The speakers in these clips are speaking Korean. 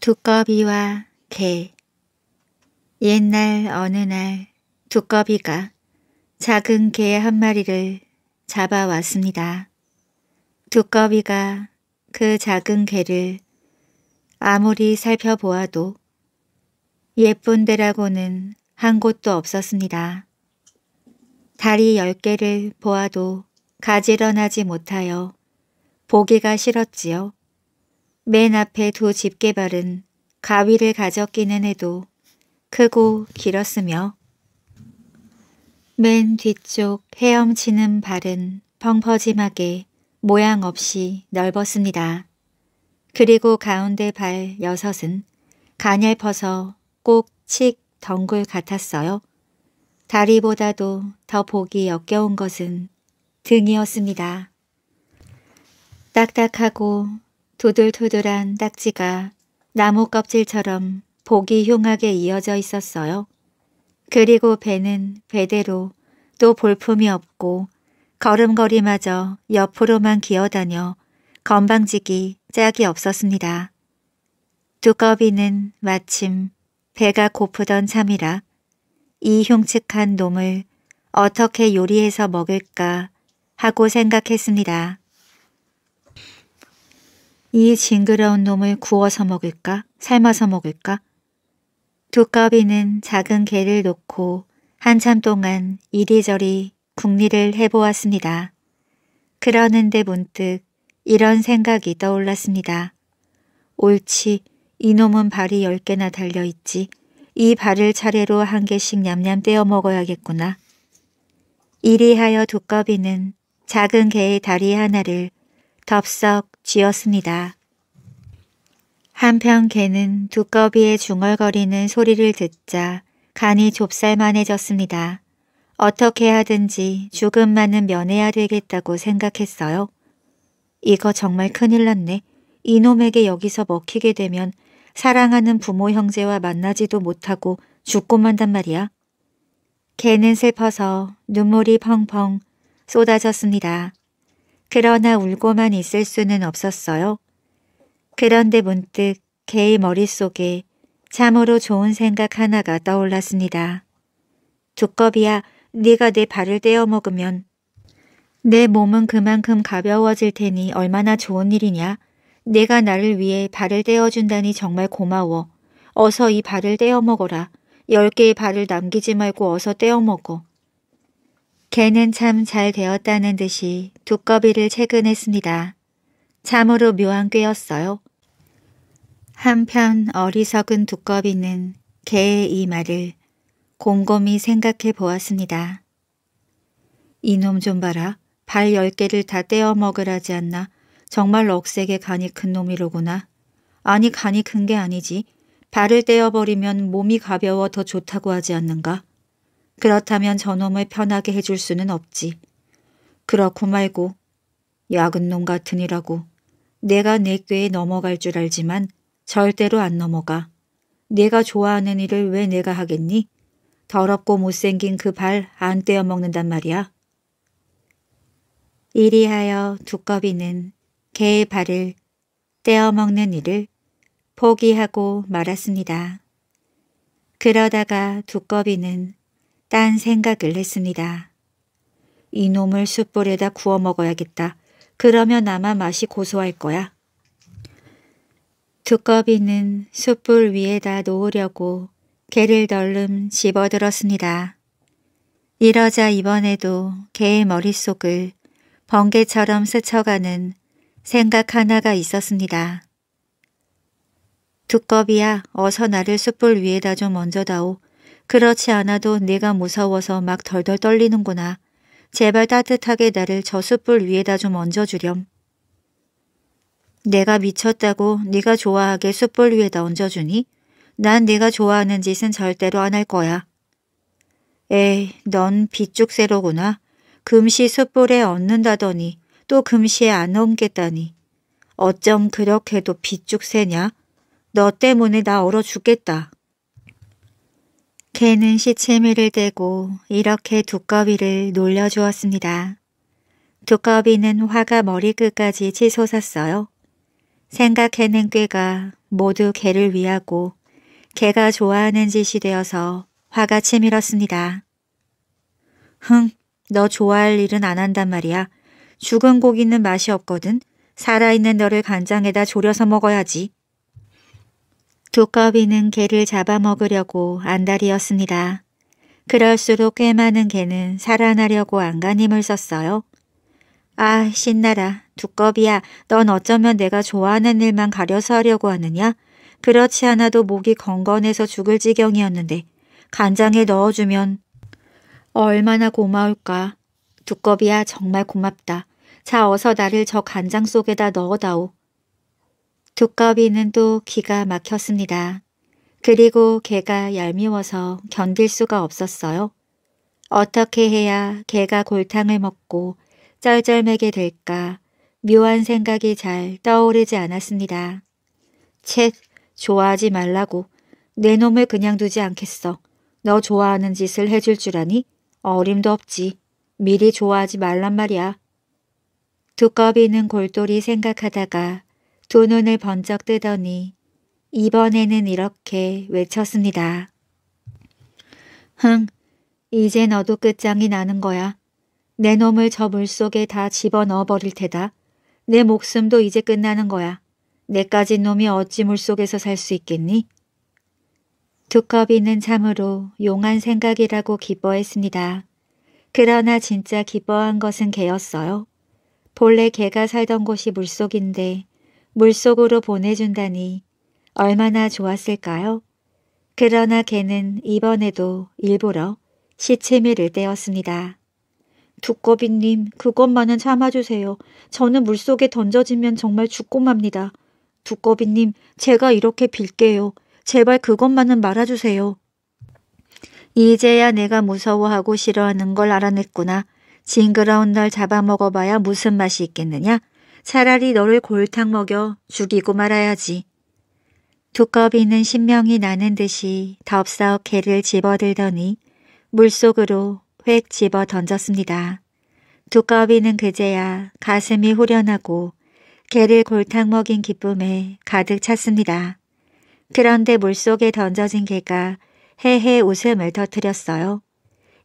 두꺼비와 개 옛날 어느 날 두꺼비가 작은 개 한 마리를 잡아왔습니다. 두꺼비가 그 작은 개를 아무리 살펴보아도 예쁜 데라고는 한 곳도 없었습니다. 다리 열개를 보아도 가지런하지 못하여 보기가 싫었지요. 맨 앞에 두 집게발은 가위를 가져 끼는 해도 크고 길었으며 맨 뒤쪽 헤엄치는 발은 펑퍼짐하게 모양 없이 넓었습니다. 그리고 가운데 발 여섯은 가냘퍼서 꼭 칙 덩굴 같았어요. 다리보다도 더 보기 역겨운 것은 등이었습니다. 딱딱하고 두들도들한 딱지가 나무 껍질처럼 보기 흉하게 이어져 있었어요. 그리고 배는 배대로 또 볼품이 없고 걸음걸이마저 옆으로만 기어다녀 건방지기 짝이 없었습니다. 두꺼비는 마침 배가 고프던 참이라 이 흉측한 놈을 어떻게 요리해서 먹을까 하고 생각했습니다. 이 징그러운 놈을 구워서 먹을까 삶아서 먹을까 두꺼비는 작은 개를 놓고 한참 동안 이리저리 궁리를 해보았습니다. 그러는데 문득 이런 생각이 떠올랐습니다. 옳지, 이놈은 발이 열 개나 달려있지. 이 발을 차례로 한 개씩 냠냠 떼어 먹어야겠구나. 이리하여 두꺼비는 작은 개의 다리 하나를 덥석 쥐었습니다. 한편 개는 두꺼비의 중얼거리는 소리를 듣자 간이 좁쌀만해졌습니다. 어떻게 하든지 죽음만은 면해야 되겠다고 생각했어요. 이거 정말 큰일 났네. 이놈에게 여기서 먹히게 되면 사랑하는 부모 형제와 만나지도 못하고 죽고 만단 말이야. 개는 슬퍼서 눈물이 펑펑 쏟아졌습니다. 그러나 울고만 있을 수는 없었어요. 그런데 문득 개의 머릿속에 참으로 좋은 생각 하나가 떠올랐습니다. 두꺼비야, 네가 내 발을 떼어 먹으면 내 몸은 그만큼 가벼워질 테니 얼마나 좋은 일이냐. 내가 나를 위해 발을 떼어준다니 정말 고마워. 어서 이 발을 떼어 먹어라. 열 개의 발을 남기지 말고 어서 떼어 먹어. 개는 참 잘 되었다는 듯이 두꺼비를 채근했습니다. 참으로 묘한 꾀였어요. 한편 어리석은 두꺼비는 개의 이 말을 곰곰이 생각해 보았습니다. 이놈 좀 봐라. 발 열개를다 떼어 먹으라지 않나. 정말 억세게 간이 큰 놈이로구나. 아니 간이 큰 게 아니지. 발을 떼어버리면 몸이 가벼워 더 좋다고 하지 않는가? 그렇다면 저놈을 편하게 해줄 수는 없지. 그렇고 말고 야근놈 같으니라고 내가 내 꾀에 넘어갈 줄 알지만 절대로 안 넘어가. 내가 좋아하는 일을 왜 내가 하겠니? 더럽고 못생긴 그 발 안 떼어먹는단 말이야. 이리하여 두꺼비는 개의 발을 떼어먹는 일을 포기하고 말았습니다. 그러다가 두꺼비는 딴 생각을 했습니다. 이놈을 숯불에다 구워 먹어야겠다. 그러면 아마 맛이 고소할 거야. 두꺼비는 숯불 위에다 놓으려고 개를 덜름 집어들었습니다. 이러자 이번에도 개의 머릿속을 번개처럼 스쳐가는 생각 하나가 있었습니다. 두꺼비야 어서 나를 숯불 위에다 좀 얹어다오. 그렇지 않아도 네가 무서워서 막 덜덜 떨리는구나. 제발 따뜻하게 나를 저 숯불 위에다 좀 얹어주렴. 내가 미쳤다고 네가 좋아하게 숯불 위에다 얹어주니? 난 네가 좋아하는 짓은 절대로 안 할 거야. 에이, 넌 빗죽새로구나. 금시 숯불에 얹는다더니 또 금시에 안 얹겠다니. 어쩜 그렇게도 빗죽새냐? 너 때문에 나 얼어 죽겠다. 개는 시체미를 대고 이렇게 두꺼비를 놀려주었습니다. 두꺼비는 화가 머리끝까지 치솟았어요. 생각해낸 꾀가 모두 개를 위하고 개가 좋아하는 짓이 되어서 화가 치밀었습니다. 흥, 너 좋아할 일은 안 한단 말이야. 죽은 고기는 맛이 없거든. 살아있는 너를 간장에다 졸여서 먹어야지. 두꺼비는 개를 잡아먹으려고 안달이었습니다. 그럴수록 꽤 많은 개는 살아나려고 안간힘을 썼어요. 아 신나라 두꺼비야 넌 어쩌면 내가 좋아하는 일만 가려서 하려고 하느냐? 그렇지 않아도 목이 건건해서 죽을 지경이었는데 간장에 넣어주면 얼마나 고마울까. 두꺼비야 정말 고맙다. 자 어서 나를 저 간장 속에다 넣어다오. 두꺼비는 또 기가 막혔습니다. 그리고 개가 얄미워서 견딜 수가 없었어요. 어떻게 해야 개가 골탕을 먹고 쩔쩔매게 될까 묘한 생각이 잘 떠오르지 않았습니다. 쳇 좋아하지 말라고 내 놈을 그냥 두지 않겠어. 너 좋아하는 짓을 해줄 줄 아니? 어림도 없지. 미리 좋아하지 말란 말이야. 두꺼비는 골똘히 생각하다가 두 눈을 번쩍 뜨더니 이번에는 이렇게 외쳤습니다. 흥, 이제 너도 끝장이 나는 거야. 내 놈을 저 물속에 다 집어넣어 버릴 테다. 내 목숨도 이제 끝나는 거야. 내까진 놈이 어찌 물속에서 살 수 있겠니? 두꺼비는 참으로 용한 생각이라고 기뻐했습니다. 그러나 진짜 기뻐한 것은 개였어요. 본래 개가 살던 곳이 물속인데 물속으로 보내준다니 얼마나 좋았을까요? 그러나 개는 이번에도 일부러 시체미를 떼었습니다. 두꺼비님, 그것만은 참아주세요. 저는 물속에 던져지면 정말 죽고 맙니다. 두꺼비님, 제가 이렇게 빌게요. 제발 그것만은 말아주세요. 이제야 내가 무서워하고 싫어하는 걸 알아냈구나. 징그러운 널 잡아먹어봐야 무슨 맛이 있겠느냐? 차라리 너를 골탕 먹여 죽이고 말아야지. 두꺼비는 신명이 나는 듯이 덥석 개를 집어들더니 물속으로 획 집어 던졌습니다. 두꺼비는 그제야 가슴이 후련하고 개를 골탕 먹인 기쁨에 가득 찼습니다. 그런데 물속에 던져진 개가 헤헤 웃음을 터뜨렸어요.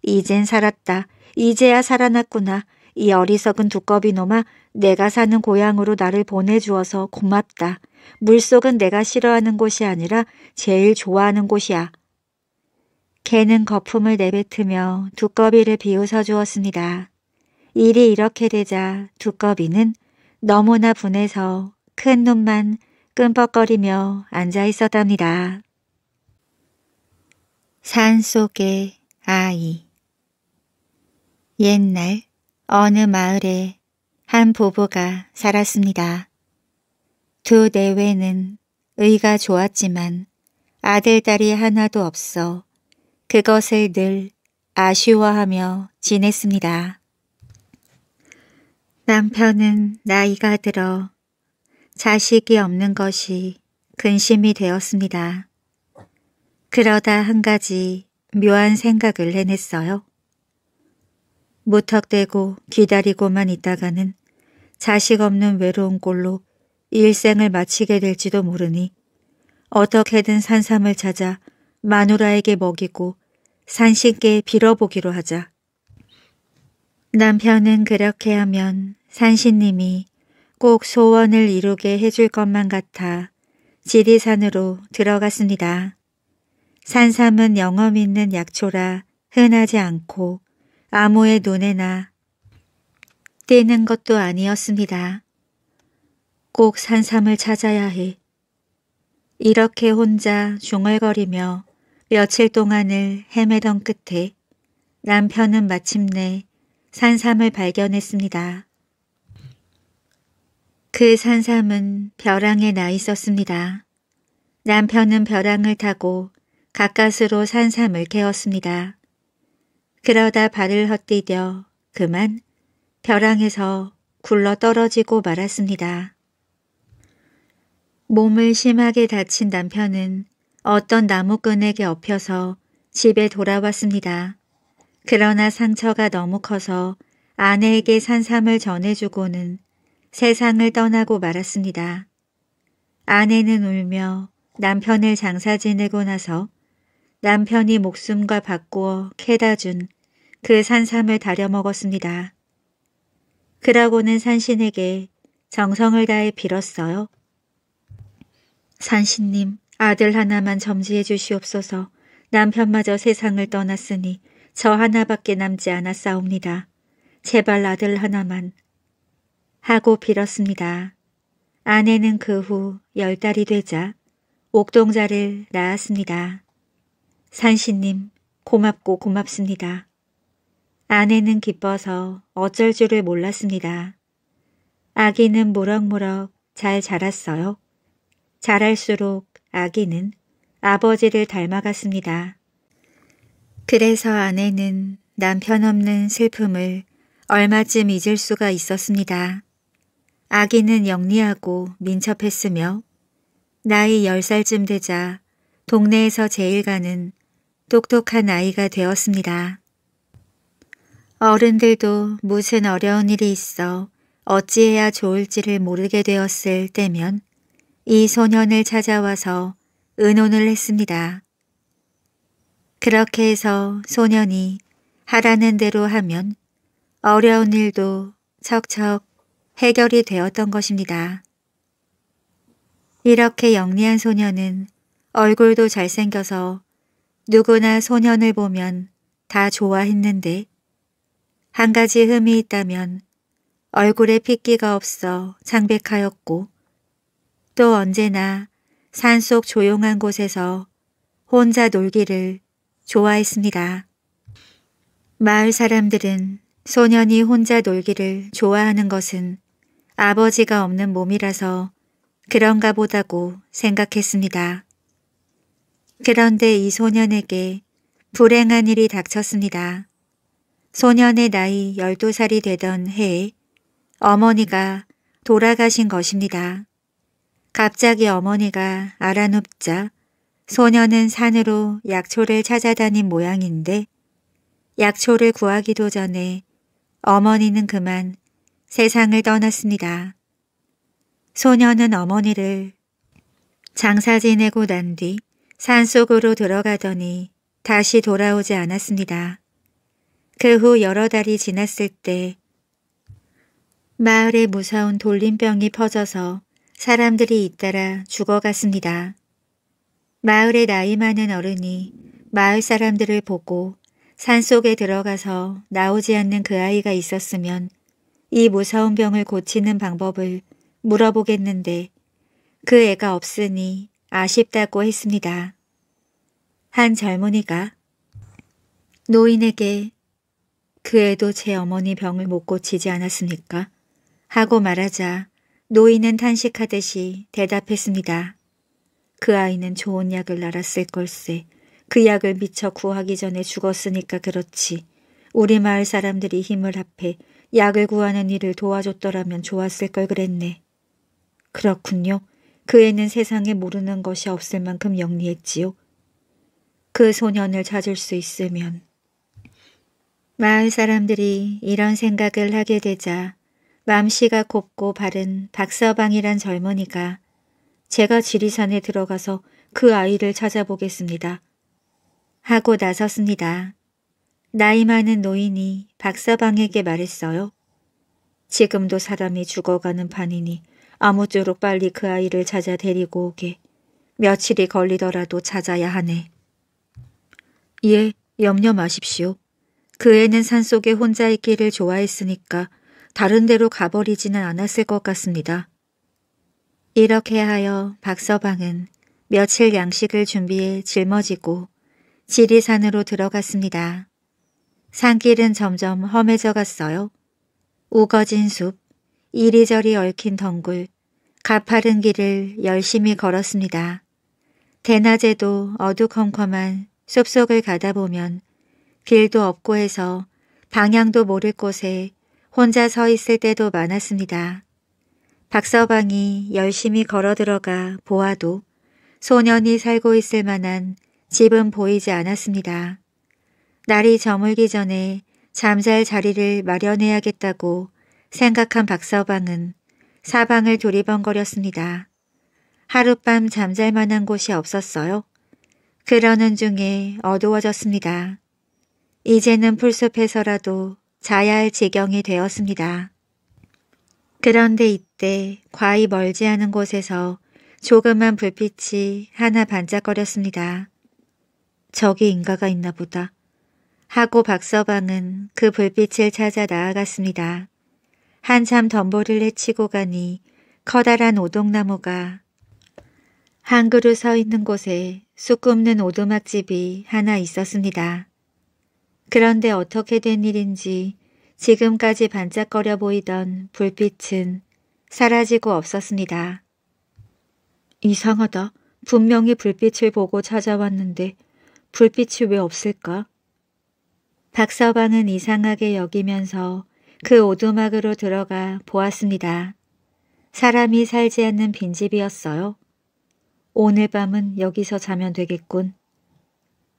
이젠 살았다. 이제야 살아났구나. 이 어리석은 두꺼비 놈아 내가 사는 고향으로 나를 보내주어서 고맙다. 물속은 내가 싫어하는 곳이 아니라 제일 좋아하는 곳이야. 개는 거품을 내뱉으며 두꺼비를 비웃어 주었습니다. 일이 이렇게 되자 두꺼비는 너무나 분해서 큰눈만 끔뻑거리며 앉아 있었답니다. 산 속의 아이 옛날 어느 마을에 한 부부가 살았습니다. 두 내외는 의가 좋았지만 아들, 딸이 하나도 없어 그것을 늘 아쉬워하며 지냈습니다. 남편은 나이가 들어 자식이 없는 것이 근심이 되었습니다. 그러다 한 가지 묘한 생각을 해냈어요. 무턱대고 기다리고만 있다가는 자식 없는 외로운 꼴로 일생을 마치게 될지도 모르니 어떻게든 산삼을 찾아 마누라에게 먹이고 산신께 빌어보기로 하자. 남편은 그렇게 하면 산신님이 꼭 소원을 이루게 해줄 것만 같아 지리산으로 들어갔습니다. 산삼은 영험 있는 약초라 흔하지 않고 아무의 눈에나 떼는 것도 아니었습니다. 꼭 산삼을 찾아야 해. 이렇게 혼자 중얼거리며 며칠 동안을 헤매던 끝에 남편은 마침내 산삼을 발견했습니다. 그 산삼은 벼랑에 나 있었습니다. 남편은 벼랑을 타고 가까스로 산삼을 캐었습니다. 그러다 발을 헛디뎌 그만 벼랑에서 굴러 떨어지고 말았습니다. 몸을 심하게 다친 남편은 어떤 나무끈에게 업혀서 집에 돌아왔습니다. 그러나 상처가 너무 커서 아내에게 산삼을 전해주고는 세상을 떠나고 말았습니다. 아내는 울며 남편을 장사 지내고 나서 남편이 목숨과 바꾸어 캐다준 그 산삼을 다려 먹었습니다. 그라고는 산신에게 정성을 다해 빌었어요. 산신님, 아들 하나만 점지해 주시옵소서. 남편마저 세상을 떠났으니 저 하나밖에 남지 않았사옵니다. 제발 아들 하나만 하고 빌었습니다. 아내는 그 후 열 달이 되자 옥동자를 낳았습니다. 산신님 고맙고 고맙습니다. 아내는 기뻐서 어쩔 줄을 몰랐습니다. 아기는 무럭무럭 잘 자랐어요. 자랄수록 아기는 아버지를 닮아갔습니다. 그래서 아내는 남편 없는 슬픔을 얼마쯤 잊을 수가 있었습니다. 아기는 영리하고 민첩했으며 나이 10살쯤 되자 동네에서 제일 가는 똑똑한 아이가 되었습니다. 어른들도 무슨 어려운 일이 있어 어찌해야 좋을지를 모르게 되었을 때면 이 소년을 찾아와서 의논을 했습니다. 그렇게 해서 소년이 하라는 대로 하면 어려운 일도 척척 해결이 되었던 것입니다. 이렇게 영리한 소년은 얼굴도 잘생겨서 누구나 소년을 보면 다 좋아했는데 한 가지 흠이 있다면 얼굴에 핏기가 없어 창백하였고 또 언제나 산속 조용한 곳에서 혼자 놀기를 좋아했습니다. 마을 사람들은 소년이 혼자 놀기를 좋아하는 것은 아버지가 없는 몸이라서 그런가 보다고 생각했습니다. 그런데 이 소년에게 불행한 일이 닥쳤습니다. 소년의 나이 12살이 되던 해에 어머니가 돌아가신 것입니다. 갑자기 어머니가 알아눕자 소년은 산으로 약초를 찾아다닌 모양인데 약초를 구하기도 전에 어머니는 그만 세상을 떠났습니다. 소년은 어머니를 장사 지내고 난 뒤 산속으로 들어가더니 다시 돌아오지 않았습니다. 그후 여러 달이 지났을 때 마을에 무서운 돌림병이 퍼져서 사람들이 잇따라 죽어갔습니다. 마을에 나이 많은 어른이 마을 사람들을 보고 산속에 들어가서 나오지 않는 그 아이가 있었으면 이 무서운 병을 고치는 방법을 물어보겠는데 그 애가 없으니 아쉽다고 했습니다. 한 젊은이가 노인에게 그 애도 제 어머니 병을 못 고치지 않았습니까? 하고 말하자 노인은 탄식하듯이 대답했습니다. 그 아이는 좋은 약을 날았을 걸세. 그 약을 미처 구하기 전에 죽었으니까 그렇지. 우리 마을 사람들이 힘을 합해 약을 구하는 일을 도와줬더라면 좋았을 걸 그랬네. 그렇군요. 그 애는 세상에 모르는 것이 없을 만큼 영리했지요. 그 소년을 찾을 수 있으면... 마을 사람들이 이런 생각을 하게 되자 맘씨가 곱고 바른 박서방이란 젊은이가 제가 지리산에 들어가서 그 아이를 찾아보겠습니다. 하고 나섰습니다. 나이 많은 노인이 박서방에게 말했어요. 지금도 사람이 죽어가는 판이니 아무쪼록 빨리 그 아이를 찾아 데리고 오게. 며칠이 걸리더라도 찾아야 하네. 예, 염려 마십시오. 그 애는 산속에 혼자 있기를 좋아했으니까 다른 데로 가버리지는 않았을 것 같습니다. 이렇게 하여 박서방은 며칠 양식을 준비해 짊어지고 지리산으로 들어갔습니다. 산길은 점점 험해져 갔어요. 우거진 숲, 이리저리 얽힌 덩굴, 가파른 길을 열심히 걸었습니다. 대낮에도 어두컴컴한 숲속을 가다 보면 길도 없고 해서 방향도 모를 곳에 혼자 서 있을 때도 많았습니다. 박서방이 열심히 걸어 들어가 보아도 소년이 살고 있을 만한 집은 보이지 않았습니다. 날이 저물기 전에 잠잘 자리를 마련해야겠다고 생각한 박서방은 사방을 두리번거렸습니다. 하룻밤 잠잘 만한 곳이 없었어요. 그러는 중에 어두워졌습니다. 이제는 풀숲에서라도 자야 할 지경이 되었습니다. 그런데 이때 과히 멀지 않은 곳에서 조그만 불빛이 하나 반짝거렸습니다. 저기 인가가 있나 보다. 하고 박서방은 그 불빛을 찾아 나아갔습니다. 한참 덤보를 헤치고 가니 커다란 오동나무가 한 그루 서 있는 곳에 쑥 굽는 오두막집이 하나 있었습니다. 그런데 어떻게 된 일인지 지금까지 반짝거려 보이던 불빛은 사라지고 없었습니다. 이상하다. 분명히 불빛을 보고 찾아왔는데 불빛이 왜 없을까? 박서방은 이상하게 여기면서 그 오두막으로 들어가 보았습니다. 사람이 살지 않는 빈집이었어요. 오늘 밤은 여기서 자면 되겠군.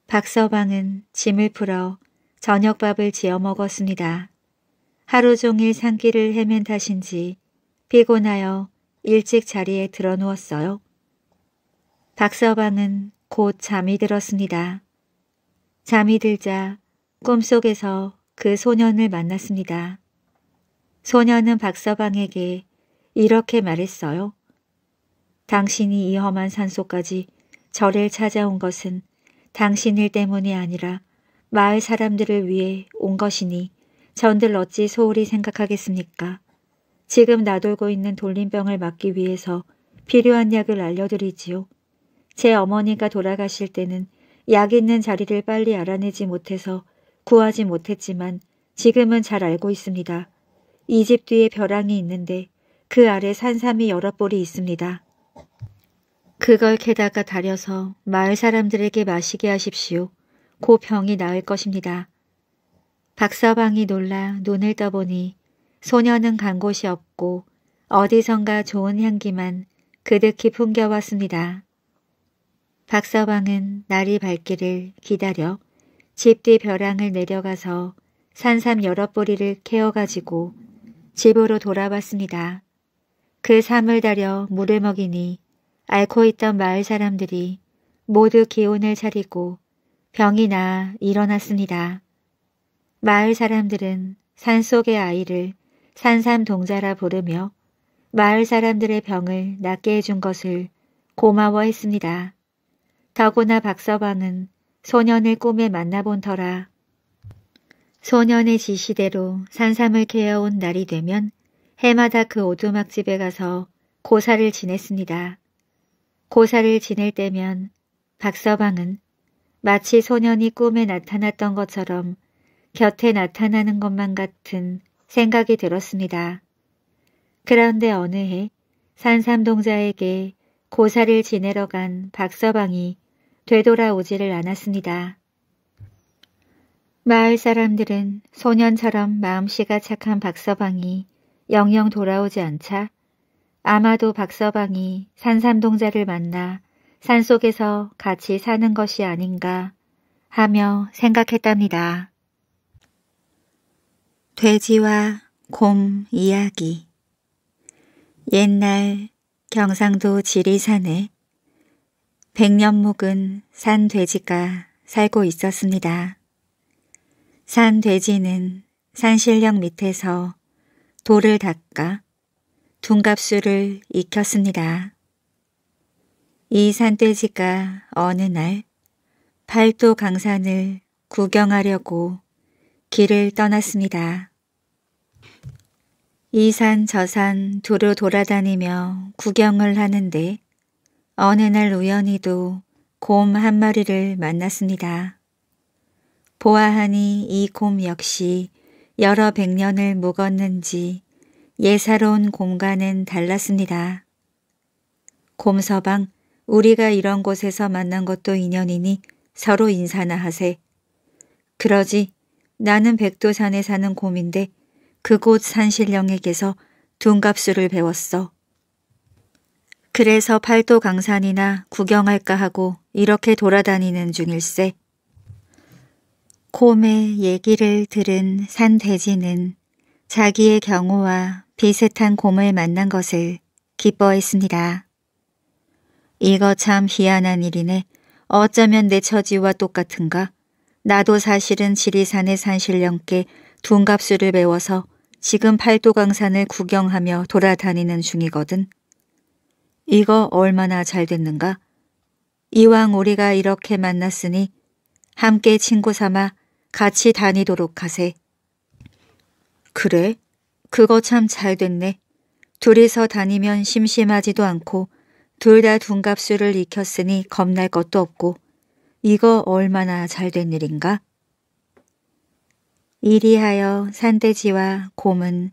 박서방은 짐을 풀어 저녁밥을 지어 먹었습니다. 하루 종일 산길을 헤맨 탓인지 피곤하여 일찍 자리에 드러 누웠어요. 박서방은 곧 잠이 들었습니다. 잠이 들자 꿈속에서 그 소년을 만났습니다. 소년은 박서방에게 이렇게 말했어요. 당신이 이 험한 산속까지 저를 찾아온 것은 당신일 때문이 아니라 마을 사람들을 위해 온 것이니 전들 어찌 소홀히 생각하겠습니까? 지금 나돌고 있는 돌림병을 막기 위해서 필요한 약을 알려드리지요. 제 어머니가 돌아가실 때는 약 있는 자리를 빨리 알아내지 못해서 구하지 못했지만 지금은 잘 알고 있습니다. 이 집 뒤에 벼랑이 있는데 그 아래 산삼이 여러 볼이 있습니다. 그걸 캐다가 다려서 마을 사람들에게 마시게 하십시오. 고 병이 나을 것입니다. 박서방이 놀라 눈을 떠보니 소녀는 간 곳이 없고 어디선가 좋은 향기만 그득히 풍겨왔습니다. 박서방은 날이 밝기를 기다려 집 뒤 벼랑을 내려가서 산삼 여러 뿌리를 캐어가지고 집으로 돌아왔습니다. 그 삶을 다려 물을 먹이니 앓고 있던 마을 사람들이 모두 기운을 차리고 병이 나 일어났습니다. 마을 사람들은 산속의 아이를 산삼동자라 부르며 마을 사람들의 병을 낫게 해준 것을 고마워했습니다. 더구나 박서방은 소년을 꿈에 만나본 터라 소년의 지시대로 산삼을 캐어온 날이 되면 해마다 그 오두막집에 가서 고사를 지냈습니다. 고사를 지낼 때면 박서방은 마치 소년이 꿈에 나타났던 것처럼 곁에 나타나는 것만 같은 생각이 들었습니다. 그런데 어느 해 산삼동자에게 고사를 지내러 간 박서방이 되돌아오지를 않았습니다. 마을 사람들은 소년처럼 마음씨가 착한 박서방이 영영 돌아오지 않자 아마도 박서방이 산삼동자를 만나 산속에서 같이 사는 것이 아닌가 하며 생각했답니다. 돼지와 곰 이야기 옛날 경상도 지리산에 백년 묵은 산 돼지가 살고 있었습니다. 산 돼지는 산실령 밑에서 돌을 닦아 둔갑수를 익혔습니다. 이 산돼지가 어느 날 팔도 강산을 구경하려고 길을 떠났습니다. 이 산 저 산 두루 돌아다니며 구경을 하는데 어느 날 우연히도 곰 한 마리를 만났습니다. 보아하니 이 곰 역시 여러 백년을 묵었는지 예사로운 곰과는 달랐습니다. 곰서방 우리가 이런 곳에서 만난 것도 인연이니 서로 인사나 하세. 그러지 나는 백두산에 사는 곰인데 그곳 산신령에게서 둔갑수를 배웠어. 그래서 팔도 강산이나 구경할까 하고 이렇게 돌아다니는 중일세. 곰의 얘기를 들은 산돼지는 자기의 경우와 비슷한 곰을 만난 것을 기뻐했습니다. 이거 참 희한한 일이네. 어쩌면 내 처지와 똑같은가? 나도 사실은 지리산의 산신령께 둔갑수를 배워서 지금 팔도강산을 구경하며 돌아다니는 중이거든. 이거 얼마나 잘 됐는가? 이왕 우리가 이렇게 만났으니 함께 친구 삼아 같이 다니도록 하세. 그래? 그거 참 잘 됐네. 둘이서 다니면 심심하지도 않고 둘다 둔갑수를 익혔으니 겁날 것도 없고 이거 얼마나 잘 된 일인가? 이리하여 산대지와 곰은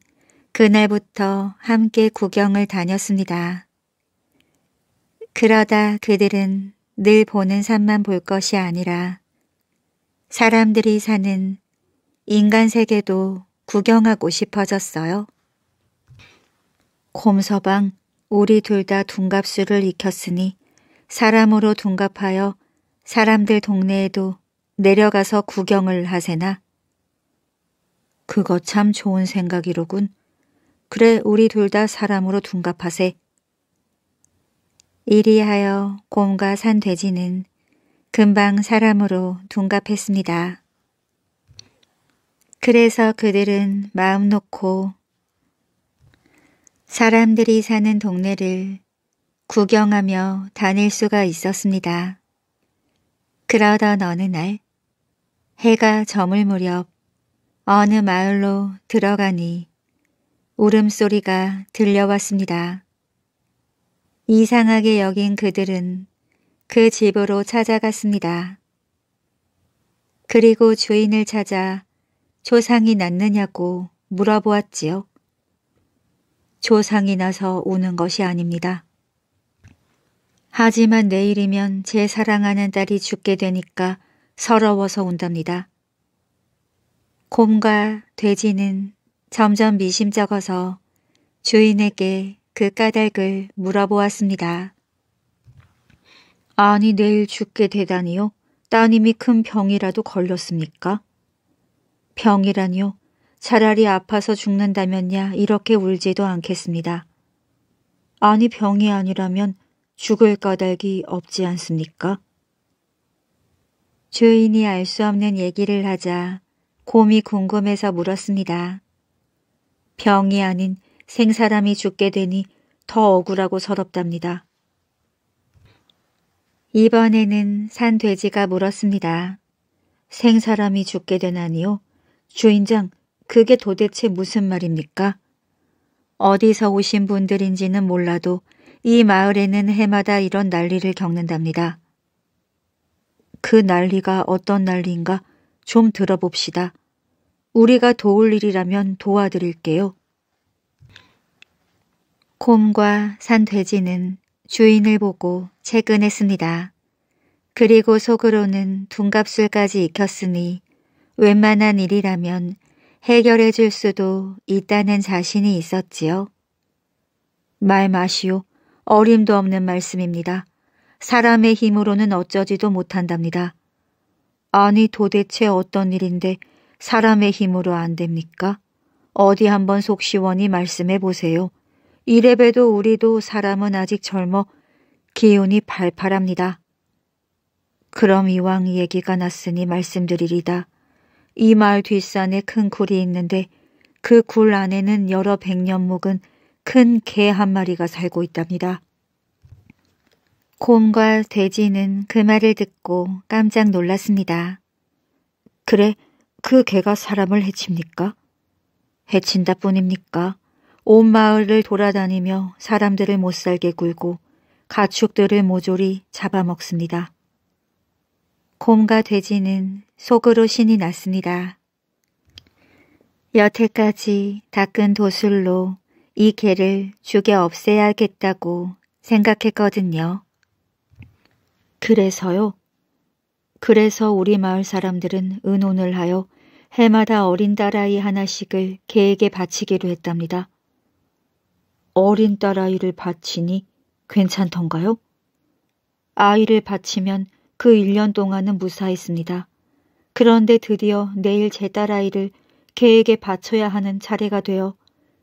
그날부터 함께 구경을 다녔습니다. 그러다 그들은 늘 보는 산만 볼 것이 아니라 사람들이 사는 인간 세계도 구경하고 싶어졌어요. 곰서방, 우리 둘 다 둔갑수를 익혔으니 사람으로 둔갑하여 사람들 동네에도 내려가서 구경을 하세나. 그거 참 좋은 생각이로군. 그래 우리 둘 다 사람으로 둔갑하세. 이리하여 곰과 산 돼지는 금방 사람으로 둔갑했습니다. 그래서 그들은 마음 놓고 사람들이 사는 동네를 구경하며 다닐 수가 있었습니다. 그러던 어느 날 해가 저물 무렵 어느 마을로 들어가니 울음소리가 들려왔습니다. 이상하게 여긴 그들은 그 집으로 찾아갔습니다. 그리고 주인을 찾아 조상이 났느냐고 물어보았지요. 조상이 나서 우는 것이 아닙니다. 하지만 내일이면 제 사랑하는 딸이 죽게 되니까 서러워서 운답니다. 곰과 돼지는 점점 미심쩍어서 주인에게 그 까닭을 물어보았습니다. 아니 내일 죽게 되다니요? 따님이 큰 병이라도 걸렸습니까? 병이라니요 차라리 아파서 죽는다면야 이렇게 울지도 않겠습니다. 아니 병이 아니라면 죽을 까닭이 없지 않습니까? 죄인이알 수 없는 얘기를 하자 곰이 궁금해서 물었습니다. 병이 아닌 생사람이 죽게 되니 더 억울하고 서럽답니다. 이번에는 산 돼지가 물었습니다. 생사람이 죽게 되나니요? 주인장, 그게 도대체 무슨 말입니까? 어디서 오신 분들인지는 몰라도 이 마을에는 해마다 이런 난리를 겪는답니다. 그 난리가 어떤 난리인가 좀 들어봅시다. 우리가 도울 일이라면 도와드릴게요. 곰과 산 돼지는 주인을 보고 채근했습니다. 그리고 속으로는 둔갑술까지 익혔으니 웬만한 일이라면 해결해 줄 수도 있다는 자신이 있었지요. 말 마시오. 어림도 없는 말씀입니다. 사람의 힘으로는 어쩌지도 못한답니다. 아니 도대체 어떤 일인데 사람의 힘으로 안 됩니까? 어디 한번 속 시원히 말씀해 보세요. 이래봬도 우리도 사람은 아직 젊어 기운이 발팔합니다. 그럼 이왕 얘기가 났으니 말씀드리리다. 이 마을 뒷산에 큰 굴이 있는데 그 굴 안에는 여러 백년 묵은 큰 개 한 마리가 살고 있답니다. 곰과 돼지는 그 말을 듣고 깜짝 놀랐습니다. 그래, 그 개가 사람을 해칩니까? 해친다 뿐입니까? 온 마을을 돌아다니며 사람들을 못살게 굴고 가축들을 모조리 잡아먹습니다. 곰과 돼지는 속으로 신이 났습니다. 여태까지 닦은 도술로 이 개를 죽여 없애야겠다고 생각했거든요. 그래서요? 그래서 우리 마을 사람들은 은혼을 하여 해마다 어린 딸아이 하나씩을 개에게 바치기로 했답니다. 어린 딸아이를 바치니 괜찮던가요? 아이를 바치면 그 1년 동안은 무사했습니다. 그런데 드디어 내일 제 딸아이를 개에게 바쳐야 하는 차례가 되어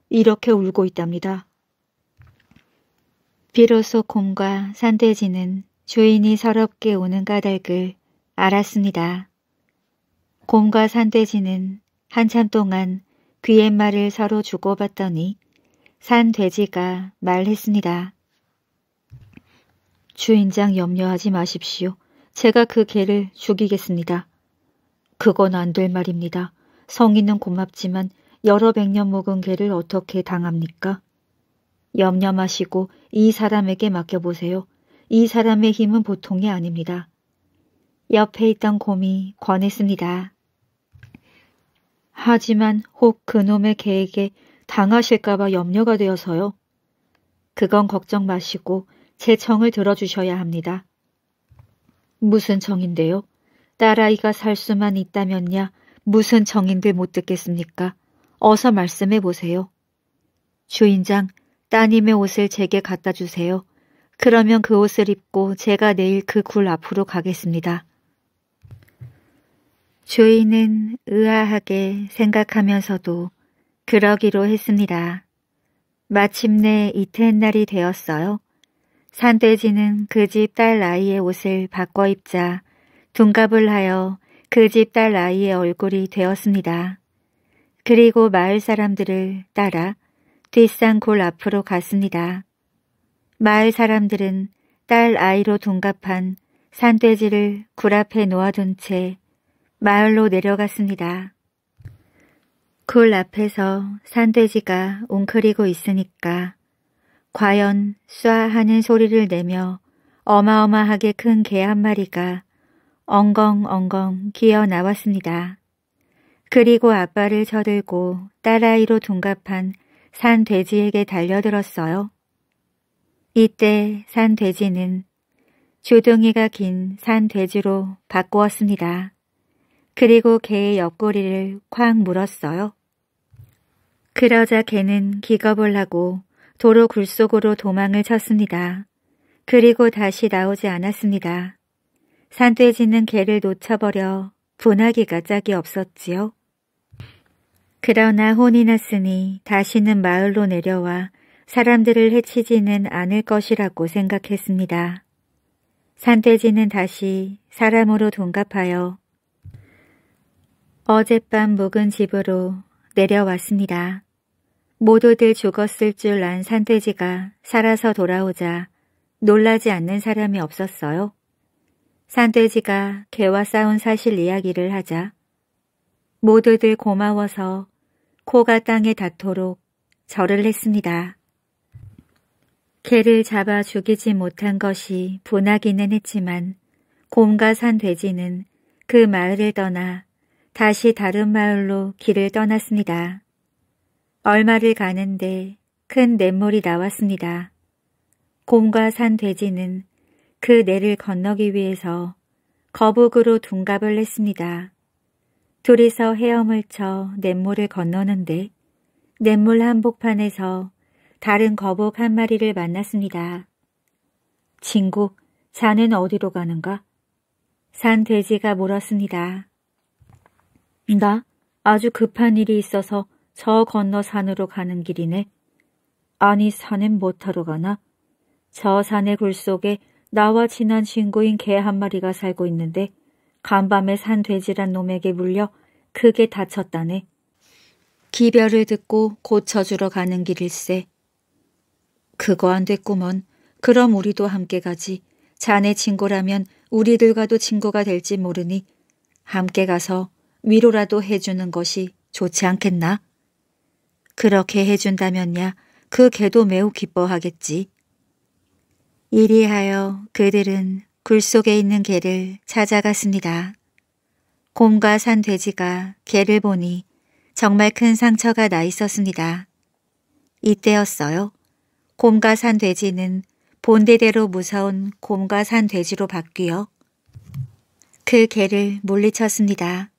이렇게 울고 있답니다. 비로소 곰과 산돼지는 주인이 서럽게 우는 까닭을 알았습니다. 곰과 산돼지는 한참 동안 귀의 말을 서로 주고받더니 산돼지가 말했습니다. 주인장 염려하지 마십시오. 제가 그 개를 죽이겠습니다. 그건 안 될 말입니다. 성인은 고맙지만 여러 백년 먹은 개를 어떻게 당합니까? 염려 마시고 이 사람에게 맡겨보세요. 이 사람의 힘은 보통이 아닙니다. 옆에 있던 곰이 권했습니다. 하지만 혹 그놈의 개에게 당하실까봐 염려가 되어서요. 그건 걱정 마시고 제 청을 들어주셔야 합니다. 무슨 정인데요? 딸아이가 살 수만 있다면야 무슨 정인데 못 듣겠습니까? 어서 말씀해 보세요. 주인장, 따님의 옷을 제게 갖다 주세요. 그러면 그 옷을 입고 제가 내일 그 굴 앞으로 가겠습니다. 주인은 의아하게 생각하면서도 그러기로 했습니다. 마침내 이튿날이 되었어요. 산돼지는 그 집 딸아이의 옷을 바꿔 입자 둔갑을 하여 그 집 딸아이의 얼굴이 되었습니다. 그리고 마을 사람들을 따라 뒷산 골 앞으로 갔습니다. 마을 사람들은 딸 아이로 둔갑한 산돼지를 굴 앞에 놓아둔 채 마을로 내려갔습니다. 굴 앞에서 산돼지가 웅크리고 있으니까 과연 쏴 하는 소리를 내며 어마어마하게 큰 개 한 마리가 엉겅엉겅 기어 나왔습니다. 그리고 아빠를 쳐들고 딸아이로 둔갑한 산 돼지에게 달려들었어요. 이때 산 돼지는 주둥이가 긴산 돼지로 바꾸었습니다. 그리고 개의 옆구리를 쾅 물었어요. 그러자 개는 기겁을 하고 도로 굴속으로 도망을 쳤습니다. 그리고 다시 나오지 않았습니다. 산돼지는 개를 놓쳐버려 분하기가 짝이 없었지요. 그러나 혼이 났으니 다시는 마을로 내려와 사람들을 해치지는 않을 것이라고 생각했습니다. 산돼지는 다시 사람으로 동갑하여 어젯밤 묵은 집으로 내려왔습니다. 모두들 죽었을 줄난 산돼지가 살아서 돌아오자 놀라지 않는 사람이 없었어요. 산돼지가 개와 싸운 사실 이야기를 하자 모두들 고마워서 코가 땅에 닿도록 절을 했습니다. 개를 잡아 죽이지 못한 것이 분하기는 했지만 곰과 산돼지는 그 마을을 떠나 다시 다른 마을로 길을 떠났습니다. 얼마를 가는데 큰 냇물이 나왔습니다. 곰과 산 돼지는 그 내를 건너기 위해서 거북으로 둔갑을 했습니다 둘이서 헤엄을 쳐 냇물을 건너는데 냇물 한복판에서 다른 거북 한 마리를 만났습니다. 친구, 산은 어디로 가는가? 산 돼지가 물었습니다. 나 아주 급한 일이 있어서 저 건너 산으로 가는 길이네. 아니 산엔 못하러 가나? 저 산의 굴 속에 나와 친한 친구인 개 한 마리가 살고 있는데 간밤에 산 돼지란 놈에게 물려 크게 다쳤다네. 기별을 듣고 고쳐주러 가는 길일세. 그거 안 됐구먼. 그럼 우리도 함께 가지. 자네 친구라면 우리들과도 친구가 될지 모르니 함께 가서 위로라도 해주는 것이 좋지 않겠나? 그렇게 해준다면야 그 개도 매우 기뻐하겠지. 이리하여 그들은 굴 속에 있는 개를 찾아갔습니다. 곰과 산 돼지가 개를 보니 정말 큰 상처가 나 있었습니다. 이때였어요. 곰과 산 돼지는 본대대로 무서운 곰과 산 돼지로 바뀌어 그 개를 물리쳤습니다.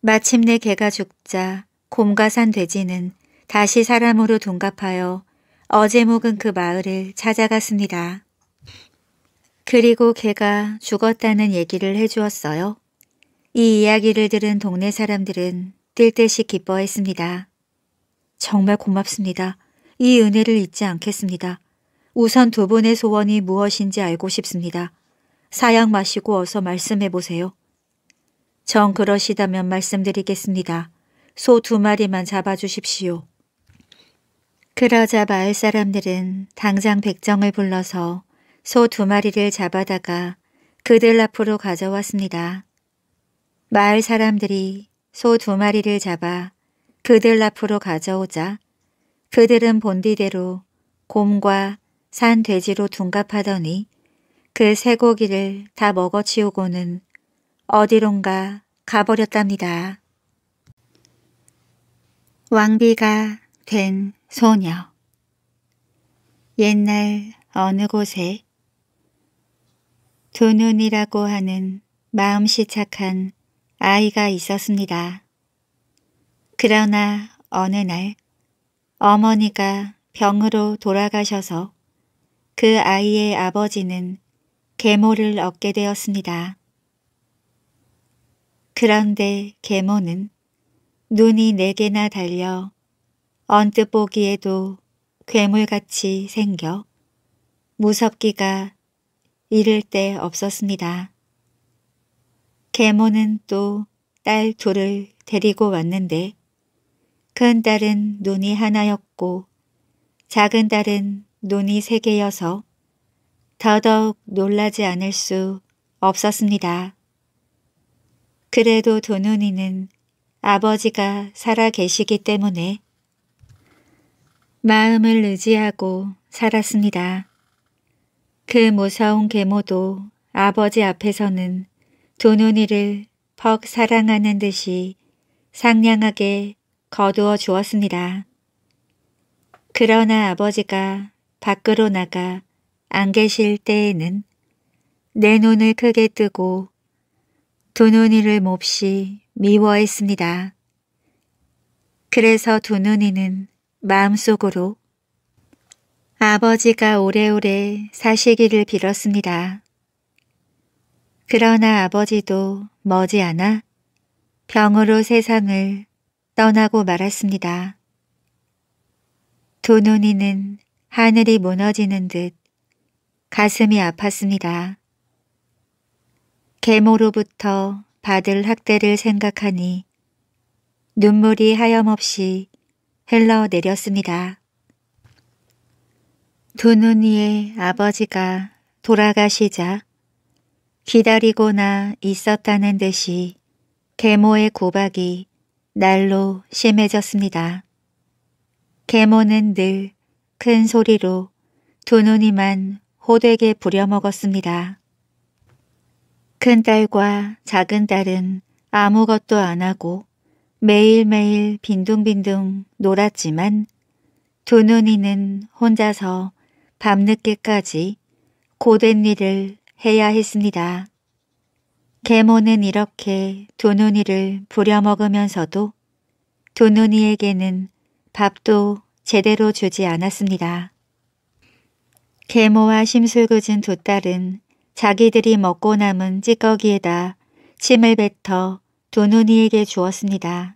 마침내 개가 죽자 곰과 산 돼지는 다시 사람으로 둔갑하여 어제 묵은 그 마을을 찾아갔습니다. 그리고 개가 죽었다는 얘기를 해주었어요. 이 이야기를 들은 동네 사람들은 뛸 듯이 기뻐했습니다. 정말 고맙습니다. 이 은혜를 잊지 않겠습니다. 우선 두 분의 소원이 무엇인지 알고 싶습니다. 사약 마시고 어서 말씀해 보세요. 정 그러시다면 말씀드리겠습니다. 소 두 마리만 잡아주십시오. 그러자 마을 사람들은 당장 백정을 불러서 소 두 마리를 잡아다가 그들 앞으로 가져왔습니다. 마을 사람들이 소 두 마리를 잡아 그들 앞으로 가져오자 그들은 본디대로 곰과 산 돼지로 둔갑하더니 그 쇠고기를 다 먹어치우고는 어디론가 가버렸답니다. 왕비가 된 소녀. 옛날 어느 곳에 두 눈이라고 하는 마음씨 착한 아이가 있었습니다. 그러나 어느 날 어머니가 병으로 돌아가셔서 그 아이의 아버지는 계모를 얻게 되었습니다. 그런데 계모는 눈이 네 개나 달려 언뜻 보기에도 괴물같이 생겨 무섭기가 이를 데 없었습니다. 계모는 또 딸 둘을 데리고 왔는데 큰 딸은 눈이 하나였고 작은 딸은 눈이 세 개여서 더더욱 놀라지 않을 수 없었습니다. 그래도 도눈이는 아버지가 살아 계시기 때문에 마음을 의지하고 살았습니다. 그 무서운 계모도 아버지 앞에서는 두 눈이를 퍽 사랑하는 듯이 상냥하게 거두어 주었습니다. 그러나 아버지가 밖으로 나가 안 계실 때에는 내 눈을 크게 뜨고 두 눈이를 몹시 미워했습니다. 그래서 두 눈이는 마음속으로 아버지가 오래오래 사시기를 빌었습니다. 그러나 아버지도 머지않아 병으로 세상을 떠나고 말았습니다. 두 눈이는 하늘이 무너지는 듯 가슴이 아팠습니다. 계모로부터 받을 학대를 생각하니 눈물이 하염없이 흘러 내렸습니다. 두 눈이의 아버지가 돌아가시자 기다리고나 있었다는 듯이 계모의 고박이 날로 심해졌습니다. 계모는 늘 큰 소리로 두 눈이만 호되게 부려먹었습니다. 큰딸과 작은딸은 아무것도 안 하고 매일매일 빈둥빈둥 놀았지만 두 눈이는 혼자서 밤늦게까지 고된 일을 해야 했습니다. 계모는 이렇게 두 눈이를 부려먹으면서도 두 눈이에게는 밥도 제대로 주지 않았습니다. 계모와 심술궂은 두 딸은 자기들이 먹고 남은 찌꺼기에다 침을 뱉어 도누니에게 주었습니다.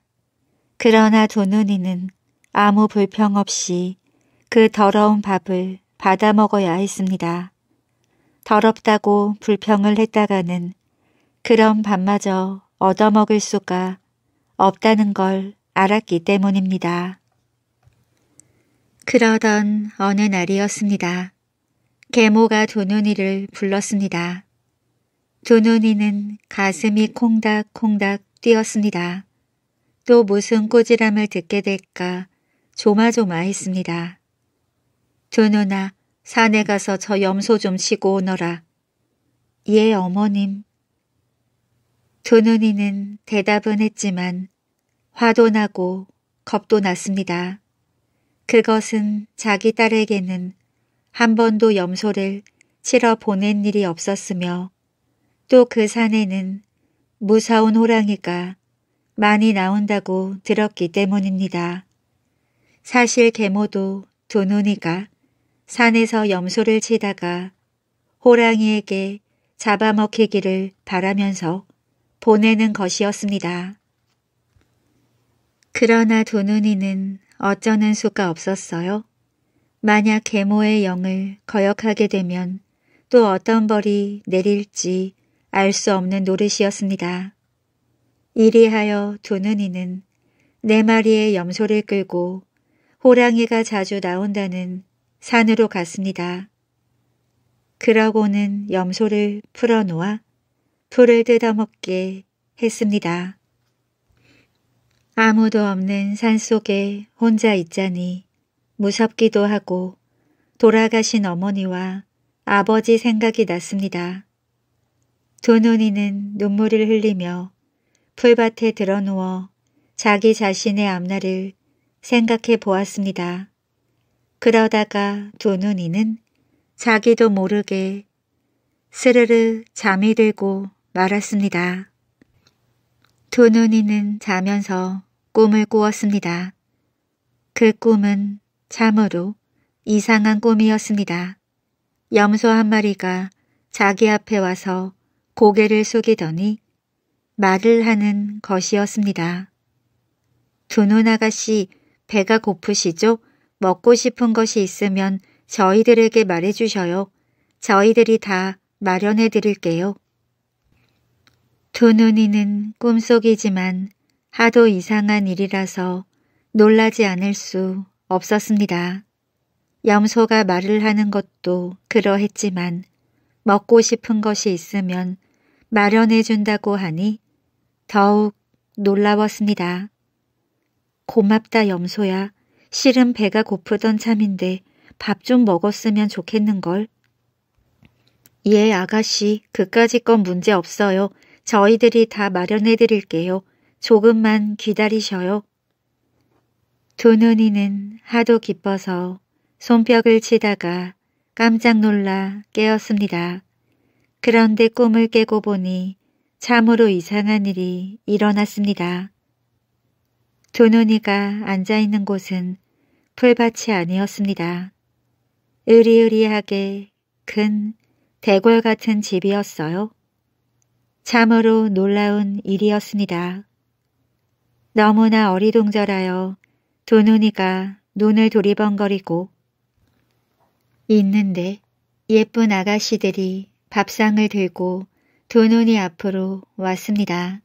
그러나 도누니는 아무 불평 없이 그 더러운 밥을 받아 먹어야 했습니다. 더럽다고 불평을 했다가는 그런 밥마저 얻어먹을 수가 없다는 걸 알았기 때문입니다. 그러던 어느 날이었습니다. 계모가 도눈이를 불렀습니다. 도눈이는 가슴이 콩닥콩닥 뛰었습니다. 또 무슨 꼬지람을 듣게 될까 조마조마했습니다. 두 누나 산에 가서 저 염소 좀 치고 오너라. 예 어머님. 두누니는 대답은 했지만 화도 나고 겁도 났습니다. 그것은 자기 딸에게는 한 번도 염소를 치러 보낸 일이 없었으며 또 그 산에는 무서운 호랑이가 많이 나온다고 들었기 때문입니다. 사실 계모도 두 눈이가 산에서 염소를 치다가 호랑이에게 잡아먹히기를 바라면서 보내는 것이었습니다. 그러나 두 눈이는 어쩌는 수가 없었어요. 만약 계모의 영을 거역하게 되면 또 어떤 벌이 내릴지 알수 없는 노릇이었습니다. 이리하여 두눈 이는 네 마리의 염소를 끌고 호랑이가 자주 나온다는 산으로 갔습니다. 그러고는 염소를 풀어놓아 풀을 뜯어먹게 했습니다. 아무도 없는 산속에 혼자 있자니 무섭기도 하고 돌아가신 어머니와 아버지 생각이 났습니다. 도논이는 눈물을 흘리며 풀밭에 드러누워 자기 자신의 앞날을 생각해 보았습니다. 그러다가 도논이는 자기도 모르게 스르르 잠이 들고 말았습니다. 도논이는 자면서 꿈을 꾸었습니다. 그 꿈은 참으로 이상한 꿈이었습니다. 염소 한 마리가 자기 앞에 와서 고개를 숙이더니 말을 하는 것이었습니다. 두 눈 아가씨, 배가 고프시죠? 먹고 싶은 것이 있으면 저희들에게 말해주셔요. 저희들이 다 마련해 드릴게요. 두 눈이는 꿈속이지만 하도 이상한 일이라서 놀라지 않을 수 없었습니다. 염소가 말을 하는 것도 그러했지만 먹고 싶은 것이 있으면 마련해 준다고 하니 더욱 놀라웠습니다. 고맙다 염소야. 실은 배가 고프던 참인데 밥 좀 먹었으면 좋겠는걸. 예 아가씨 그까짓건 문제 없어요. 저희들이 다 마련해 드릴게요. 조금만 기다리셔요. 두 눈이는 하도 기뻐서 손뼉을 치다가 깜짝 놀라 깨었습니다. 그런데 꿈을 깨고 보니 참으로 이상한 일이 일어났습니다. 도눈이가 앉아있는 곳은 풀밭이 아니었습니다. 으리으리하게 큰 대궐 같은 집이었어요. 참으로 놀라운 일이었습니다. 너무나 어리둥절하여 도눈이가 눈을 도리번거리고 있는데 예쁜 아가씨들이 밥상을 들고 두 눈이 앞으로 왔습니다.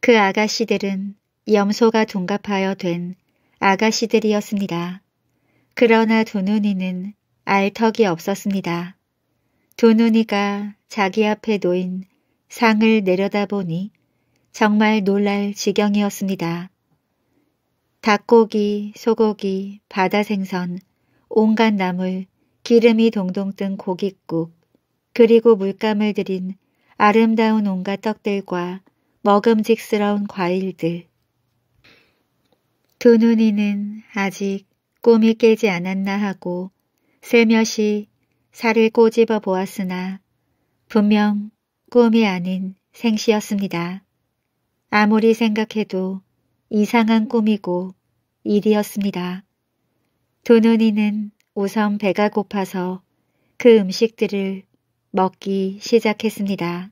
그 아가씨들은 염소가 동갑하여된 아가씨들이었습니다. 그러나 두 눈이는 알턱이 없었습니다. 두 눈이가 자기 앞에 놓인 상을 내려다보니 정말 놀랄 지경이었습니다. 닭고기, 소고기, 바다생선, 온갖 나물, 기름이 동동 뜬 고깃국, 그리고 물감을 들인 아름다운 온갖 떡들과 먹음직스러운 과일들. 두 눈이는 아직 꿈이 깨지 않았나 하고 새며시 살을 꼬집어 보았으나 분명 꿈이 아닌 생시였습니다. 아무리 생각해도 이상한 꿈이고 일이었습니다. 두 눈이는 우선 배가 고파서 그 음식들을 먹기 시작했습니다.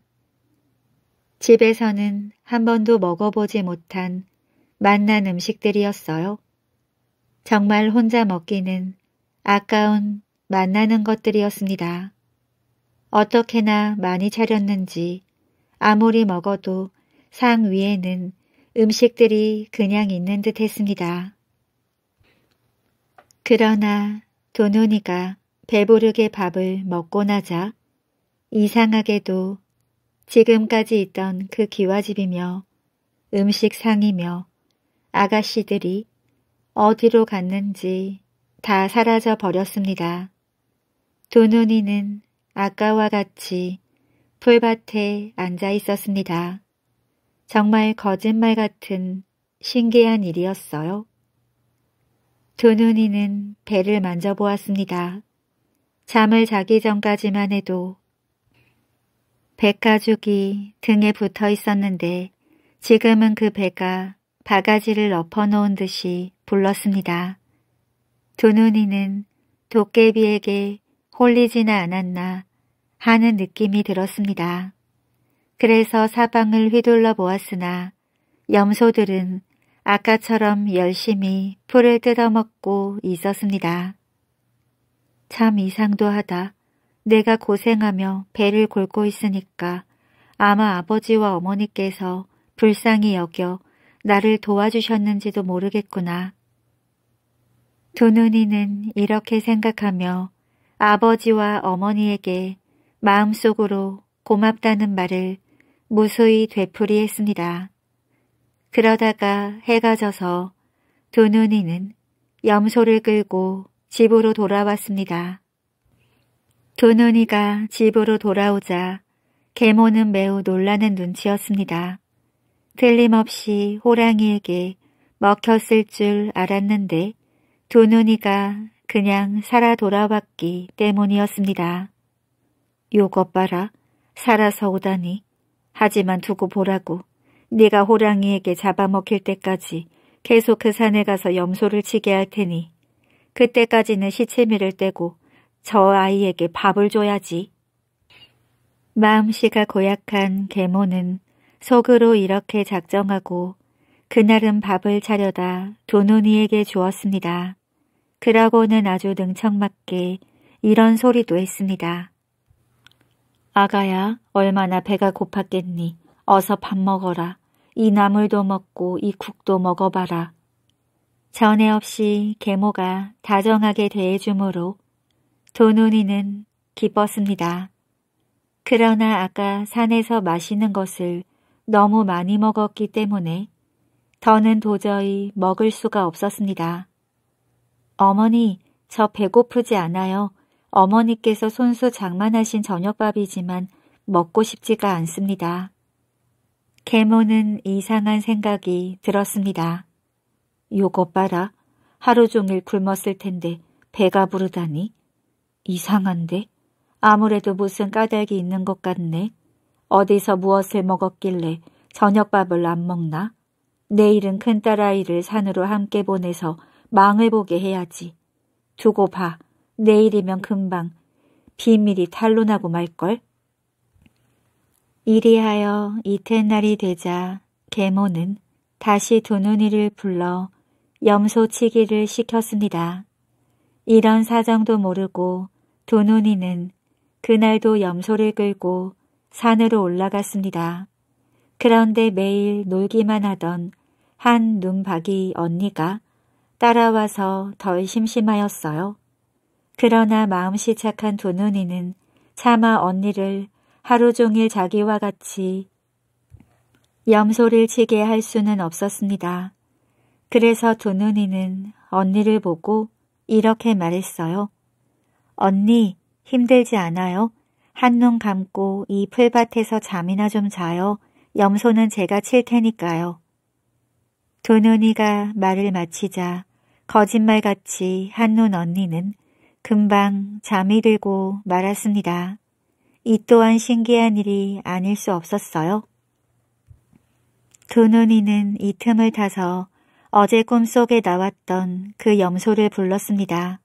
집에서는 한 번도 먹어보지 못한 맛난 음식들이었어요. 정말 혼자 먹기는 아까운 만나는 것들이었습니다. 어떻게나 많이 차렸는지 아무리 먹어도 상 위에는 음식들이 그냥 있는 듯 했습니다. 그러나 도노니가 배부르게 밥을 먹고 나자 이상하게도 지금까지 있던 그 기와집이며 음식상이며 아가씨들이 어디로 갔는지 다 사라져 버렸습니다. 도눈이는 아까와 같이 풀밭에 앉아 있었습니다. 정말 거짓말 같은 신기한 일이었어요. 도눈이는 배를 만져보았습니다. 잠을 자기 전까지만 해도 백가죽이 등에 붙어 있었는데 지금은 그 배가 바가지를 엎어놓은 듯이 불렀습니다. 두 눈이는 도깨비에게 홀리지나 않았나 하는 느낌이 들었습니다. 그래서 사방을 휘둘러 보았으나 염소들은 아까처럼 열심히 풀을 뜯어먹고 있었습니다. 참 이상도 하다. 내가 고생하며 배를 골고 있으니까 아마 아버지와 어머니께서 불쌍히 여겨 나를 도와주셨는지도 모르겠구나. 두눈이는 이렇게 생각하며 아버지와 어머니에게 마음속으로 고맙다는 말을 무수히 되풀이했습니다. 그러다가 해가 져서 두눈이는 염소를 끌고 집으로 돌아왔습니다. 두눈이가 집으로 돌아오자 계모는 매우 놀라는 눈치였습니다. 틀림없이 호랑이에게 먹혔을 줄 알았는데 두눈이가 그냥 살아 돌아왔기 때문이었습니다. 요것 봐라. 살아서 오다니. 하지만 두고 보라고. 네가 호랑이에게 잡아먹힐 때까지 계속 그 산에 가서 염소를 치게 할 테니 그때까지는 시체미를 떼고 저 아이에게 밥을 줘야지. 마음씨가 고약한 계모는 속으로 이렇게 작정하고 그날은 밥을 차려다 도노니에게 주었습니다. 그러고는 아주 능청맞게 이런 소리도 했습니다. 아가야 얼마나 배가 고팠겠니. 어서 밥 먹어라. 이 나물도 먹고 이 국도 먹어봐라. 전에 없이 계모가 다정하게 대해주므로 도노니는 기뻤습니다. 그러나 아까 산에서 마시는 것을 너무 많이 먹었기 때문에 더는 도저히 먹을 수가 없었습니다. 어머니, 저 배고프지 않아요. 어머니께서 손수 장만하신 저녁밥이지만 먹고 싶지가 않습니다. 계모는 이상한 생각이 들었습니다. 요것 봐라. 하루 종일 굶었을 텐데 배가 부르다니. 이상한데? 아무래도 무슨 까닭이 있는 것 같네. 어디서 무엇을 먹었길래 저녁밥을 안 먹나? 내일은 큰딸아이를 산으로 함께 보내서 망을 보게 해야지. 두고 봐. 내일이면 금방 비밀이 탄로나고 말걸. 이리하여 이튿날이 되자 계모는 다시 두눈이를 불러 염소치기를 시켰습니다. 이런 사정도 모르고 도논이는 그날도 염소를 끌고 산으로 올라갔습니다. 그런데 매일 놀기만 하던 한 눈박이 언니가 따라와서 덜 심심하였어요. 그러나 마음씨 착한 도논이는 차마 언니를 하루 종일 자기와 같이 염소를 치게 할 수는 없었습니다. 그래서 도논이는 언니를 보고 이렇게 말했어요. 언니, 힘들지 않아요? 한눈 감고 이 풀밭에서 잠이나 좀 자요. 염소는 제가 칠 테니까요. 두 눈이가 말을 마치자 거짓말같이 한눈 언니는 금방 잠이 들고 말았습니다. 이 또한 신기한 일이 아닐 수 없었어요. 두 눈이는 이 틈을 타서 어제 꿈속에 나왔던 그 염소를 불렀습니다.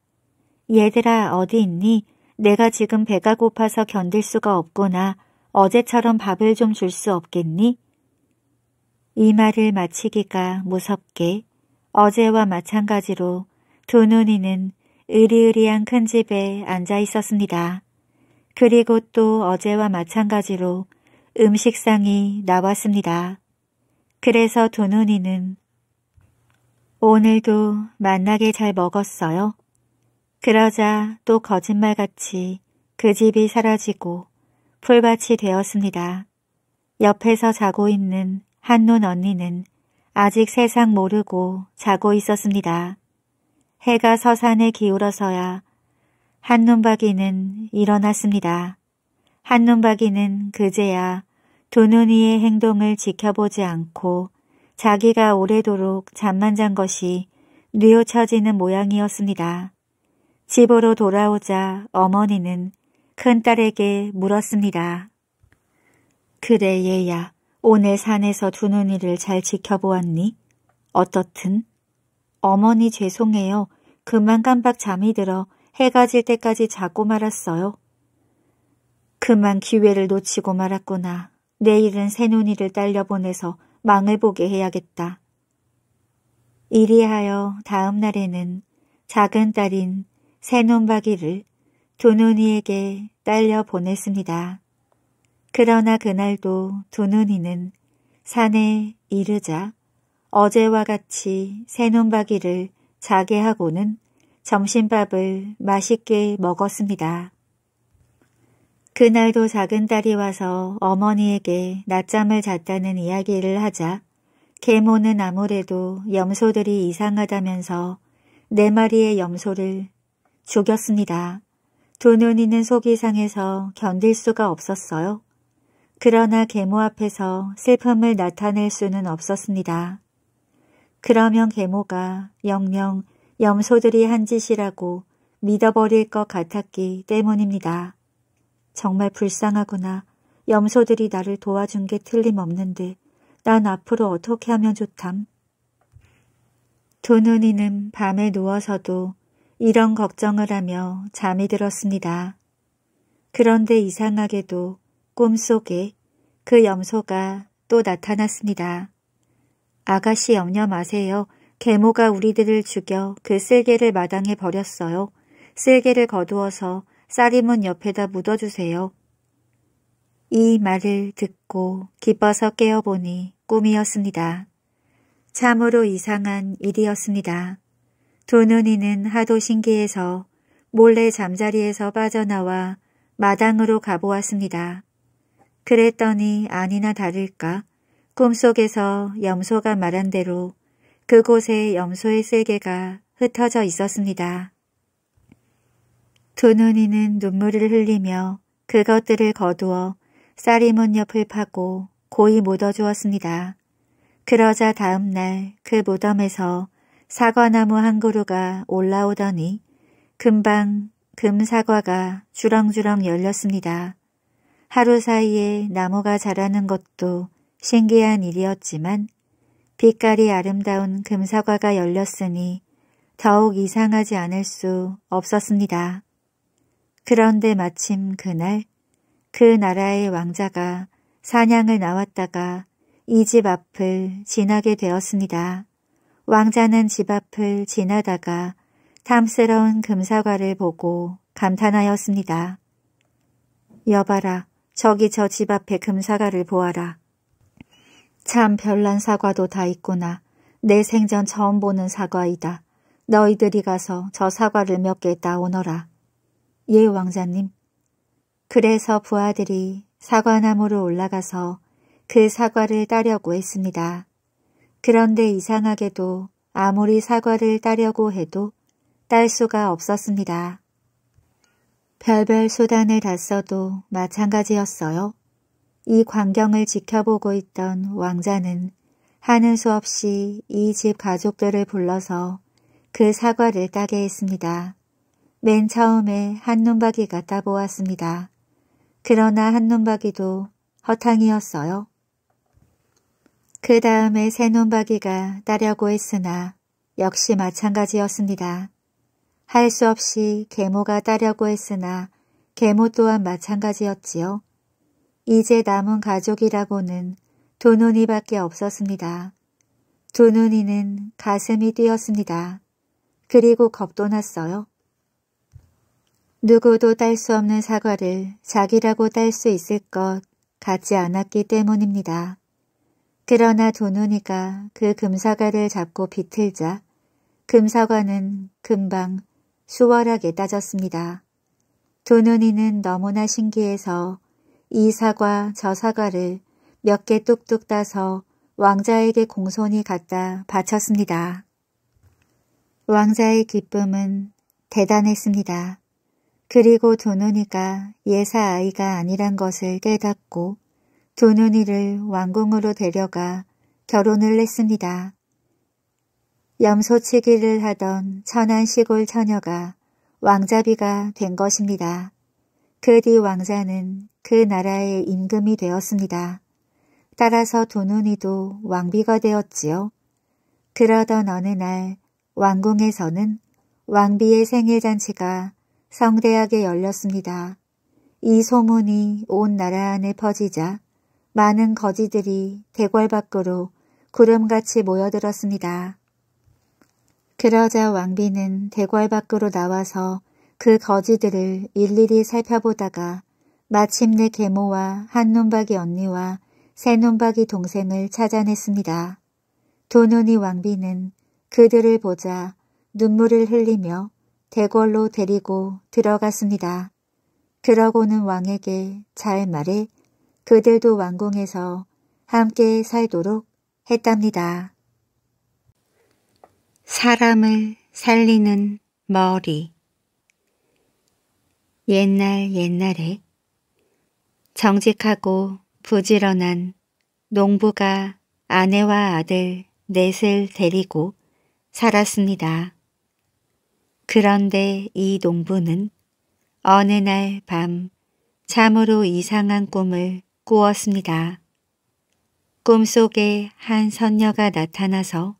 얘들아 어디 있니? 내가 지금 배가 고파서 견딜 수가 없구나. 어제처럼 밥을 좀 줄 수 없겠니? 이 말을 마치기가 무섭게 어제와 마찬가지로 두 눈이는 으리으리한 큰 집에 앉아 있었습니다. 그리고 또 어제와 마찬가지로 음식상이 나왔습니다. 그래서 두 눈이는 오늘도 만나게 잘 먹었어요. 그러자 또 거짓말같이 그 집이 사라지고 풀밭이 되었습니다. 옆에서 자고 있는 한눈 언니는 아직 세상 모르고 자고 있었습니다. 해가 서산에 기울어서야 한눈박이는 일어났습니다. 한눈박이는 그제야 두 눈이의 행동을 지켜보지 않고 자기가 오래도록 잠만 잔 것이 뉘우쳐지는 모양이었습니다. 집으로 돌아오자 어머니는 큰딸에게 물었습니다. 그래 얘야, 오늘 산에서 두눈이를 잘 지켜보았니? 어떻든? 어머니 죄송해요. 그만 깜박 잠이 들어 해가 질 때까지 자고 말았어요. 그만 기회를 놓치고 말았구나. 내일은 새눈이를 딸려보내서 망을 보게 해야겠다. 이리하여 다음 날에는 작은 딸인 새놈박이를 두눈이에게 딸려 보냈습니다. 그러나 그날도 두눈이는 산에 이르자 어제와 같이 새눈박이를 자게 하고는 점심밥을 맛있게 먹었습니다. 그날도 작은 딸이 와서 어머니에게 낮잠을 잤다는 이야기를 하자 계모는 아무래도 염소들이 이상하다면서 네 마리의 염소를 죽였습니다. 두눈 있는 속이 상해서 견딜 수가 없었어요. 그러나 계모 앞에서 슬픔을 나타낼 수는 없었습니다. 그러면 계모가 영영 염소들이 한 짓이라고 믿어버릴 것 같았기 때문입니다. 정말 불쌍하구나. 염소들이 나를 도와준 게 틀림없는데 난 앞으로 어떻게 하면 좋담. 두 눈이는 밤에 누워서도 이런 걱정을 하며 잠이 들었습니다. 그런데 이상하게도 꿈속에 그 염소가 또 나타났습니다. 아가씨 염려 마세요. 계모가 우리들을 죽여 그 쓸개를 마당에 버렸어요. 쓸개를 거두어서 쌀이문 옆에다 묻어주세요. 이 말을 듣고 기뻐서 깨어보니 꿈이었습니다. 참으로 이상한 일이었습니다. 두 눈이는 하도 신기해서 몰래 잠자리에서 빠져나와 마당으로 가보았습니다. 그랬더니 아니나 다를까 꿈속에서 염소가 말한 대로 그곳에 염소의 쓸개가 흩어져 있었습니다. 두 눈이는 눈물을 흘리며 그것들을 거두어 쌀이문 옆을 파고 고이 묻어주었습니다. 그러자 다음날 그 무덤에서 사과나무 한 그루가 올라오더니 금방 금사과가 주렁주렁 열렸습니다. 하루 사이에 나무가 자라는 것도 신기한 일이었지만 빛깔이 아름다운 금사과가 열렸으니 더욱 이상하지 않을 수 없었습니다. 그런데 마침 그날 그 나라의 왕자가 사냥을 나왔다가 이 집 앞을 지나게 되었습니다. 왕자는 집 앞을 지나다가 탐스러운 금사과를 보고 감탄하였습니다. 여봐라, 저기 저 집 앞에 금사과를 보아라. 참 별난 사과도 다 있구나. 내 생전 처음 보는 사과이다. 너희들이 가서 저 사과를 몇 개 따오너라. 예, 왕자님. 그래서 부하들이 사과나무로 올라가서 그 사과를 따려고 했습니다. 그런데 이상하게도 아무리 사과를 따려고 해도 딸 수가 없었습니다. 별별 수단을 다 써도 마찬가지였어요. 이 광경을 지켜보고 있던 왕자는 하는 수 없이 이 집 가족들을 불러서 그 사과를 따게 했습니다. 맨 처음에 한눈박이가 따보았습니다. 그러나 한눈박이도 허탕이었어요. 그 다음에 새놈박이가 따려고 했으나 역시 마찬가지였습니다. 할 수 없이 계모가 따려고 했으나 계모 또한 마찬가지였지요. 이제 남은 가족이라고는 두 눈이밖에 없었습니다. 두 눈이는 가슴이 뛰었습니다. 그리고 겁도 났어요. 누구도 딸 수 없는 사과를 자기라고 딸 수 있을 것 같지 않았기 때문입니다. 그러나 도누니가 그 금사과를 잡고 비틀자 금사과는 금방 수월하게 따졌습니다. 도누니는 너무나 신기해서 이 사과 저 사과를 몇 개 뚝뚝 따서 왕자에게 공손히 갖다 바쳤습니다. 왕자의 기쁨은 대단했습니다. 그리고 도누니가 예사 아이가 아니란 것을 깨닫고 조눈이를 왕궁으로 데려가 결혼을 했습니다. 염소치기를 하던 천안 시골 처녀가 왕자비가 된 것입니다. 그 뒤 왕자는 그 나라의 임금이 되었습니다. 따라서 도눈이도 왕비가 되었지요. 그러던 어느 날 왕궁에서는 왕비의 생일잔치가 성대하게 열렸습니다. 이 소문이 온 나라 안에 퍼지자 많은 거지들이 대궐 밖으로 구름같이 모여들었습니다. 그러자 왕비는 대궐 밖으로 나와서 그 거지들을 일일이 살펴보다가 마침내 계모와 한눈박이 언니와 새눈박이 동생을 찾아냈습니다. 두 눈이 왕비는 그들을 보자 눈물을 흘리며 대궐로 데리고 들어갔습니다. 그러고는 왕에게 잘 말해 그들도 왕공에서 함께 살도록 했답니다. 사람을 살리는 머리 옛날 옛날에 정직하고 부지런한 농부가 아내와 아들 넷을 데리고 살았습니다. 그런데 이 농부는 어느 날 밤 참으로 이상한 꿈을 꾸었습니다. 꿈속에 한 선녀가 나타나서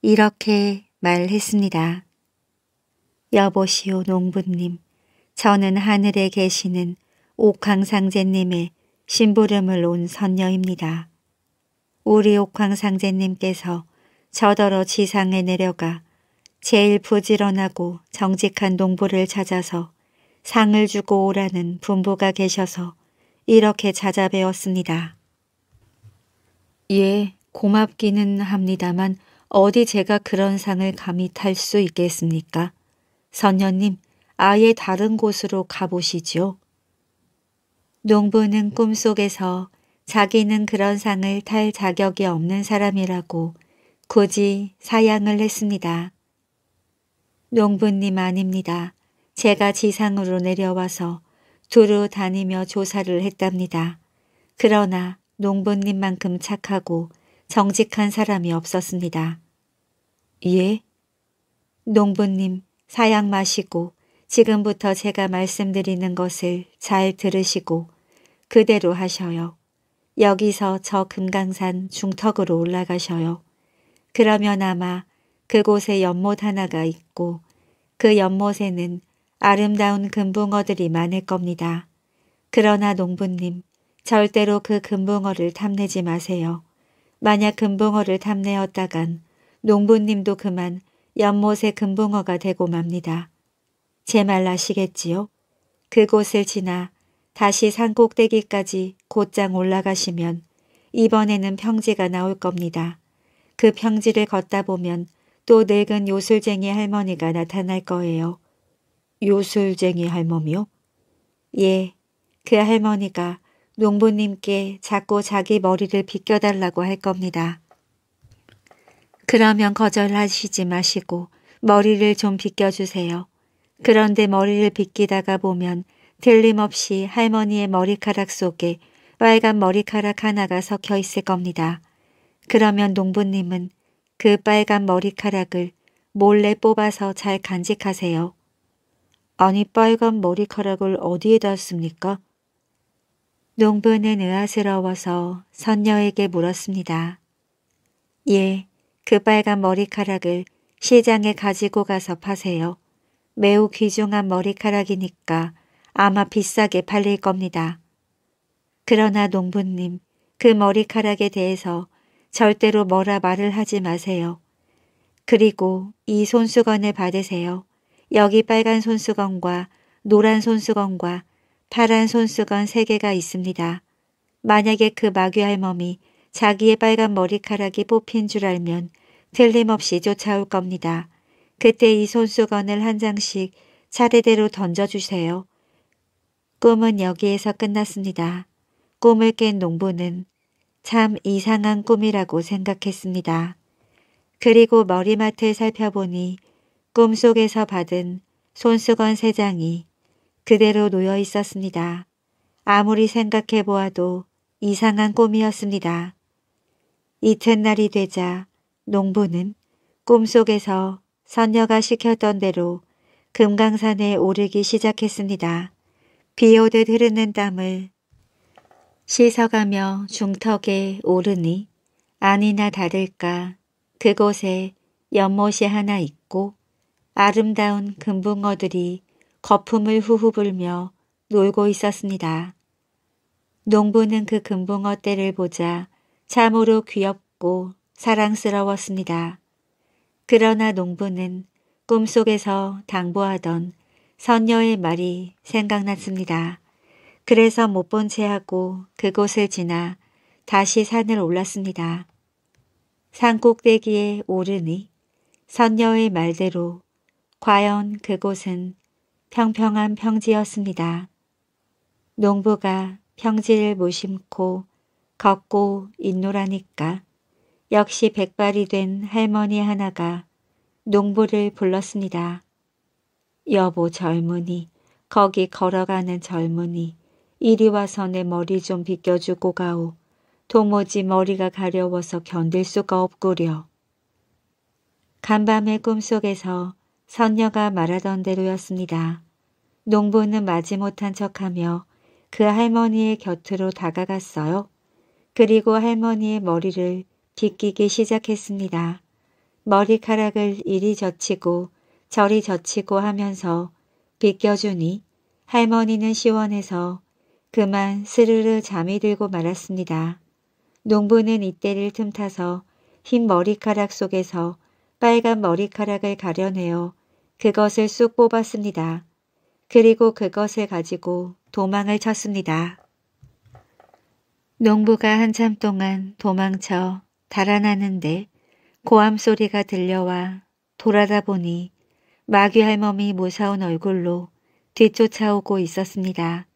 이렇게 말했습니다. 여보시오 농부님, 저는 하늘에 계시는 옥황상제님의 심부름을 온 선녀입니다. 우리 옥황상제님께서 저더러 지상에 내려가 제일 부지런하고 정직한 농부를 찾아서 상을 주고 오라는 분부가 계셔서 이렇게 찾아뵈었습니다. 예, 고맙기는 합니다만 어디 제가 그런 상을 감히 탈 수 있겠습니까? 선녀님, 아예 다른 곳으로 가보시죠 농부는 꿈속에서 자기는 그런 상을 탈 자격이 없는 사람이라고 굳이 사양을 했습니다. 농부님 아닙니다. 제가 지상으로 내려와서 두루 다니며 조사를 했답니다. 그러나 농부님만큼 착하고 정직한 사람이 없었습니다. 예? 농부님, 사양 마시고 지금부터 제가 말씀드리는 것을 잘 들으시고 그대로 하셔요. 여기서 저 금강산 중턱으로 올라가셔요. 그러면 아마 그곳에 연못 하나가 있고 그 연못에는 아름다운 금붕어들이 많을 겁니다. 그러나 농부님, 절대로 그 금붕어를 탐내지 마세요. 만약 금붕어를 탐내었다간 농부님도 그만 연못의 금붕어가 되고 맙니다. 제말 아시겠지요? 그곳을 지나 다시 산 꼭대기까지 곧장 올라가시면 이번에는 평지가 나올 겁니다. 그 평지를 걷다 보면 또 늙은 요술쟁이 할머니가 나타날 거예요. 요술쟁이 할멈이요? 예, 그 할머니가 농부님께 자꾸 자기 머리를 빗겨달라고 할 겁니다. 그러면 거절하시지 마시고 머리를 좀 빗겨주세요. 그런데 머리를 빗기다가 보면 틀림없이 할머니의 머리카락 속에 빨간 머리카락 하나가 섞여 있을 겁니다. 그러면 농부님은 그 빨간 머리카락을 몰래 뽑아서 잘 간직하세요. 아니 빨간 머리카락을 어디에다 습니까 농부는 의아스러워서 선녀에게 물었습니다. 예, 그 빨간 머리카락을 시장에 가지고 가서 파세요. 매우 귀중한 머리카락이니까 아마 비싸게 팔릴 겁니다. 그러나 농부님, 그 머리카락에 대해서 절대로 뭐라 말을 하지 마세요. 그리고 이 손수건을 받으세요. 여기 빨간 손수건과 노란 손수건과 파란 손수건 세개가 있습니다. 만약에 그 마귀 할멈이 자기의 빨간 머리카락이 뽑힌 줄 알면 틀림없이 쫓아올 겁니다. 그때 이 손수건을 한 장씩 차례대로 던져주세요. 꿈은 여기에서 끝났습니다. 꿈을 깬 농부는 참 이상한 꿈이라고 생각했습니다. 그리고 머리맡을 살펴보니 꿈속에서 받은 손수건 세 장이 그대로 놓여 있었습니다. 아무리 생각해 보아도 이상한 꿈이었습니다. 이튿날이 되자 농부는 꿈속에서 선녀가 시켰던 대로 금강산에 오르기 시작했습니다. 비 오듯 흐르는 땀을 씻어가며 중턱에 오르니 아니나 다를까 그곳에 연못이 하나 있고 아름다운 금붕어들이 거품을 후후 불며 놀고 있었습니다. 농부는 그 금붕어 떼를 보자 참으로 귀엽고 사랑스러웠습니다. 그러나 농부는 꿈속에서 당부하던 선녀의 말이 생각났습니다. 그래서 못 본 채 하고 그곳을 지나 다시 산을 올랐습니다. 산 꼭대기에 오르니 선녀의 말대로 과연 그곳은 평평한 평지였습니다. 농부가 평지를 무심코 걷고 있노라니까 역시 백발이 된 할머니 하나가 농부를 불렀습니다. 여보 젊은이, 거기 걸어가는 젊은이, 이리 와서 내 머리 좀 비껴주고 가오. 도무지 머리가 가려워서 견딜 수가 없구려. 간밤의 꿈속에서 선녀가 말하던 대로였습니다. 농부는 마지못한 척하며 그 할머니의 곁으로 다가갔어요. 그리고 할머니의 머리를 빗기기 시작했습니다. 머리카락을 이리 젖히고 저리 젖히고 하면서 빗겨주니 할머니는 시원해서 그만 스르르 잠이 들고 말았습니다. 농부는 이때를 틈타서 흰 머리카락 속에서 빨간 머리카락을 가려내어 그것을 쑥 뽑았습니다. 그리고 그것을 가지고 도망을 쳤습니다. 농부가 한참 동안 도망쳐 달아나는데 고함 소리가 들려와 돌아다 보니 마귀 할멈이 무서운 얼굴로 뒤쫓아오고 있었습니다.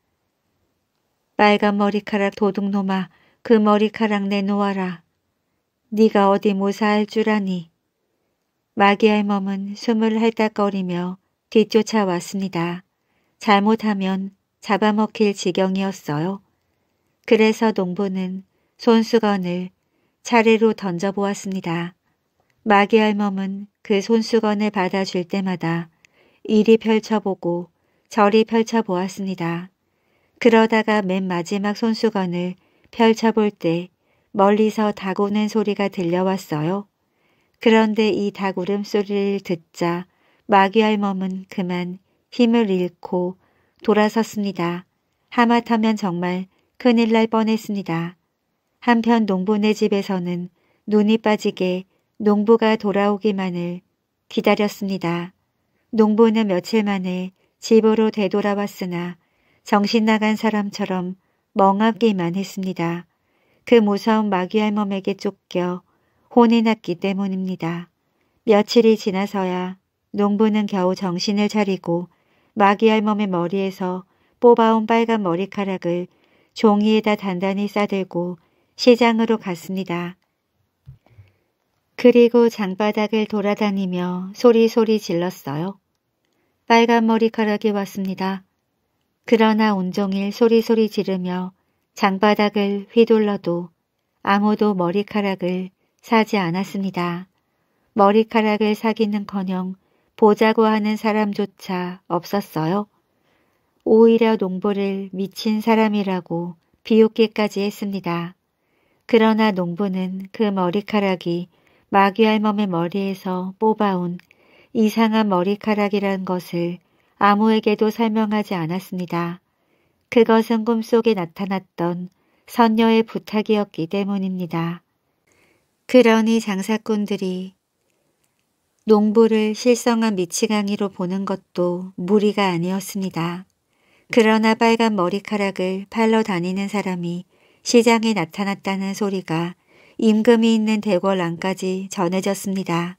빨간 머리카락 도둑놈아 그 머리카락 내놓아라. 네가 어디 무사할 줄 아니. 마귀의 몸은 숨을 헐떡거리며 뒤쫓아왔습니다. 잘못하면 잡아먹힐 지경이었어요. 그래서 농부는 손수건을 차례로 던져보았습니다. 마귀 할멈은 그 손수건을 받아줄 때마다 이리 펼쳐보고 저리 펼쳐보았습니다. 그러다가 맨 마지막 손수건을 펼쳐볼 때 멀리서 다고는 소리가 들려왔어요. 그런데 이 닭 울음소리를 듣자 마귀알몸은 그만 힘을 잃고 돌아섰습니다. 하마터면 정말 큰일 날 뻔했습니다. 한편 농부네 집에서는 눈이 빠지게 농부가 돌아오기만을 기다렸습니다. 농부는 며칠 만에 집으로 되돌아왔으나 정신 나간 사람처럼 멍하기만 했습니다. 그 무서운 마귀 할멈에게 쫓겨 혼이 났기 때문입니다. 며칠이 지나서야 농부는 겨우 정신을 차리고 마귀 할멈의 머리에서 뽑아온 빨간 머리카락을 종이에다 단단히 싸들고 시장으로 갔습니다. 그리고 장바닥을 돌아다니며 소리소리 질렀어요. 빨간 머리카락이 왔습니다. 그러나 온종일 소리소리 지르며 장바닥을 휘둘러도 아무도 머리카락을 사지 않았습니다. 머리카락을 사귀는커녕 보자고 하는 사람조차 없었어요. 오히려 농부를 미친 사람이라고 비웃기까지 했습니다. 그러나 농부는 그 머리카락이 마귀 할멈의 머리에서 뽑아온 이상한 머리카락이란 것을 아무에게도 설명하지 않았습니다. 그것은 꿈속에 나타났던 선녀의 부탁이었기 때문입니다. 그러니 장사꾼들이 농부를 실성한 미치강이로 보는 것도 무리가 아니었습니다. 그러나 빨간 머리카락을 팔러 다니는 사람이 시장에 나타났다는 소리가 임금이 있는 대궐 안까지 전해졌습니다.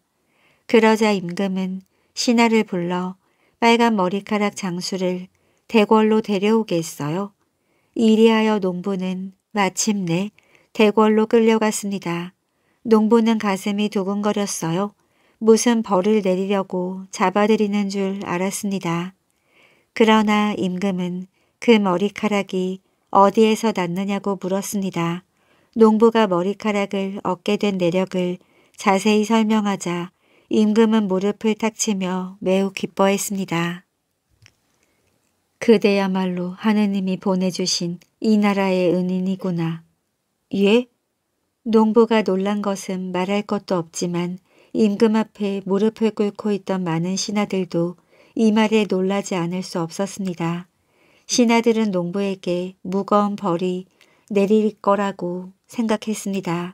그러자 임금은 신하를 불러 빨간 머리카락 장수를 대궐로 데려오게 했어요. 이리하여 농부는 마침내 대궐로 끌려갔습니다. 농부는 가슴이 두근거렸어요. 무슨 벌을 내리려고 잡아들이는 줄 알았습니다. 그러나 임금은 그 머리카락이 어디에서 났느냐고 물었습니다. 농부가 머리카락을 얻게 된 내력을 자세히 설명하자 임금은 무릎을 탁 치며 매우 기뻐했습니다. 그대야말로 하느님이 보내주신 이 나라의 은인이구나. 예? 농부가 놀란 것은 말할 것도 없지만 임금 앞에 무릎을 꿇고 있던 많은 신하들도 이 말에 놀라지 않을 수 없었습니다. 신하들은 농부에게 무거운 벌이 내릴 거라고 생각했습니다.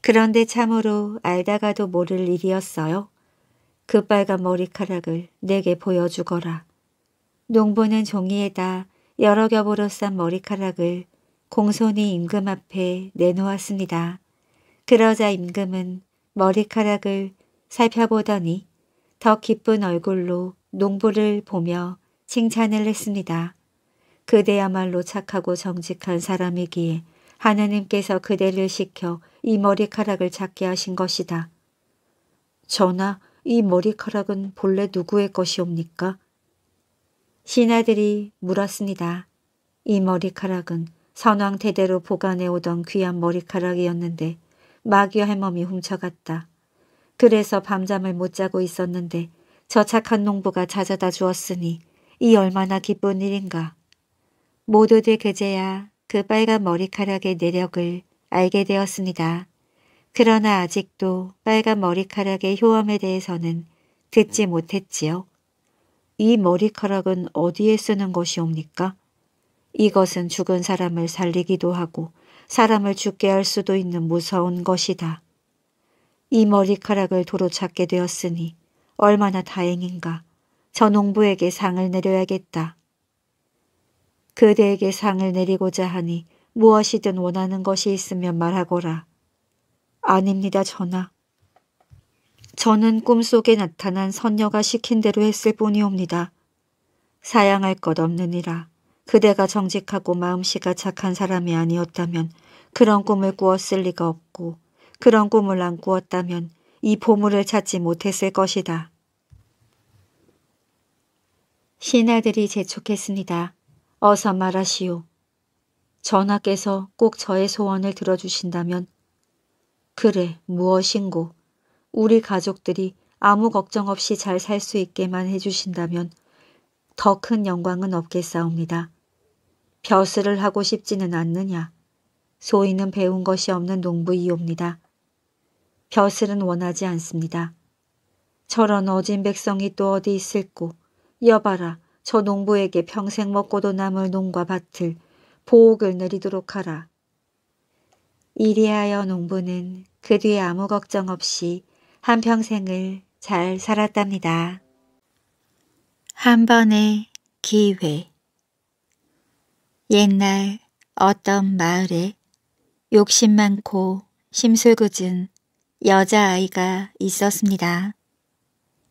그런데 참으로 알다가도 모를 일이었어요. 그 빨간 머리카락을 내게 보여주거라. 농부는 종이에다 여러 겹으로 싼 머리카락을 공손히 임금 앞에 내놓았습니다. 그러자 임금은 머리카락을 살펴보더니 더 기쁜 얼굴로 농부를 보며 칭찬을 했습니다. 그대야말로 착하고 정직한 사람이기에 하나님께서 그대를 시켜 이 머리카락을 찾게 하신 것이다. 전하, 이 머리카락은 본래 누구의 것이옵니까? 신하들이 물었습니다. 이 머리카락은 선왕 대대로 보관해오던 귀한 머리카락이었는데 마귀 할멈이 훔쳐갔다. 그래서 밤잠을 못 자고 있었는데 저 착한 농부가 찾아다 주었으니 이 얼마나 기쁜 일인가. 모두들 그제야 그 빨간 머리카락의 내력을 알게 되었습니다. 그러나 아직도 빨간 머리카락의 효험에 대해서는 듣지 못했지요. 이 머리카락은 어디에 쓰는 것이옵니까? 이것은 죽은 사람을 살리기도 하고 사람을 죽게 할 수도 있는 무서운 것이다. 이 머리카락을 도로 찾게 되었으니 얼마나 다행인가. 저 농부에게 상을 내려야겠다. 그대에게 상을 내리고자 하니 무엇이든 원하는 것이 있으면 말하거라. 아닙니다, 전하. 저는 꿈속에 나타난 선녀가 시킨 대로 했을 뿐이옵니다. 사양할 것 없느니라. 그대가 정직하고 마음씨가 착한 사람이 아니었다면 그런 꿈을 꾸었을 리가 없고 그런 꿈을 안 꾸었다면 이 보물을 찾지 못했을 것이다. 신하들이 재촉했습니다. 어서 말하시오. 전하께서 꼭 저의 소원을 들어주신다면 그래 무엇인고 우리 가족들이 아무 걱정 없이 잘 살 수 있게만 해주신다면 더 큰 영광은 없겠사옵니다. 벼슬을 하고 싶지는 않느냐. 소인은 배운 것이 없는 농부이옵니다. 벼슬은 원하지 않습니다. 저런 어진 백성이 또 어디 있을꼬. 여봐라 저 농부에게 평생 먹고도 남을 농과 밭을 보옥을 내리도록 하라. 이리하여 농부는 그 뒤에 아무 걱정 없이 한평생을 잘 살았답니다. 한 번의 기회 옛날 어떤 마을에 욕심 많고 심술궂은 여자아이가 있었습니다.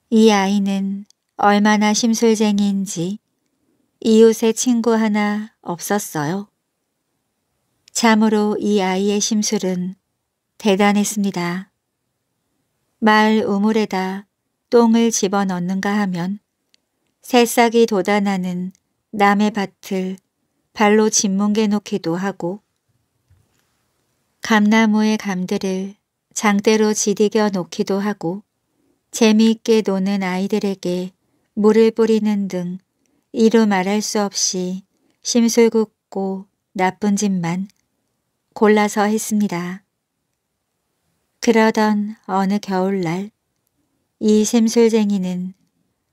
이 아이는 얼마나 심술쟁이인지 이웃의 친구 하나 없었어요. 참으로 이 아이의 심술은 대단했습니다. 마을 우물에다 똥을 집어넣는가 하면 새싹이 돋아나는 남의 밭을 발로 짓뭉개 놓기도 하고 감나무의 감들을 장대로 지디겨 놓기도 하고 재미있게 노는 아이들에게 물을 뿌리는 등 이루 말할 수 없이 심술궂고 나쁜 짓만 골라서 했습니다. 그러던 어느 겨울날 이 샘술쟁이는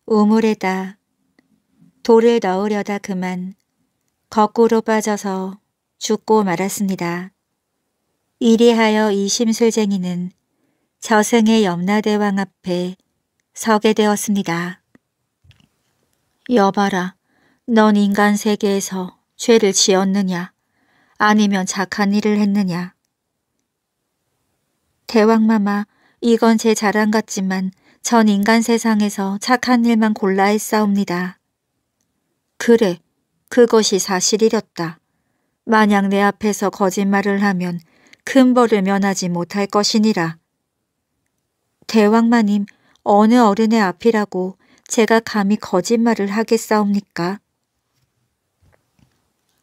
우물에다 돌을 넣으려다 그만 거꾸로 빠져서 죽고 말았습니다. 이리하여 이 심술쟁이는 저승의 염라대왕 앞에 서게 되었습니다. 여봐라, 넌 인간 세계에서 죄를 지었느냐, 아니면 착한 일을 했느냐. 대왕마마, 이건 제 자랑 같지만 전 인간 세상에서 착한 일만 골라 했사옵니다. 그래, 그것이 사실이었다 만약 내 앞에서 거짓말을 하면 큰 벌을 면하지 못할 것이니라. 대왕마님, 어느 어른의 앞이라고 제가 감히 거짓말을 하겠사옵니까?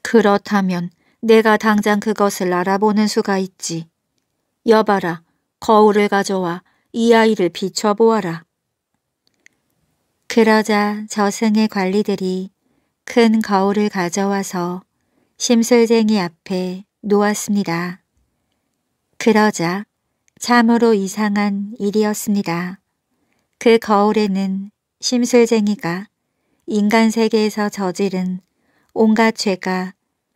그렇다면 내가 당장 그것을 알아보는 수가 있지. 여봐라, 거울을 가져와 이 아이를 비춰보아라. 그러자 저승의 관리들이 큰 거울을 가져와서 심술쟁이 앞에 놓았습니다. 그러자 참으로 이상한 일이었습니다. 그 거울에는 심술쟁이가 인간 세계에서 저지른 온갖 죄가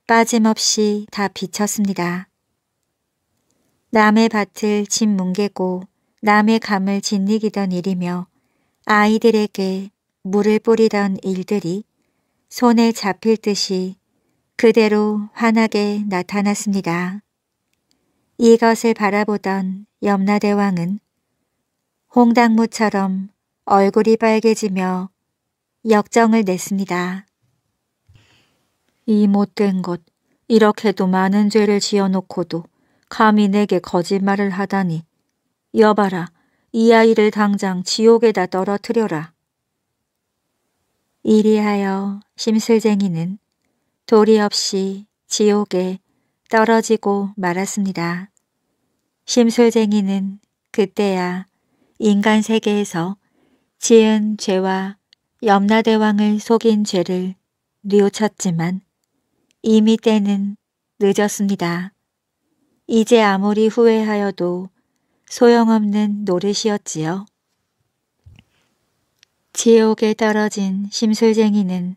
빠짐없이 다 비쳤습니다. 남의 밭을 짓뭉개고 남의 감을 짓이기던 일이며 아이들에게 물을 뿌리던 일들이 손에 잡힐 듯이 그대로 환하게 나타났습니다. 이것을 바라보던 염라대왕은 홍당무처럼 얼굴이 빨개지며 역정을 냈습니다. 이 못된 것, 이렇게도 많은 죄를 지어놓고도 감히 내게 거짓말을 하다니. 여봐라, 이 아이를 당장 지옥에다 떨어뜨려라. 이리하여 심술쟁이는 도리 없이 지옥에 떨어지고 말았습니다. 심술쟁이는 그때야 인간 세계에서 지은 죄와 염라대왕을 속인 죄를 뉘우쳤지만 이미 때는 늦었습니다. 이제 아무리 후회하여도 소용없는 노릇이었지요. 지옥에 떨어진 심술쟁이는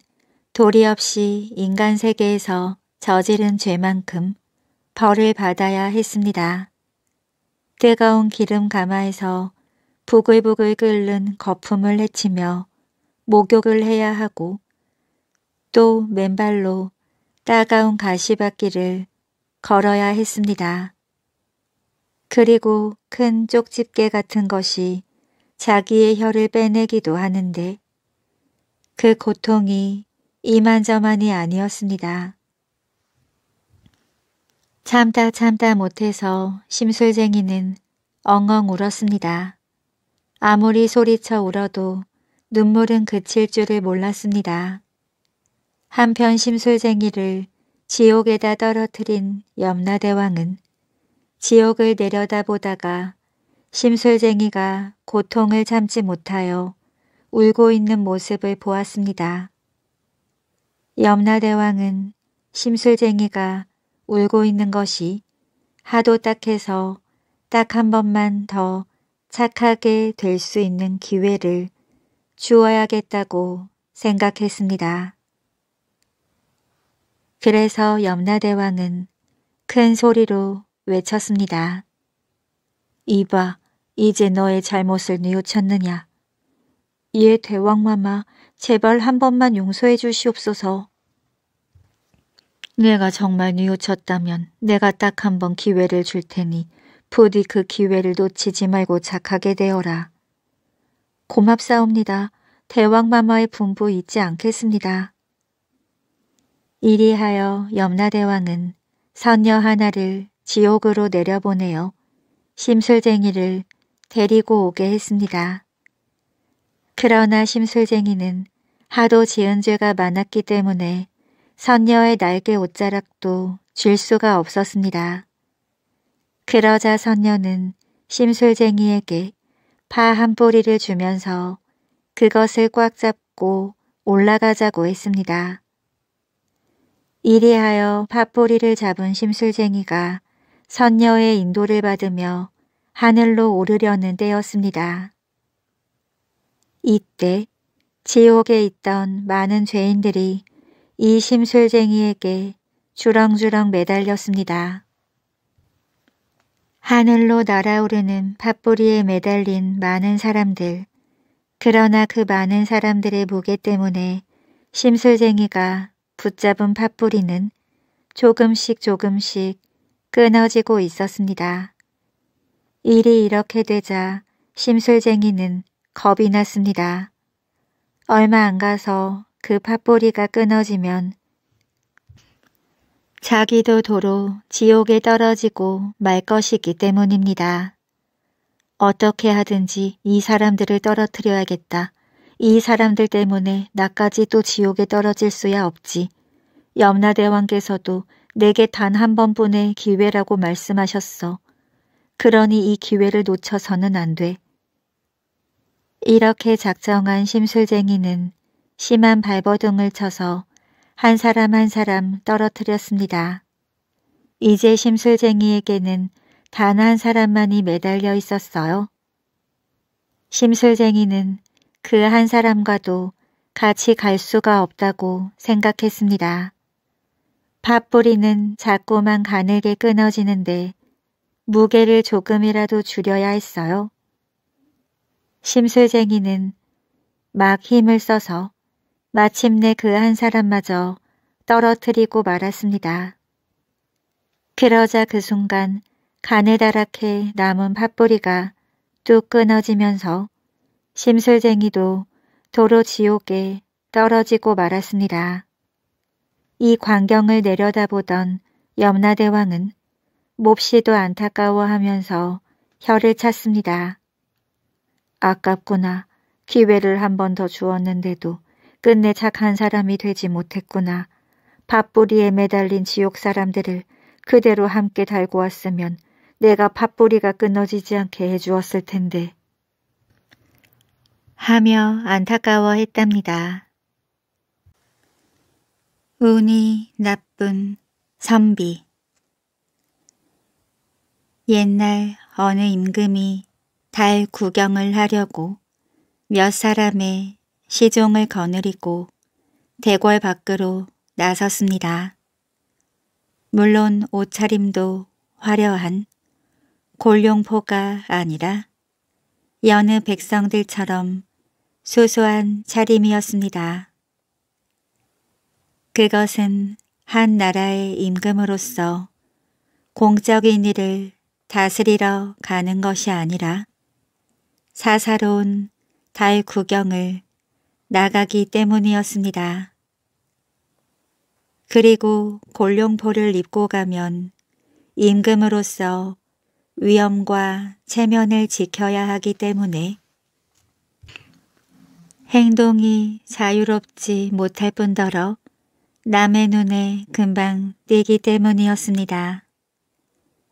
도리 없이 인간 세계에서 저지른 죄만큼 벌을 받아야 했습니다. 뜨거운 기름 가마에서 부글부글 끓는 거품을 헤치며 목욕을 해야 하고 또 맨발로 따가운 가시밭길을 걸어야 했습니다. 그리고 큰 쪽집게 같은 것이 자기의 혀를 빼내기도 하는데 그 고통이 이만저만이 아니었습니다. 참다 참다 못해서 심술쟁이는 엉엉 울었습니다. 아무리 소리쳐 울어도 눈물은 그칠 줄을 몰랐습니다. 한편 심술쟁이를 지옥에다 떨어뜨린 염라대왕은 지옥을 내려다보다가 심술쟁이가 고통을 참지 못하여 울고 있는 모습을 보았습니다. 염라대왕은 심술쟁이가 울고 있는 것이 하도 딱해서 딱 한 번만 더 착하게 될 수 있는 기회를 주어야겠다고 생각했습니다. 그래서 염라대왕은 큰 소리로 외쳤습니다. 이봐, 이제 너의 잘못을 뉘우쳤느냐. 예, 대왕마마, 제발 한 번만 용서해 주시옵소서. 내가 정말 뉘우쳤다면 내가 딱 한 번 기회를 줄 테니 부디 그 기회를 놓치지 말고 착하게 되어라. 고맙사옵니다. 대왕마마의 분부 잊지 않겠습니다. 이리하여 염라대왕은 선녀 하나를 지옥으로 내려보내어 심술쟁이를 데리고 오게 했습니다. 그러나 심술쟁이는 하도 지은 죄가 많았기 때문에 선녀의 날개 옷자락도 줄 수가 없었습니다. 그러자 선녀는 심술쟁이에게 파 한 뿌리를 주면서 그것을 꽉 잡고 올라가자고 했습니다. 이리하여 파뿌리를 잡은 심술쟁이가 선녀의 인도를 받으며 하늘로 오르려는 때였습니다. 이때 지옥에 있던 많은 죄인들이 이 심술쟁이에게 주렁주렁 매달렸습니다. 하늘로 날아오르는 팥뿌리에 매달린 많은 사람들 그러나 그 많은 사람들의 무게 때문에 심술쟁이가 붙잡은 팥뿌리는 조금씩 조금씩 끊어지고 있었습니다. 일이 이렇게 되자 심술쟁이는 겁이 났습니다. 얼마 안 가서 그팥보리가 끊어지면 자기도 도로 지옥에 떨어지고 말 것이기 때문입니다. 어떻게 하든지 이 사람들을 떨어뜨려야겠다. 이 사람들 때문에 나까지 또 지옥에 떨어질 수야 없지. 염라대왕께서도 내게 단 한 번뿐의 기회라고 말씀하셨어. 그러니 이 기회를 놓쳐서는 안 돼. 이렇게 작정한 심술쟁이는 심한 발버둥을 쳐서 한 사람 한 사람 떨어뜨렸습니다. 이제 심술쟁이에게는 단 한 사람만이 매달려 있었어요. 심술쟁이는 그 한 사람과도 같이 갈 수가 없다고 생각했습니다. 밥뿌리는 자꾸만 가늘게 끊어지는데 무게를 조금이라도 줄여야 했어요. 심술쟁이는 막 힘을 써서 마침내 그 한 사람마저 떨어뜨리고 말았습니다. 그러자 그 순간 가느다랗게 남은 팥뿌리가 뚝 끊어지면서 심술쟁이도 도로 지옥에 떨어지고 말았습니다. 이 광경을 내려다보던 염라대왕은 몹시도 안타까워하면서 혀를 찼습니다. 아깝구나. 기회를 한 번 더 주었는데도 끝내 착한 사람이 되지 못했구나. 밥뿌리에 매달린 지옥 사람들을 그대로 함께 달고 왔으면 내가 밥뿌리가 끊어지지 않게 해주었을 텐데. 하며 안타까워했답니다. 운이 나쁜 선비 옛날 어느 임금이 달 구경을 하려고 몇 사람의 시종을 거느리고 대궐 밖으로 나섰습니다. 물론 옷차림도 화려한 골룡포가 아니라 여느 백성들처럼 소소한 차림이었습니다. 그것은 한 나라의 임금으로서 공적인 일을 다스리러 가는 것이 아니라 사사로운 달 구경을 나가기 때문이었습니다. 그리고 골룡포를 입고 가면 임금으로서 위엄과 체면을 지켜야 하기 때문에 행동이 자유롭지 못할 뿐더러 남의 눈에 금방 띄기 때문이었습니다.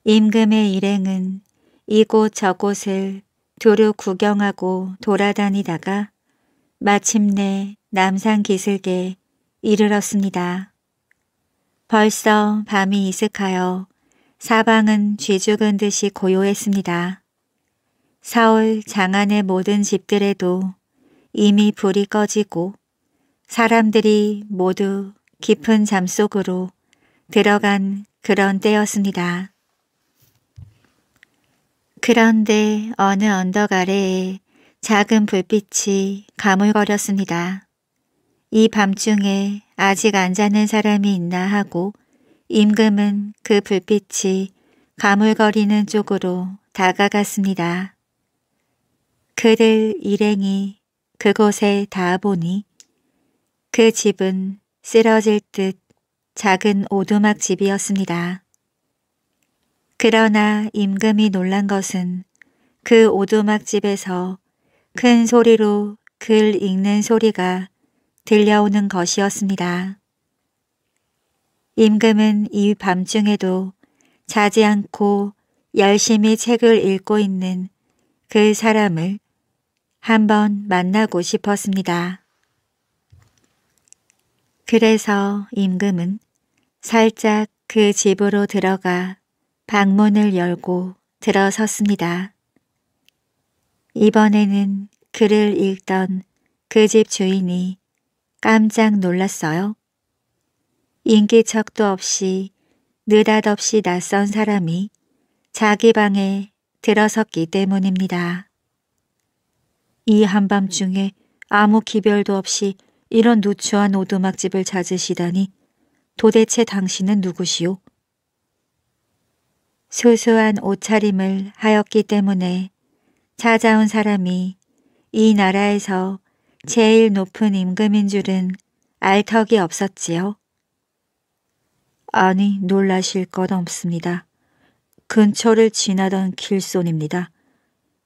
임금의 일행은 이곳 저곳을 두루 구경하고 돌아다니다가 마침내 남산 기슭에 이르렀습니다. 벌써 밤이 이슥하여 사방은 쥐죽은 듯이 고요했습니다. 서울 장안의 모든 집들에도 이미 불이 꺼지고 사람들이 모두 깊은 잠 속으로 들어간 그런 때였습니다. 그런데 어느 언덕 아래에 작은 불빛이 가물거렸습니다. 이 밤중에 아직 안 자는 사람이 있나 하고 임금은 그 불빛이 가물거리는 쪽으로 다가갔습니다. 그를 일행이 그곳에 닿아보니 그 집은 쓰러질 듯 작은 오두막 집이었습니다. 그러나 임금이 놀란 것은 그 오두막 집에서 큰 소리로 글 읽는 소리가 들려오는 것이었습니다. 임금은 이 밤중에도 자지 않고 열심히 책을 읽고 있는 그 사람을 한번 만나고 싶었습니다. 그래서 임금은 살짝 그 집으로 들어가 방문을 열고 들어섰습니다. 이번에는 글을 읽던 그 집 주인이 깜짝 놀랐어요. 인기척도 없이 느닷없이 낯선 사람이 자기 방에 들어섰기 때문입니다. 이 한밤중에 아무 기별도 없이 이런 누추한 오두막집을 찾으시다니 도대체 당신은 누구시오? 소소한 옷차림을 하였기 때문에 찾아온 사람이 이 나라에서 제일 높은 임금인 줄은 알턱이 없었지요. 아니 놀라실 것 없습니다. 근처를 지나던 길손입니다.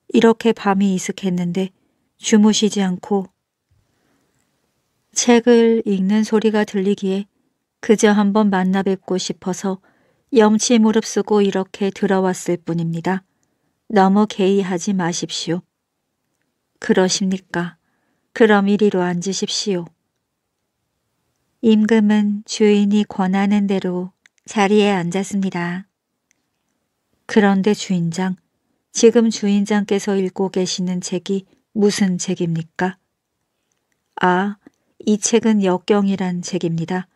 이렇게 밤이 이슥했는데 주무시지 않고 책을 읽는 소리가 들리기에 그저 한번 만나 뵙고 싶어서 염치 무릅쓰고 이렇게 들어왔을 뿐입니다. 너무 개의하지 마십시오. 그러십니까? 그럼 이리로 앉으십시오. 임금은 주인이 권하는 대로 자리에 앉았습니다. 그런데 주인장, 지금 주인장께서 읽고 계시는 책이 무슨 책입니까? 아, 이 책은 역경이란 책입니다.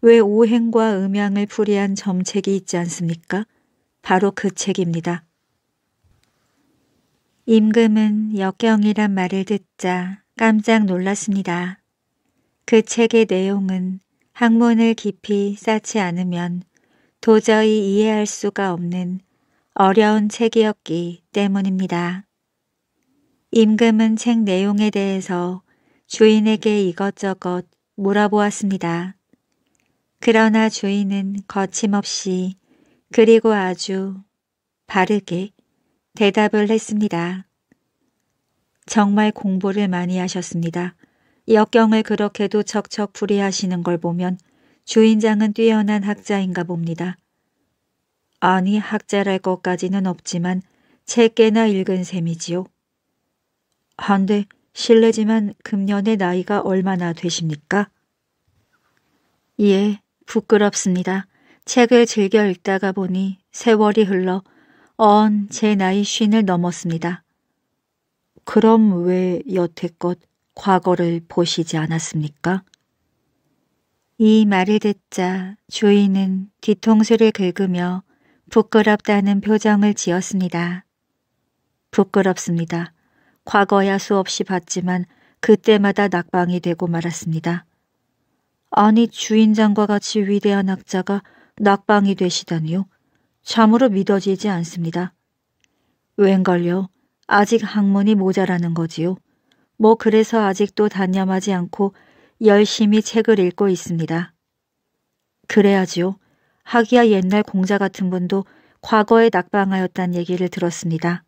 왜 오행과 음양을 풀이한 점책이 있지 않습니까? 바로 그 책입니다. 임금은 역경이란 말을 듣자 깜짝 놀랐습니다. 그 책의 내용은 학문을 깊이 쌓지 않으면 도저히 이해할 수가 없는 어려운 책이었기 때문입니다. 임금은 책 내용에 대해서 주인에게 이것저것 물어보았습니다 그러나 주인은 거침없이 그리고 아주 바르게 대답을 했습니다. 정말 공부를 많이 하셨습니다. 역경을 그렇게도 척척 풀이하시는 걸 보면 주인장은 뛰어난 학자인가 봅니다. 아니 학자랄 것까지는 없지만 책 꽤나 읽은 셈이지요. 한데 실례지만 금년의 나이가 얼마나 되십니까? 예, 부끄럽습니다. 책을 즐겨 읽다가 보니 세월이 흘러 언 제 나이 쉰을 넘었습니다. 그럼 왜 여태껏 과거를 보시지 않았습니까? 이 말을 듣자 주인은 뒤통수를 긁으며 부끄럽다는 표정을 지었습니다. 부끄럽습니다. 과거야 수없이 봤지만 그때마다 낙방이 되고 말았습니다. 아니 주인장과 같이 위대한 학자가 낙방이 되시다니요. 참으로 믿어지지 않습니다. 웬걸요. 아직 학문이 모자라는 거지요. 뭐 그래서 아직도 단념하지 않고 열심히 책을 읽고 있습니다. 그래야지요. 하기야 옛날 공자 같은 분도 과거에 낙방하였단 얘기를 들었습니다.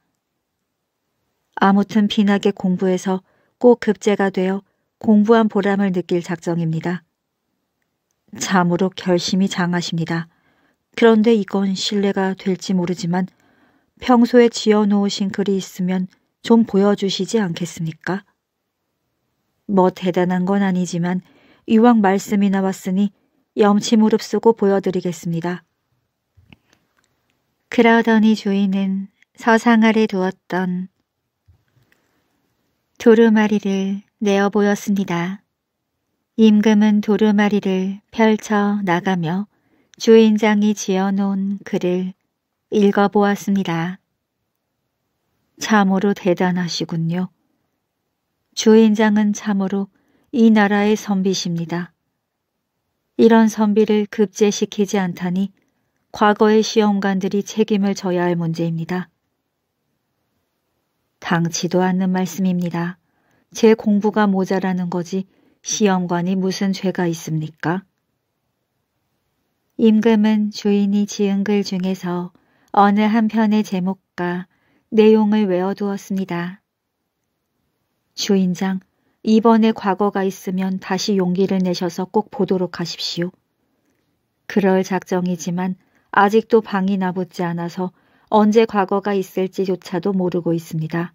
아무튼 비나게 공부해서 꼭 급제가 되어 공부한 보람을 느낄 작정입니다. 참으로 결심이 장하십니다. 그런데 이건 신뢰가 될지 모르지만 평소에 지어놓으신 글이 있으면 좀 보여주시지 않겠습니까? 뭐 대단한 건 아니지만 이왕 말씀이 나왔으니 염치 무릅쓰고 보여드리겠습니다. 그러더니 주인은 서상 아래 두었던 도루마리를 내어 보였습니다. 임금은 도루마리를 펼쳐 나가며 주인장이 지어놓은 글을 읽어보았습니다. 참으로 대단하시군요. 주인장은 참으로 이 나라의 선비십니다. 이런 선비를 급제시키지 않다니 과거의 시험관들이 책임을 져야 할 문제입니다. 당치도 않는 말씀입니다. 제 공부가 모자라는 거지 시험관이 무슨 죄가 있습니까? 임금은 주인이 지은 글 중에서 어느 한 편의 제목과 내용을 외워두었습니다. 주인장, 이번에 과거가 있으면 다시 용기를 내셔서 꼭 보도록 하십시오. 그럴 작정이지만 아직도 방이 나붙지 않아서 언제 과거가 있을지조차도 모르고 있습니다.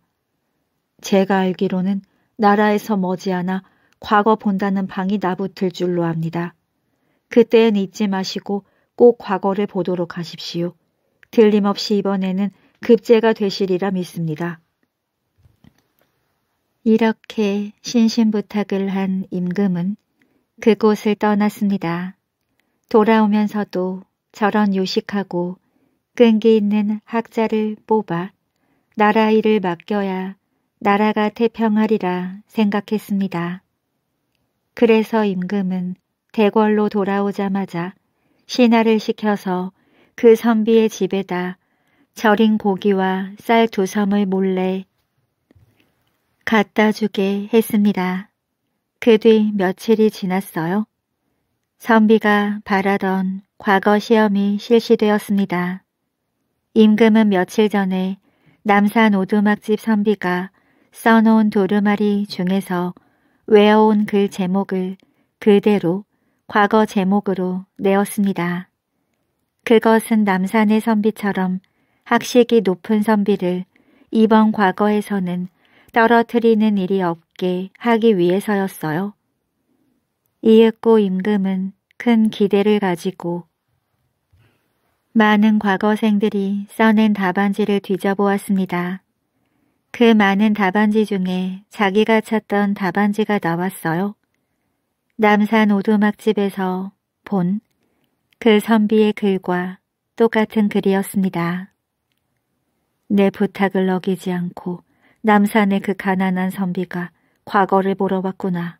제가 알기로는 나라에서 머지않아 과거 본다는 방이 나붙을 줄로 압니다. 그때엔 잊지 마시고 꼭 과거를 보도록 하십시오. 들림없이 이번에는 급제가 되시리라 믿습니다. 이렇게 신신 부탁을 한 임금은 그곳을 떠났습니다. 돌아오면서도 저런 요식하고 끈기 있는 학자를 뽑아 나라 일을 맡겨야 나라가 태평하리라 생각했습니다. 그래서 임금은 대궐로 돌아오자마자 신하를 시켜서 그 선비의 집에다 절인 고기와 쌀 두 섬을 몰래 갖다 주게 했습니다. 그 뒤 며칠이 지났어요. 선비가 바라던 과거 시험이 실시되었습니다. 임금은 며칠 전에 남산 오두막집 선비가 써놓은 도르마리 중에서 외워온 그 제목을 그대로 과거 제목으로 내었습니다. 그것은 남산의 선비처럼 학식이 높은 선비를 이번 과거에서는 떨어뜨리는 일이 없게 하기 위해서였어요. 이윽고 임금은 큰 기대를 가지고 많은 과거생들이 써낸 답안지를 뒤져보았습니다. 그 많은 답안지 중에 자기가 찾던 답안지가 나왔어요. 남산 오두막집에서 본 그 선비의 글과 똑같은 글이었습니다. 내 부탁을 어기지 않고 남산의 그 가난한 선비가 과거를 보러 왔구나.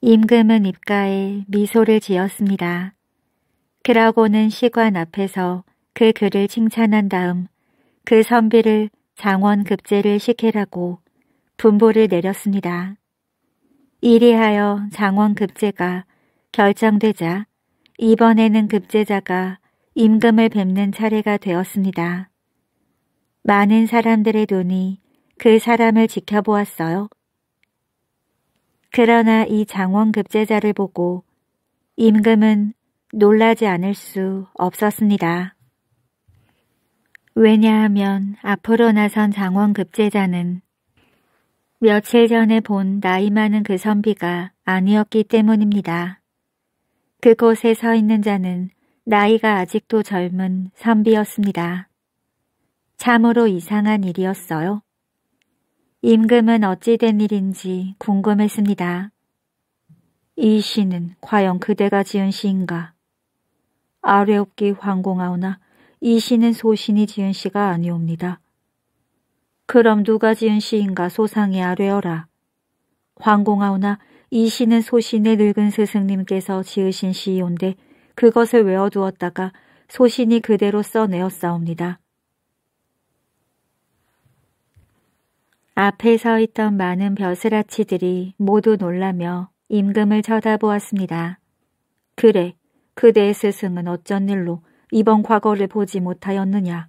임금은 입가에 미소를 지었습니다. 그라고는 시관 앞에서 그 글을 칭찬한 다음 그 선비를 장원 급제를 시키라고 분보를 내렸습니다. 이리하여 장원 급제가 결정되자 이번에는 급제자가 임금을 뵙는 차례가 되었습니다. 많은 사람들의 눈이 그 사람을 지켜보았어요. 그러나 이 장원 급제자를 보고 임금은 놀라지 않을 수 없었습니다. 왜냐하면 앞으로 나선 장원 급제자는 며칠 전에 본 나이 많은 그 선비가 아니었기 때문입니다. 그곳에 서 있는 자는 나이가 아직도 젊은 선비였습니다. 참으로 이상한 일이었어요. 임금은 어찌된 일인지 궁금했습니다. 이 시는 과연 그대가 지은 시인가? 아뢰옵기 황공하오나 이 시는 소신이 지은 시가 아니옵니다. 그럼 누가 지은 시인가 소상히 아뢰어라. 황공하오나 이 시는 소신의 늙은 스승님께서 지으신 시이온데 그것을 외워두었다가 소신이 그대로 써내었사옵니다. 앞에 서 있던 많은 벼슬아치들이 모두 놀라며 임금을 쳐다보았습니다. 그래, 그대의 스승은 어쩐 일로 이번 과거를 보지 못하였느냐.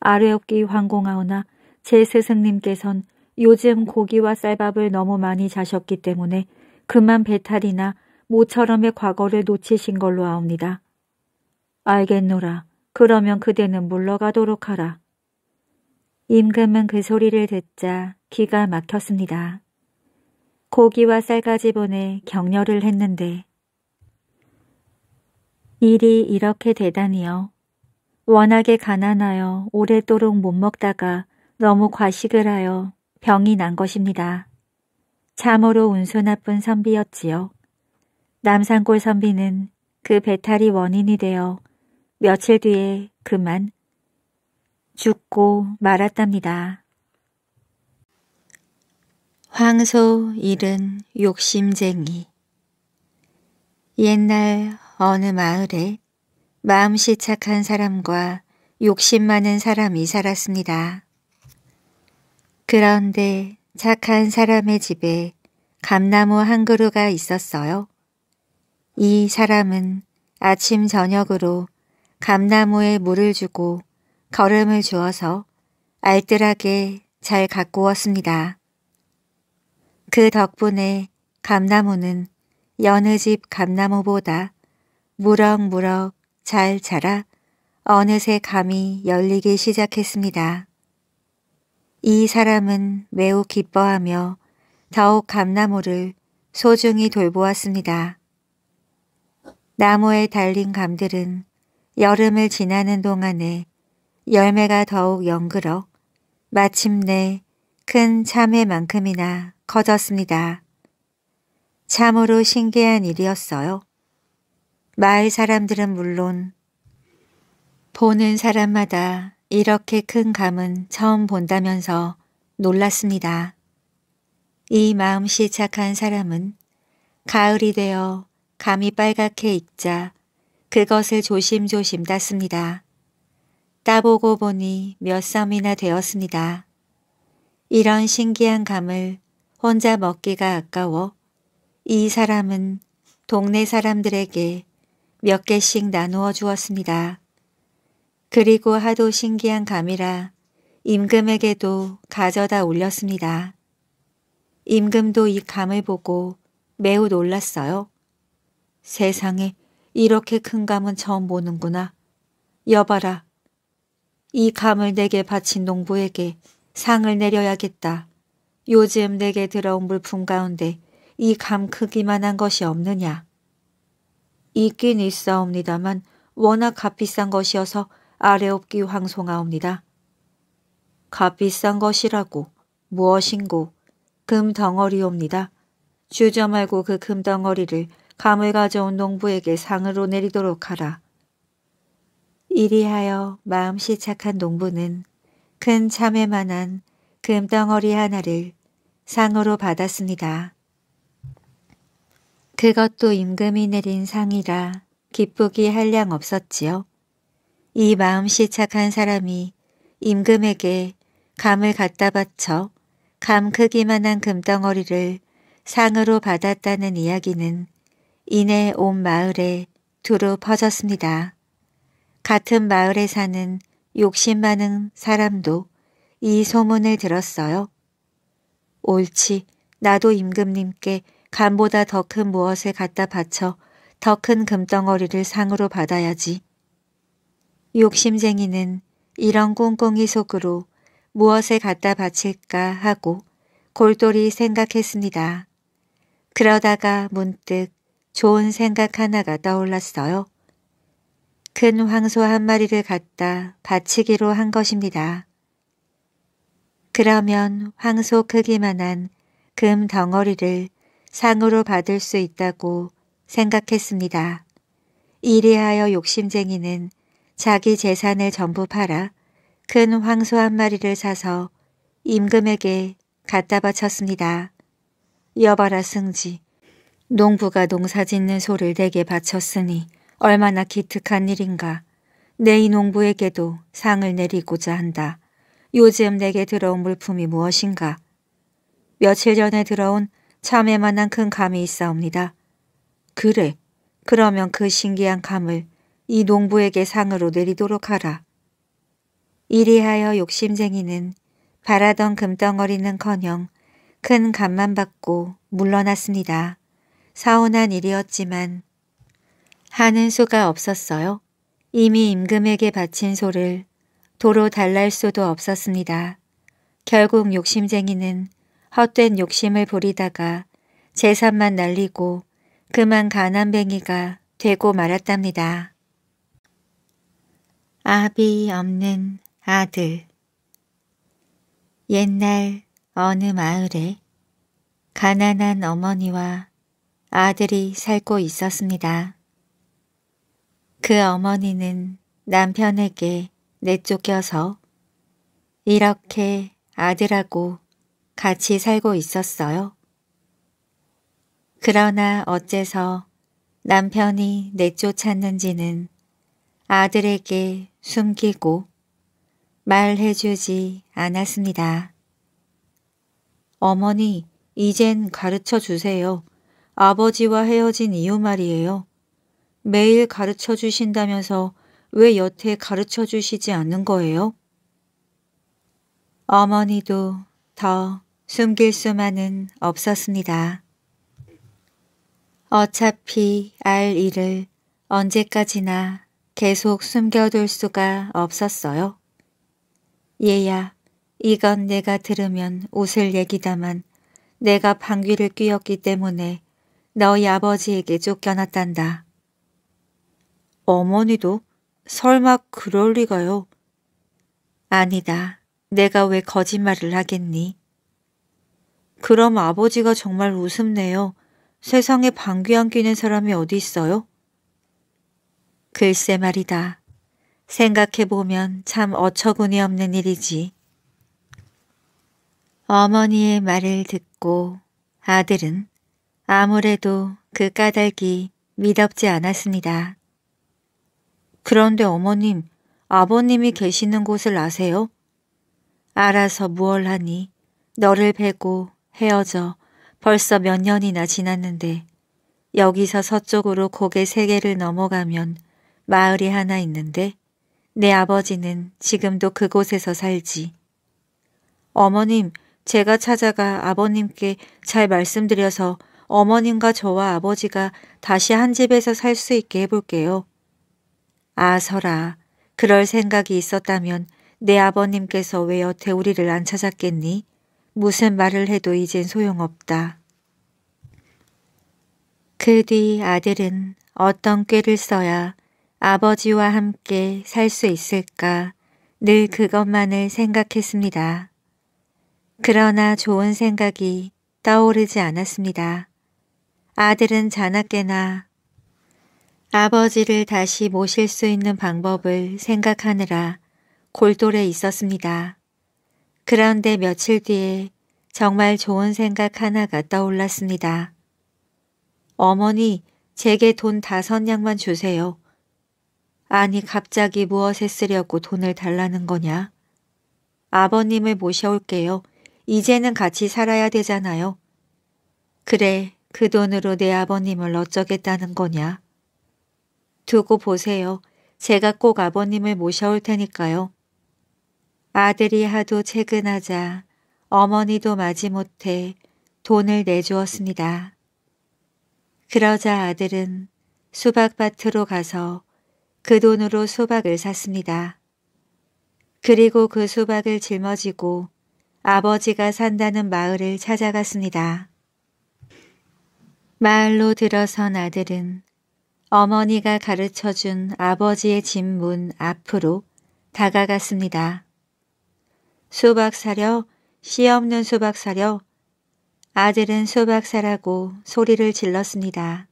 아뢰옵기 황공하오나 제 스승님께선 요즘 고기와 쌀밥을 너무 많이 자셨기 때문에 그만 배탈이나 모처럼의 과거를 놓치신 걸로 아옵니다. 알겠노라. 그러면 그대는 물러가도록 하라. 임금은 그 소리를 듣자 기가 막혔습니다. 고기와 쌀가지 보내 격려를 했는데 일이 이렇게 되다니요. 워낙에 가난하여 오래도록 못 먹다가 너무 과식을 하여 병이 난 것입니다. 참으로 운수 나쁜 선비였지요. 남산골 선비는 그 배탈이 원인이 되어 며칠 뒤에 그만 죽고 말았답니다. 황소 일은 욕심쟁이 옛날 어느 마을에 마음씨 착한 사람과 욕심 많은 사람이 살았습니다. 그런데 착한 사람의 집에 감나무 한 그루가 있었어요. 이 사람은 아침 저녁으로 감나무에 물을 주고 걸음을 주어서 알뜰하게 잘 가꾸었습니다. 그 덕분에 감나무는 여느 집 감나무보다 무럭무럭 잘 자라 어느새 감이 열리기 시작했습니다. 이 사람은 매우 기뻐하며 더욱 감나무를 소중히 돌보았습니다. 나무에 달린 감들은 여름을 지나는 동안에 열매가 더욱 연그러 마침내 큰 참외만큼이나 커졌습니다. 참으로 신기한 일이었어요. 마을 사람들은 물론 보는 사람마다 이렇게 큰 감은 처음 본다면서 놀랐습니다. 이 마음씨 착한 사람은 가을이 되어 감이 빨갛게 익자 그것을 조심조심 땄습니다. 따보고 보니 몇섬이나 되었습니다. 이런 신기한 감을 혼자 먹기가 아까워 이 사람은 동네 사람들에게 몇 개씩 나누어 주었습니다. 그리고 하도 신기한 감이라 임금에게도 가져다 올렸습니다. 임금도 이 감을 보고 매우 놀랐어요. 세상에 이렇게 큰 감은 처음 보는구나. 여봐라. 이 감을 내게 바친 농부에게 상을 내려야겠다. 요즘 내게 들어온 물품 가운데 이 감 크기만한 것이 없느냐. 있긴 있사옵니다만 워낙 값비싼 것이어서 아래옵기 황송하옵니다. 값비싼 것이라고 무엇인고 금 덩어리옵니다. 주저 말고 그금 덩어리를 감을 가져온 농부에게 상으로 내리도록 하라. 이리하여 마음씨 착한 농부는 큰 참에 만한 금덩어리 하나를 상으로 받았습니다. 그것도 임금이 내린 상이라 기쁘기 할량 없었지요. 이 마음씨 착한 사람이 임금에게 감을 갖다 바쳐 감 크기만한 금덩어리를 상으로 받았다는 이야기는 이내 온 마을에 두루 퍼졌습니다. 같은 마을에 사는 욕심 많은 사람도 이 소문을 들었어요. 옳지, 나도 임금님께 간보다 더 큰 무엇에 갖다 바쳐 더 큰 금덩어리를 상으로 받아야지. 욕심쟁이는 이런 꽁꽁이 속으로 무엇에 갖다 바칠까 하고 골똘히 생각했습니다. 그러다가 문득 좋은 생각 하나가 떠올랐어요. 큰 황소 한 마리를 갖다 바치기로 한 것입니다. 그러면 황소 크기만한 금 덩어리를 상으로 받을 수 있다고 생각했습니다. 이리하여 욕심쟁이는 자기 재산을 전부 팔아 큰 황소 한 마리를 사서 임금에게 갖다 바쳤습니다. 여봐라 승지, 농부가 농사 짓는 소를 내게 바쳤으니 얼마나 기특한 일인가. 내 이 농부에게도 상을 내리고자 한다. 요즘 내게 들어온 물품이 무엇인가. 며칠 전에 들어온 참에만한큰 감이 있사옵니다. 그래, 그러면 그 신기한 감을 이 농부에게 상으로 내리도록 하라. 이리하여 욕심쟁이는 바라던 금덩어리는커녕 큰 감만 받고 물러났습니다. 사온한 일이었지만 하는 수가 없었어요. 이미 임금에게 바친 소를 도로 달랄 수도 없었습니다. 결국 욕심쟁이는 헛된 욕심을 부리다가 재산만 날리고 그만 가난뱅이가 되고 말았답니다. 아비 없는 아들 옛날 어느 마을에 가난한 어머니와 아들이 살고 있었습니다. 그 어머니는 남편에게 내쫓겨서 이렇게 아들하고 같이 살고 있었어요. 그러나 어째서 남편이 내쫓았는지는 아들에게 숨기고 말해주지 않았습니다. 어머니, 이젠 가르쳐 주세요. 아버지와 헤어진 이유 말이에요. 매일 가르쳐 주신다면서 왜 여태 가르쳐 주시지 않는 거예요? 어머니도 더 숨길 수만은 없었습니다. 어차피 알 일을 언제까지나 계속 숨겨둘 수가 없었어요. 얘야, 이건 내가 들으면 웃을 얘기다만 내가 방귀를 뀌었기 때문에 너희 아버지에게 쫓겨났단다. 어머니도 설마 그럴 리가요? 아니다. 내가 왜 거짓말을 하겠니? 그럼 아버지가 정말 우습네요. 세상에 방귀안 뀌는 사람이 어디 있어요? 글쎄 말이다. 생각해보면 참 어처구니 없는 일이지. 어머니의 말을 듣고 아들은 아무래도 그 까닭이 미덥지 않았습니다. 그런데 어머님, 아버님이 계시는 곳을 아세요? 알아서 무얼 하니 너를 베고 헤어져 벌써 몇 년이나 지났는데 여기서 서쪽으로 고개 세 개를 넘어가면 마을이 하나 있는데 내 아버지는 지금도 그곳에서 살지. 어머님, 제가 찾아가 아버님께 잘 말씀드려서 어머님과 저와 아버지가 다시 한 집에서 살 수 있게 해볼게요. 아, 설아. 그럴 생각이 있었다면 내 아버님께서 왜 여태 우리를 안 찾았겠니? 무슨 말을 해도 이젠 소용없다. 그 뒤 아들은 어떤 꾀를 써야 아버지와 함께 살 수 있을까 늘 그것만을 생각했습니다. 그러나 좋은 생각이 떠오르지 않았습니다. 아들은 자나깨나 아버지를 다시 모실 수 있는 방법을 생각하느라 골똘에 있었습니다. 그런데 며칠 뒤에 정말 좋은 생각 하나가 떠올랐습니다. 어머니, 제게 돈 다섯 냥만 주세요. 아니 갑자기 무엇에 쓰려고 돈을 달라는 거냐? 아버님을 모셔올게요. 이제는 같이 살아야 되잖아요. 그래, 그 돈으로 내 아버님을 어쩌겠다는 거냐? 두고 보세요. 제가 꼭 아버님을 모셔올 테니까요. 아들이 하도 채근하자 어머니도 마지못해 돈을 내주었습니다. 그러자 아들은 수박밭으로 가서 그 돈으로 수박을 샀습니다. 그리고 그 수박을 짊어지고 아버지가 산다는 마을을 찾아갔습니다. 마을로 들어선 아들은 어머니가 가르쳐준 아버지의 집 문 앞으로 다가갔습니다. 수박 사려 씨 없는 수박 사려 아들은 수박 사라고 소리를 질렀습니다.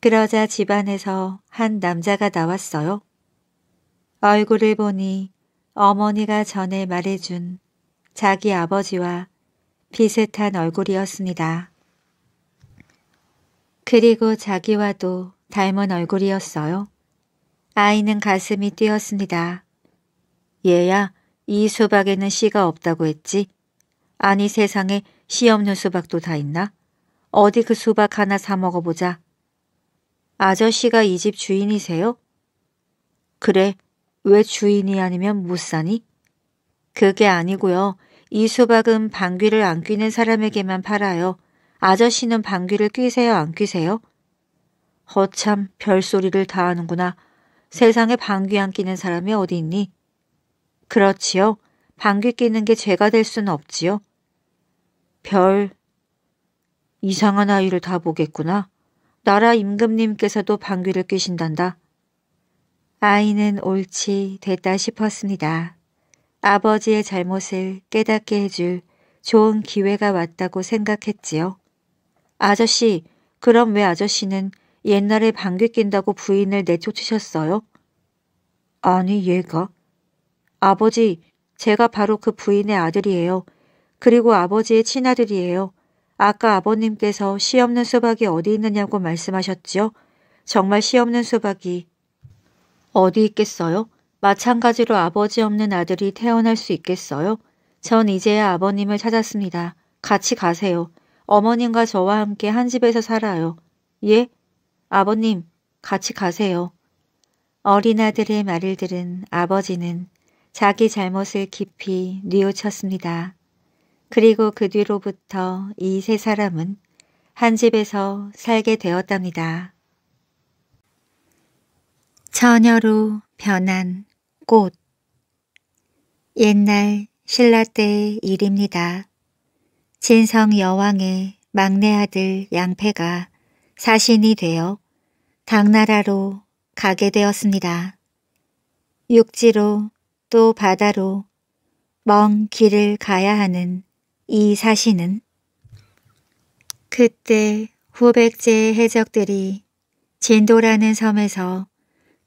그러자 집안에서 한 남자가 나왔어요. 얼굴을 보니 어머니가 전에 말해준 자기 아버지와 비슷한 얼굴이었습니다. 그리고 자기와도 닮은 얼굴이었어요. 아이는 가슴이 뛰었습니다. 얘야, 이 수박에는 씨가 없다고 했지. 아니 세상에 씨 없는 수박도 다 있나? 어디 그 수박 하나 사 먹어보자. 아저씨가 이 집 주인이세요? 그래, 왜 주인이 아니면 못 사니? 그게 아니고요. 이 수박은 방귀를 안 뀌는 사람에게만 팔아요. 아저씨는 방귀를 뀌세요 안 뀌세요? 허참 별소리를 다 하는구나. 세상에 방귀 안 끼는 사람이 어디 있니? 그렇지요. 방귀 뀌는 게 죄가 될 수는 없지요. 별, 이상한 아이를 다 보겠구나. 나라 임금님께서도 방귀를 뀌신단다. 아이는 옳지 됐다 싶었습니다. 아버지의 잘못을 깨닫게 해줄 좋은 기회가 왔다고 생각했지요. 아저씨, 그럼 왜 아저씨는 옛날에 방귀 낀다고 부인을 내쫓으셨어요? 아니 얘가 아버지, 제가 바로 그 부인의 아들이에요. 그리고 아버지의 친아들이에요. 아까 아버님께서 시 없는 수박이 어디 있느냐고 말씀하셨지요? 정말 시 없는 수박이 어디 있겠어요? 마찬가지로 아버지 없는 아들이 태어날 수 있겠어요? 전 이제야 아버님을 찾았습니다. 같이 가세요. 어머님과 저와 함께 한 집에서 살아요. 예? 아버님, 같이 가세요. 어린 아들의 말을 들은 아버지는 자기 잘못을 깊이 뉘우쳤습니다. 그리고 그 뒤로부터 이 세 사람은 한 집에서 살게 되었답니다. 처녀로 변한 꽃 옛날 신라 때의 일입니다. 진성 여왕의 막내 아들 양패가 사신이 되어 당나라로 가게 되었습니다. 육지로 또 바다로 먼 길을 가야 하는 이 사신은 그때 후백제의 해적들이 진도라는 섬에서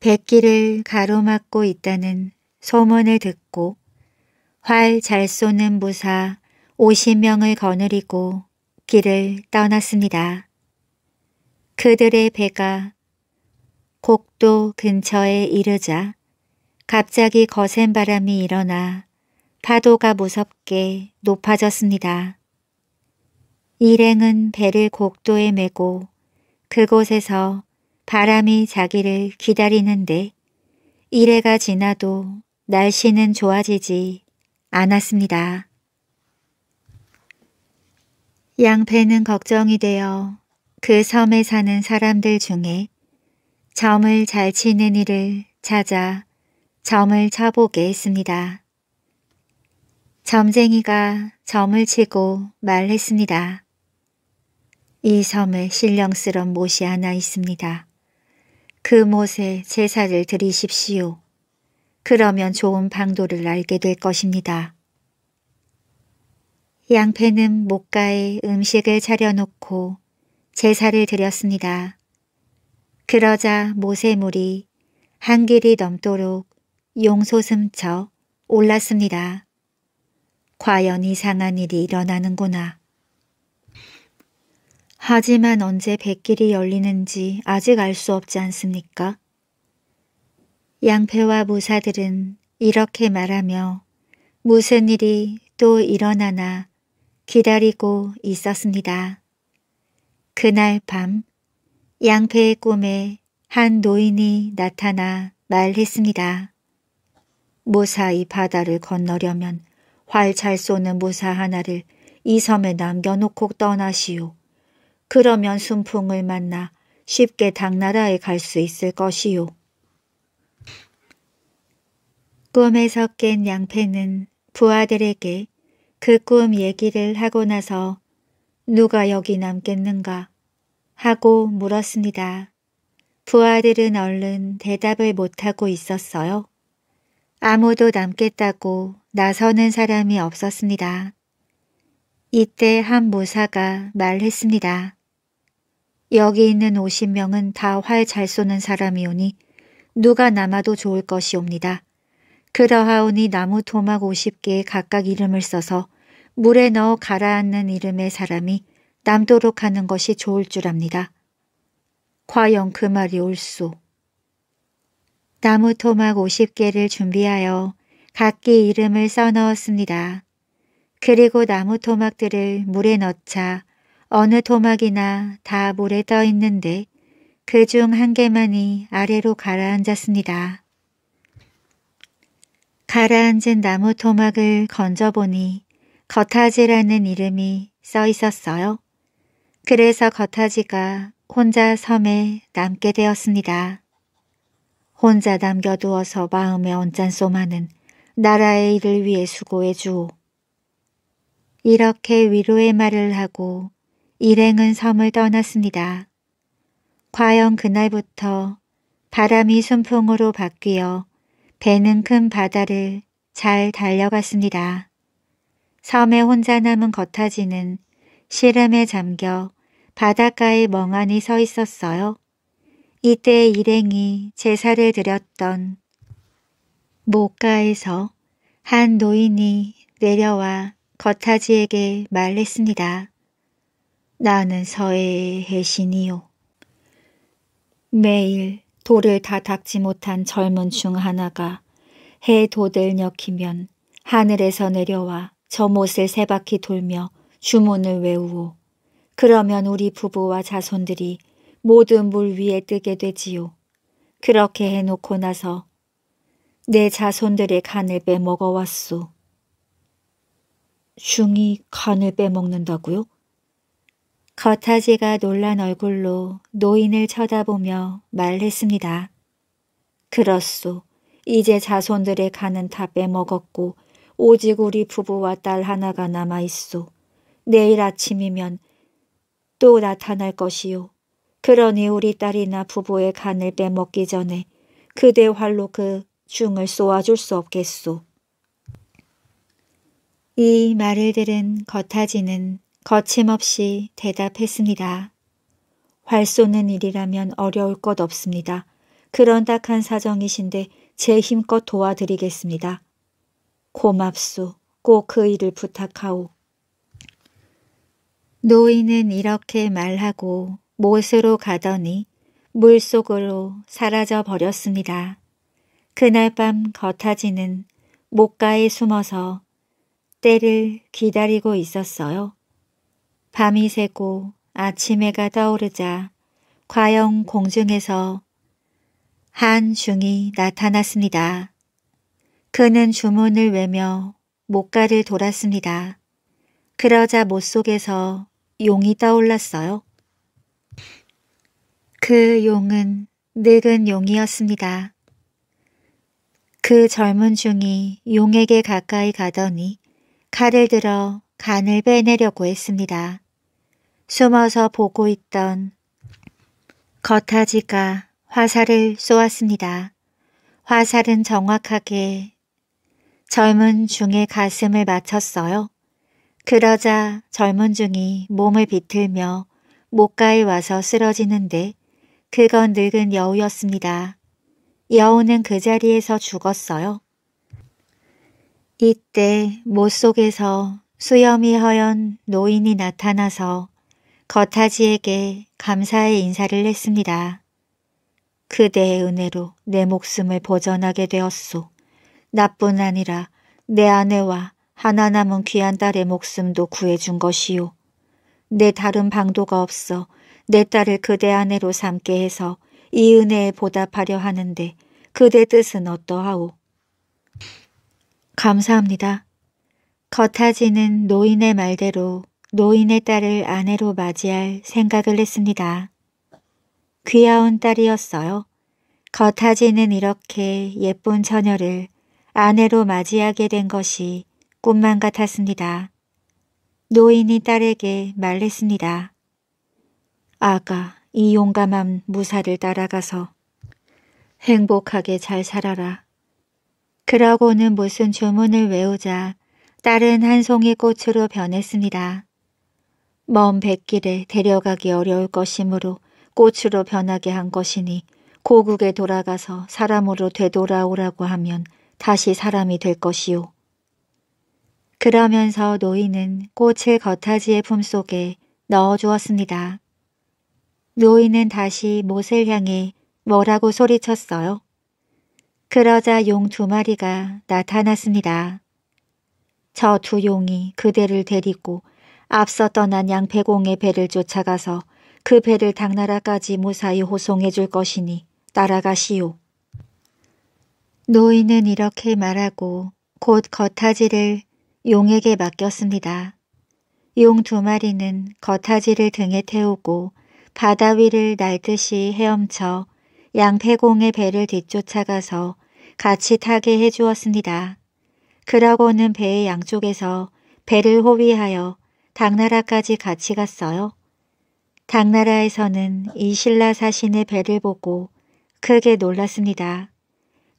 백기를 가로막고 있다는 소문을 듣고 활 잘 쏘는 무사 50명을 거느리고 길을 떠났습니다. 그들의 배가 곡도 근처에 이르자 갑자기 거센 바람이 일어나 파도가 무섭게 높아졌습니다. 일행은 배를 곡도에 메고 그곳에서 바람이 자기를 기다리는데 이래가 지나도 날씨는 좋아지지 않았습니다. 양패는 걱정이 되어 그 섬에 사는 사람들 중에 점을 잘 치는 이를 찾아 점을 쳐보게 했습니다. 점쟁이가 점을 치고 말했습니다. 이 섬에 신령스런 못이 하나 있습니다. 그 못에 제사를 드리십시오. 그러면 좋은 방도를 알게 될 것입니다. 양패는 목가에 음식을 차려놓고 제사를 드렸습니다. 그러자 모세물이 한 길이 넘도록 용솟음쳐 올랐습니다. 과연 이상한 일이 일어나는구나. 하지만 언제 백길이 열리는지 아직 알 수 없지 않습니까? 양패와 무사들은 이렇게 말하며 무슨 일이 또 일어나나 기다리고 있었습니다. 그날 밤 양패의 꿈에 한 노인이 나타나 말했습니다. 무사히 바다를 건너려면 활 잘 쏘는 무사 하나를 이 섬에 남겨놓고 떠나시오. 그러면 순풍을 만나 쉽게 당나라에 갈 수 있을 것이요. 꿈에서 깬 양패는 부하들에게 그 꿈 얘기를 하고 나서 누가 여기 남겠는가 하고 물었습니다. 부하들은 얼른 대답을 못하고 있었어요. 아무도 남겠다고 나서는 사람이 없었습니다. 이때 한 모사가 말했습니다. 여기 있는 50명은 다 활 잘 쏘는 사람이 오니 누가 남아도 좋을 것이옵니다. 그러하오니 나무 도막 50개에 각각 이름을 써서 물에 넣어 가라앉는 이름의 사람이 남도록 하는 것이 좋을 줄 압니다. 과연 그 말이 옳소. 나무 토막 50개를 준비하여 각기 이름을 써 넣었습니다. 그리고 나무 토막들을 물에 넣자 어느 토막이나 다 물에 떠 있는데 그 중 한 개만이 아래로 가라앉았습니다. 가라앉은 나무 토막을 건져보니 겉하지라는 이름이 써 있었어요. 그래서 겉하지가 혼자 섬에 남게 되었습니다. 혼자 남겨두어서 마음의 언짢소만은 나라의 일을 위해 수고해 주오. 이렇게 위로의 말을 하고 일행은 섬을 떠났습니다. 과연 그날부터 바람이 순풍으로 바뀌어 배는 큰 바다를 잘 달려갔습니다. 섬에 혼자 남은 겉타지는 시름에 잠겨 바닷가에 멍하니 서 있었어요. 이때 일행이 제사를 드렸던 목가에서 한 노인이 내려와 거타지에게 말했습니다. 나는 서해의 해신이요. 매일 돌을 다 닦지 못한 젊은 중 하나가 해도들 역히면 하늘에서 내려와 저 못을 세 바퀴 돌며 주문을 외우오. 그러면 우리 부부와 자손들이 모든 물 위에 뜨게 되지요. 그렇게 해놓고 나서 내 자손들의 간을 빼먹어왔소. 중이 간을 빼먹는다고요? 거타지가 놀란 얼굴로 노인을 쳐다보며 말했습니다. 그렇소. 이제 자손들의 간은 다 빼먹었고 오직 우리 부부와 딸 하나가 남아있소. 내일 아침이면 또 나타날 것이요. 그러니 우리 딸이나 부부의 간을 빼먹기 전에 그대 활로 그 중을 쏘아줄 수 없겠소. 이 말을 들은 거타지는 거침없이 대답했습니다. 활 쏘는 일이라면 어려울 것 없습니다. 그런 딱한 사정이신데 제 힘껏 도와드리겠습니다. 고맙소. 꼭 그 일을 부탁하오. 노인은 이렇게 말하고 못으로 가더니 물속으로 사라져 버렸습니다. 그날 밤 거타지는 목가에 숨어서 때를 기다리고 있었어요. 밤이 새고 아침 해가 떠오르자 과연 공중에서 한 중이 나타났습니다. 그는 주문을 외며 목가를 돌았습니다. 그러자 못 속에서 용이 떠올랐어요. 그 용은 늙은 용이었습니다. 그 젊은 중이 용에게 가까이 가더니 칼을 들어 간을 빼내려고 했습니다. 숨어서 보고 있던 겉타지가 화살을 쏘았습니다. 화살은 정확하게 젊은 중의 가슴을 맞췄어요. 그러자 젊은 중이 몸을 비틀며 목가에 와서 쓰러지는데 그건 늙은 여우였습니다. 여우는 그 자리에서 죽었어요. 이때 못 속에서 수염이 허연 노인이 나타나서 거타지에게 감사의 인사를 했습니다. 그대의 은혜로 내 목숨을 보전하게 되었소. 나뿐 아니라 내 아내와 하나 남은 귀한 딸의 목숨도 구해준 것이요. 내 다른 방도가 없어 내 딸을 그대 아내로 삼게 해서 이 은혜에 보답하려 하는데 그대 뜻은 어떠하오? 감사합니다. 겉하지는 노인의 말대로 노인의 딸을 아내로 맞이할 생각을 했습니다. 귀여운 딸이었어요. 겉하지는 이렇게 예쁜 처녀를 아내로 맞이하게 된 것이 꿈만 같았습니다. 노인이 딸에게 말했습니다. 아가, 이 용감한 무사를 따라가서 행복하게 잘 살아라. 그러고는 무슨 주문을 외우자 딸은 한 송이 꽃으로 변했습니다. 먼 백길에 데려가기 어려울 것이므로 꽃으로 변하게 한 것이니 고국에 돌아가서 사람으로 되돌아오라고 하면 다시 사람이 될 것이오. 그러면서 노인은 꽃을 겉타지의 품속에 넣어주었습니다. 노인은 다시 못을 향해 뭐라고 소리쳤어요. 그러자 용 두 마리가 나타났습니다. 저 두 용이 그대를 데리고 앞서 떠난 양패공의 배를 쫓아가서 그 배를 당나라까지 무사히 호송해 줄 것이니 따라가시오. 노인은 이렇게 말하고 곧 겉타지를 용에게 맡겼습니다. 용 두 마리는 겉타지를 등에 태우고 바다 위를 날듯이 헤엄쳐 양태공의 배를 뒤쫓아가서 같이 타게 해주었습니다. 그라고는 배의 양쪽에서 배를 호위하여 당나라까지 같이 갔어요. 당나라에서는 이 신라 사신의 배를 보고 크게 놀랐습니다.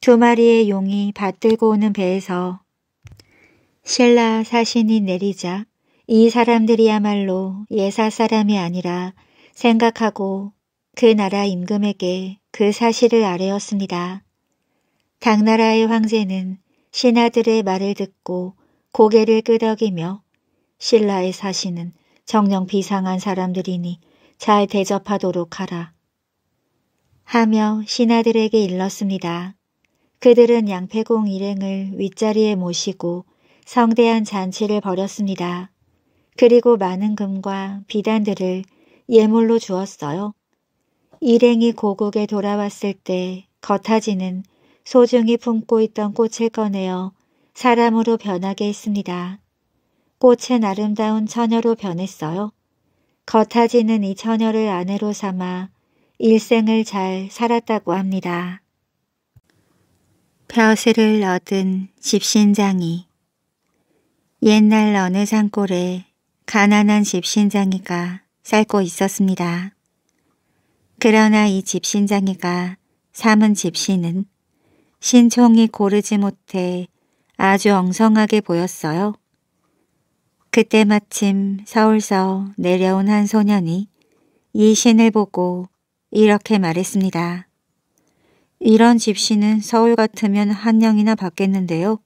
두 마리의 용이 받들고 오는 배에서 신라 사신이 내리자 이 사람들이야말로 예사 사람이 아니라 생각하고 그 나라 임금에게 그 사실을 아뢰었습니다. 당나라의 황제는 신하들의 말을 듣고 고개를 끄덕이며 신라의 사신은 정령 비상한 사람들이니 잘 대접하도록 하라. 하며 신하들에게 일렀습니다. 그들은 양패공 일행을 윗자리에 모시고 성대한 잔치를 벌였습니다. 그리고 많은 금과 비단들을 예물로 주었어요. 일행이 고국에 돌아왔을 때 겉하지는 소중히 품고 있던 꽃을 꺼내어 사람으로 변하게 했습니다. 꽃은 아름다운 처녀로 변했어요. 겉하지는 이 처녀를 아내로 삼아 일생을 잘 살았다고 합니다. 벼슬을 얻은 집신장이 옛날 어느 산골에 가난한 집신장이가 쌀고 있었습니다. 그러나 이 집신장이가 삼은 집신은 신총이 고르지 못해 아주 엉성하게 보였어요. 그때 마침 서울서 내려온 한 소년이 이 신을 보고 이렇게 말했습니다. 이런 집신은 서울 같으면 한 냥이나 받겠는데요.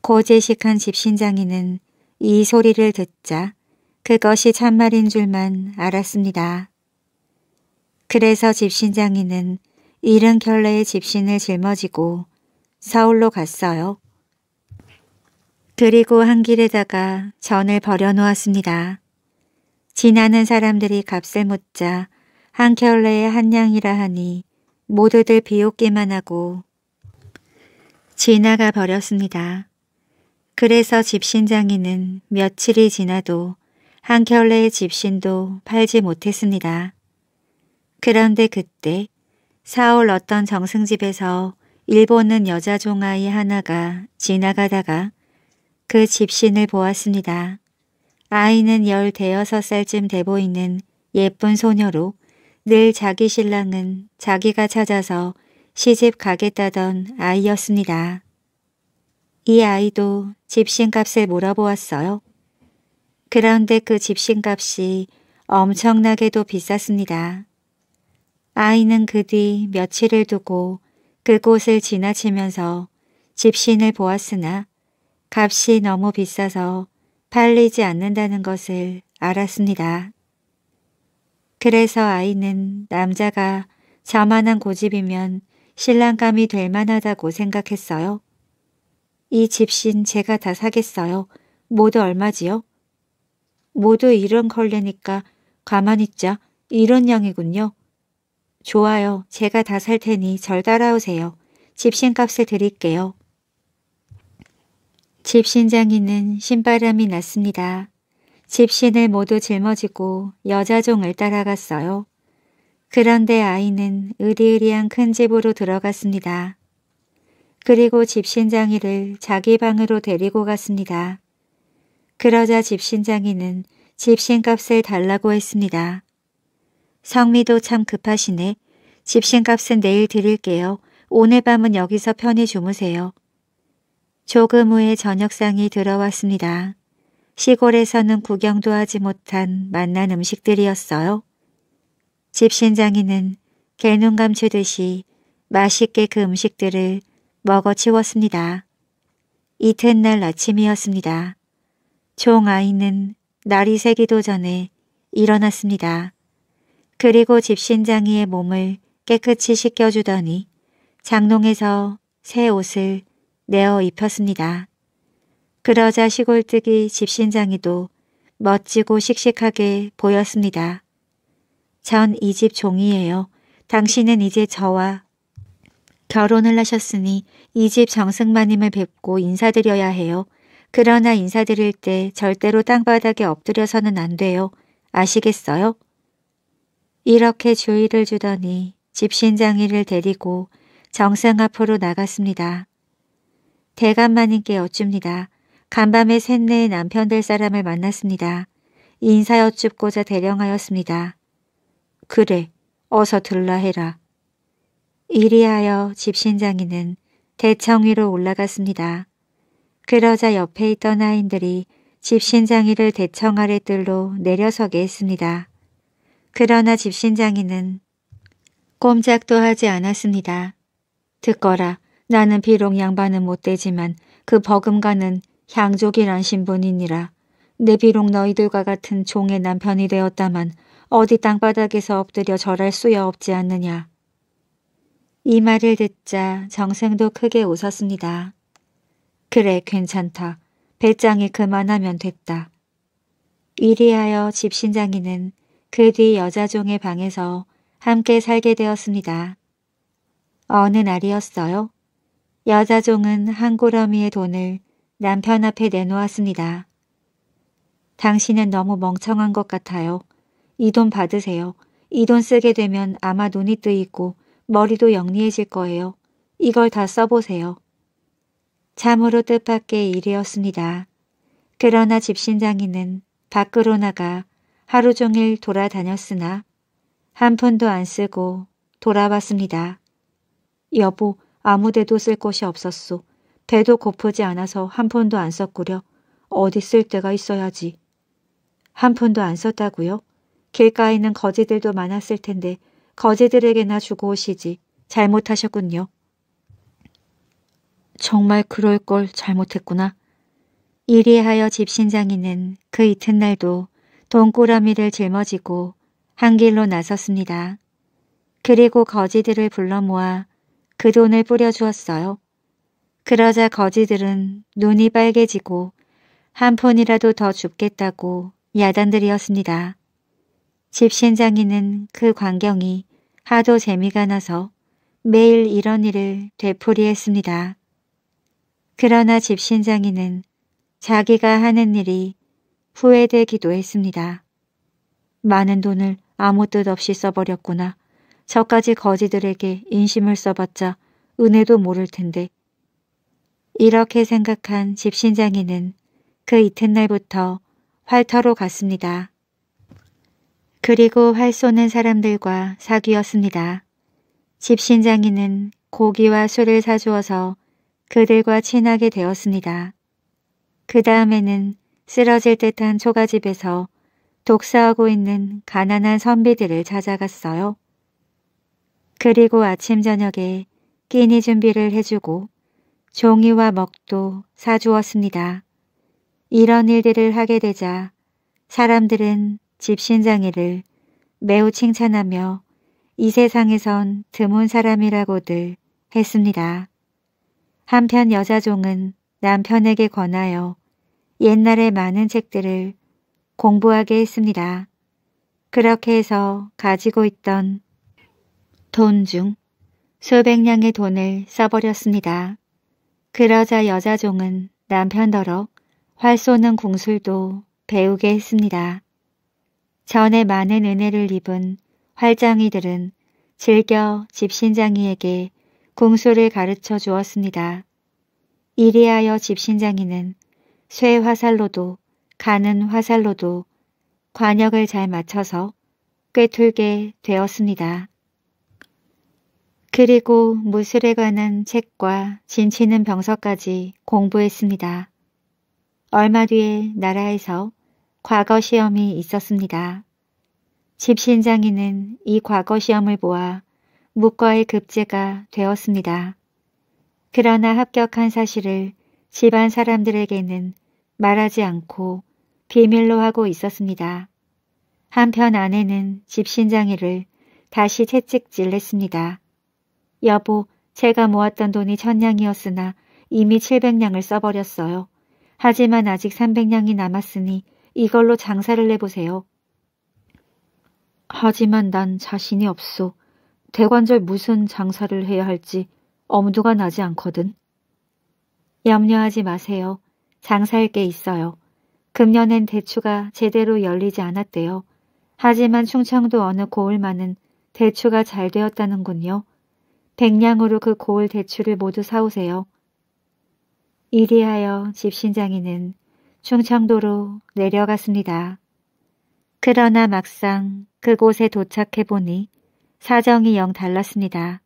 고제식한 집신장이는 이 소리를 듣자 그것이 참말인 줄만 알았습니다. 그래서 집신장인은 이른 결례의 집신을 짊어지고 서울로 갔어요. 그리고 한 길에다가 전을 버려놓았습니다. 지나는 사람들이 값을 묻자 한 켤레의 한량이라 하니 모두들 비웃기만 하고 지나가 버렸습니다. 그래서 집신장인은 며칠이 지나도 한 켤레의 집신도 팔지 못했습니다. 그런데 그때 사월 어떤 정승집에서 일본은 여자 종아이 하나가 지나가다가 그 집신을 보았습니다. 아이는 열 대여섯 살쯤 돼 보이는 예쁜 소녀로 늘 자기 신랑은 자기가 찾아서 시집 가겠다던 아이였습니다. 이 아이도 집신값을 물어보았어요. 그런데 그 집신값이 엄청나게도 비쌌습니다. 아이는 그 뒤 며칠을 두고 그곳을 지나치면서 집신을 보았으나 값이 너무 비싸서 팔리지 않는다는 것을 알았습니다. 그래서 아이는 남자가 자만한 고집이면 신랑감이 될 만하다고 생각했어요. 이 집신 제가 다 사겠어요. 모두 얼마지요? 모두 이런 걸레니까 가만있자. 이런 양이군요. 좋아요. 제가 다 살 테니 절 따라오세요. 집신값을 드릴게요. 집신장인은 신바람이 났습니다. 집신을 모두 짊어지고 여자종을 따라갔어요. 그런데 아이는 으리으리한 큰 집으로 들어갔습니다. 그리고 집신장이를 자기 방으로 데리고 갔습니다. 그러자 집신장인은 집신값을 달라고 했습니다. 성미도 참 급하시네. 집신값은 내일 드릴게요. 오늘 밤은 여기서 편히 주무세요. 조금 후에 저녁상이 들어왔습니다. 시골에서는 구경도 하지 못한 맛난 음식들이었어요. 집신장인은 개눈 감추듯이 맛있게 그 음식들을 먹어치웠습니다. 이튿날 아침이었습니다. 종아이는 날이 새기도 전에 일어났습니다. 그리고 집신장이의 몸을 깨끗이 씻겨주더니 장롱에서 새 옷을 내어 입혔습니다. 그러자 시골뜨기 집신장이도 멋지고 씩씩하게 보였습니다. 전 이 집 종이에요. 당신은 이제 저와 결혼을 하셨으니 이 집 정승마님을 뵙고 인사드려야 해요. 그러나 인사드릴 때 절대로 땅바닥에 엎드려서는 안 돼요. 아시겠어요? 이렇게 주의를 주더니 집신장이를 데리고 정상 앞으로 나갔습니다. 대감마님께 여쭙니다. 간밤에 셋내의 남편될 사람을 만났습니다. 인사 여쭙고자 대령하였습니다. 그래, 어서 들라 해라. 이리하여 집신장이는 대청위로 올라갔습니다. 그러자 옆에 있던 아인들이 집신장이를 대청 아래 뜰로 내려서게 했습니다. 그러나 집신장이는 꼼짝도 하지 않았습니다. 듣거라. 나는 비록 양반은 못되지만 그 버금가는 향족이란 신분이니라. 내 비록 너희들과 같은 종의 남편이 되었다만 어디 땅바닥에서 엎드려 절할 수야 없지 않느냐. 이 말을 듣자 정생도 크게 웃었습니다. 그래 괜찮다. 배짱이 그만하면 됐다. 이리하여 집신장이는 그 뒤 여자종의 방에서 함께 살게 되었습니다. 어느 날이었어요. 여자종은 한 고러미의 돈을 남편 앞에 내놓았습니다. 당신은 너무 멍청한 것 같아요. 이 돈 받으세요. 이 돈 쓰게 되면 아마 눈이 뜨이고 머리도 영리해질 거예요. 이걸 다 써보세요. 참으로 뜻밖의 일이었습니다. 그러나 집신장이는 밖으로 나가 하루 종일 돌아다녔으나 한 푼도 안 쓰고 돌아왔습니다. 여보, 아무데도 쓸 곳이 없었소. 배도 고프지 않아서 한 푼도 안 썼구려. 어디 쓸 데가 있어야지. 한 푼도 안 썼다고요? 길가에는 거지들도 많았을 텐데 거지들에게나 주고 오시지. 잘못하셨군요. 정말 그럴 걸 잘못했구나. 이리하여 집신장이는 그 이튿날도 돈꾸라미를 짊어지고 한 길로 나섰습니다. 그리고 거지들을 불러 모아 그 돈을 뿌려주었어요. 그러자 거지들은 눈이 빨개지고 한 푼이라도 더 줍겠다고 야단들이었습니다. 집신장이는 그 광경이 하도 재미가 나서 매일 이런 일을 되풀이했습니다. 그러나 집 신장이는 자기가 하는 일이 후회되기도 했습니다. 많은 돈을 아무 뜻 없이 써버렸구나. 저까지 거지들에게 인심을 써봤자 은혜도 모를 텐데. 이렇게 생각한 집 신장이는 그 이튿날부터 활터로 갔습니다. 그리고 활 쏘는 사람들과 사귀었습니다. 집신장이는 고기와 술을 사주어서 그들과 친하게 되었습니다. 그 다음에는 쓰러질 듯한 초가집에서 독서하고 있는 가난한 선비들을 찾아갔어요. 그리고 아침 저녁에 끼니 준비를 해주고 종이와 먹도 사주었습니다. 이런 일들을 하게 되자 사람들은 집신장애를 매우 칭찬하며 이 세상에선 드문 사람이라고들 했습니다. 한편 여자종은 남편에게 권하여 옛날에 많은 책들을 공부하게 했습니다. 그렇게 해서 가지고 있던 돈 중 수백냥의 돈을 써버렸습니다. 그러자 여자종은 남편더러 활 쏘는 궁술도 배우게 했습니다. 전에 많은 은혜를 입은 활장이들은 즐겨 집신장이에게 공수를 가르쳐 주었습니다. 이리하여 집신장이는 쇠 화살로도 가는 화살로도 관역을 잘 맞춰서 꿰뚫게 되었습니다. 그리고 무술에 관한 책과 진치는 병서까지 공부했습니다. 얼마 뒤에 나라에서 과거 시험이 있었습니다. 집신장인은 이 과거 시험을 보아 무과의 급제가 되었습니다. 그러나 합격한 사실을 집안 사람들에게는 말하지 않고 비밀로 하고 있었습니다. 한편 아내는 집신장애를 다시 채찍질했습니다. 여보, 제가 모았던 돈이 천냥이었으나 이미 700냥을 써버렸어요. 하지만 아직 300냥이 남았으니 이걸로 장사를 해보세요. 하지만 난 자신이 없소. 대관절 무슨 장사를 해야 할지 엄두가 나지 않거든. 염려하지 마세요. 장사할 게 있어요. 금년엔 대추가 제대로 열리지 않았대요. 하지만 충청도 어느 고을만은 대추가 잘 되었다는군요. 백량으로그 고을 대추를 모두 사오세요. 이리하여 집신장이는 충청도로 내려갔습니다. 그러나 막상 그곳에 도착해 보니 사정이 영 달랐습니다.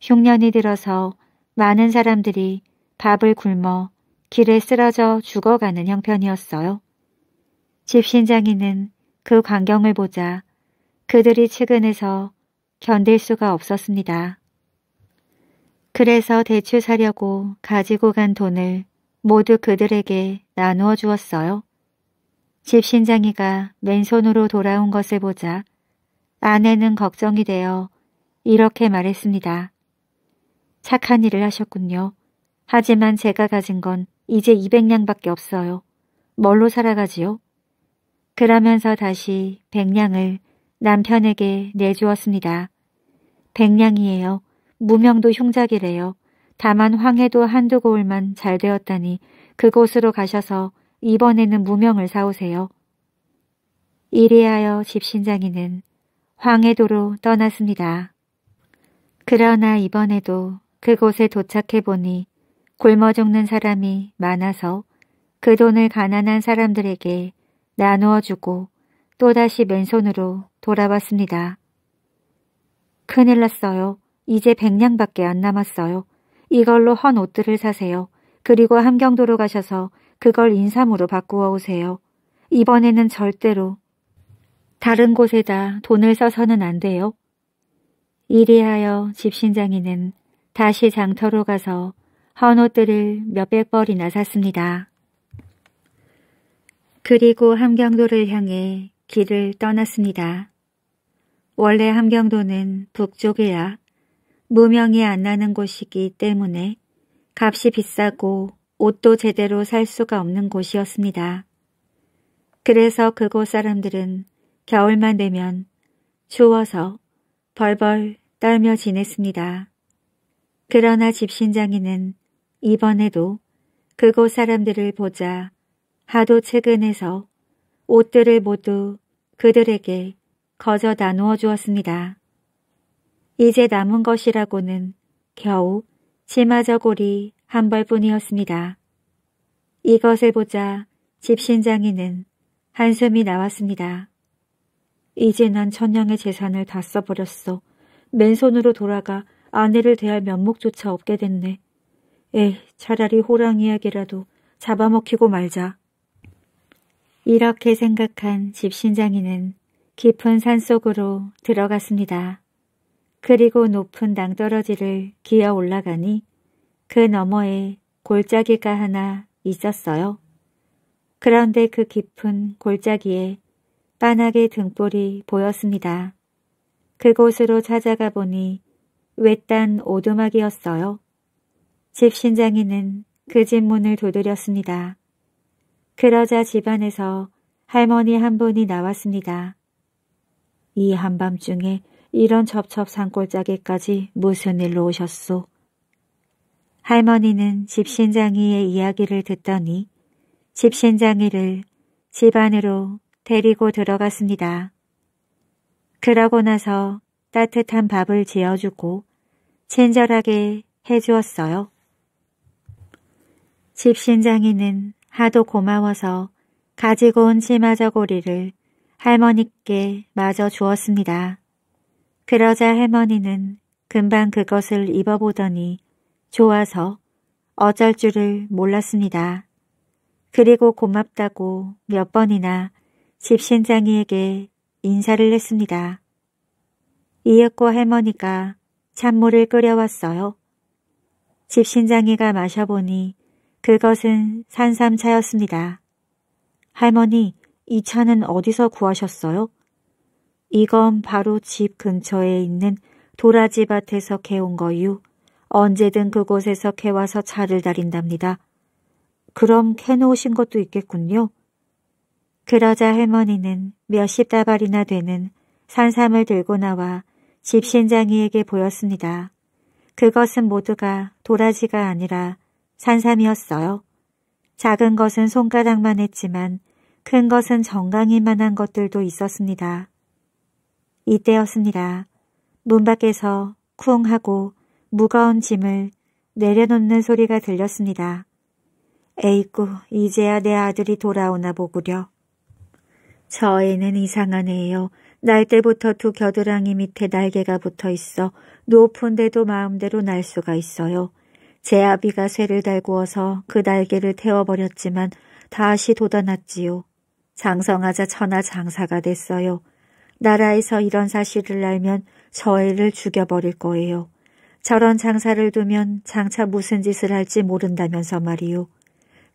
흉년이 들어서 많은 사람들이 밥을 굶어 길에 쓰러져 죽어가는 형편이었어요. 집신장이는 그 광경을 보자 그들이 측은해서 견딜 수가 없었습니다. 그래서 대출 사려고 가지고 간 돈을 모두 그들에게 나누어 주었어요. 집신장이가 맨손으로 돌아온 것을 보자 아내는 걱정이 되어 이렇게 말했습니다. 착한 일을 하셨군요. 하지만 제가 가진 건 이제 200냥밖에 없어요. 뭘로 살아가지요? 그러면서 다시 100냥을 남편에게 내주었습니다. 100냥이에요. 무명도 흉작이래요. 다만 황해도 한두 고을만 잘 되었다니 그곳으로 가셔서 이번에는 무명을 사오세요. 이리하여 집신장이는 황해도로 떠났습니다. 그러나 이번에도 그곳에 도착해 보니 굶어 죽는 사람이 많아서 그 돈을 가난한 사람들에게 나누어 주고 또다시 맨손으로 돌아왔습니다. 큰일 났어요. 이제 백냥밖에 안 남았어요. 이걸로 헌 옷들을 사세요. 그리고 함경도로 가셔서 그걸 인삼으로 바꾸어 오세요. 이번에는 절대로 다른 곳에다 돈을 써서는 안 돼요. 이리하여 집신장이는 다시 장터로 가서 헌 옷들을 몇백 벌이나 샀습니다. 그리고 함경도를 향해 길을 떠났습니다. 원래 함경도는 북쪽이라 무명이 안 나는 곳이기 때문에 값이 비싸고 옷도 제대로 살 수가 없는 곳이었습니다. 그래서 그곳 사람들은 겨울만 되면 추워서 벌벌 떨며 지냈습니다. 그러나 집신장이는 이번에도 그곳 사람들을 보자 하도 측은해서 옷들을 모두 그들에게 거저 나누어 주었습니다. 이제 남은 것이라고는 겨우 치마저고리 한 벌뿐이었습니다. 이것을 보자 집신장이는 한숨이 나왔습니다. 이제 난 천양의 재산을 다 써버렸어. 맨손으로 돌아가 아내를 대할 면목조차 없게 됐네. 에이, 차라리 호랑이에게라도 잡아먹히고 말자. 이렇게 생각한 집신장이는 깊은 산속으로 들어갔습니다. 그리고 높은 낭떠러지를 기어 올라가니 그 너머에 골짜기가 하나 있었어요. 그런데 그 깊은 골짜기에 빤하게 등불이 보였습니다. 그곳으로 찾아가 보니 외딴 오두막이었어요. 그 집 신장이는 그 집 문을 두드렸습니다. 그러자 집안에서 할머니 한 분이 나왔습니다. 이 한밤중에 이런 접첩산골짜기까지 무슨 일로 오셨소? 할머니는 집신장이의 이야기를 듣더니 집신장이를 집안으로 데리고 들어갔습니다. 그러고 나서 따뜻한 밥을 지어주고 친절하게 해주었어요. 집신장이는 하도 고마워서 가지고 온 치마저고리를 할머니께 마저 주었습니다. 그러자 할머니는 금방 그것을 입어보더니 좋아서 어쩔 줄을 몰랐습니다. 그리고 고맙다고 몇 번이나 집신장이에게 인사를 했습니다. 이윽고 할머니가 찬물을 끓여왔어요. 집신장이가 마셔보니 그것은 산삼차였습니다. 할머니, 이 차는 어디서 구하셨어요? 이건 바로 집 근처에 있는 도라지 밭에서 캐온 거유. 언제든 그곳에서 캐와서 차를 다린답니다. 그럼 캐놓으신 것도 있겠군요. 그러자 할머니는 몇십 다발이나 되는 산삼을 들고 나와 집신장이에게 보였습니다. 그것은 모두가 도라지가 아니라 산삼이었어요. 작은 것은 손가락만 했지만 큰 것은 정강이만한 것들도 있었습니다. 이때였습니다. 문 밖에서 쿵 하고 무거운 짐을 내려놓는 소리가 들렸습니다. 에이구, 이제야 내 아들이 돌아오나 보구려. 저 애는 이상한 애예요. 날 때부터 두 겨드랑이 밑에 날개가 붙어 있어 높은데도 마음대로 날 수가 있어요. 제 아비가 새를 달구어서 그 날개를 태워버렸지만 다시 돋아났지요. 장성하자 천하 장사가 됐어요. 나라에서 이런 사실을 알면 저 애를 죽여버릴 거예요. 저런 장사를 두면 장차 무슨 짓을 할지 모른다면서 말이요.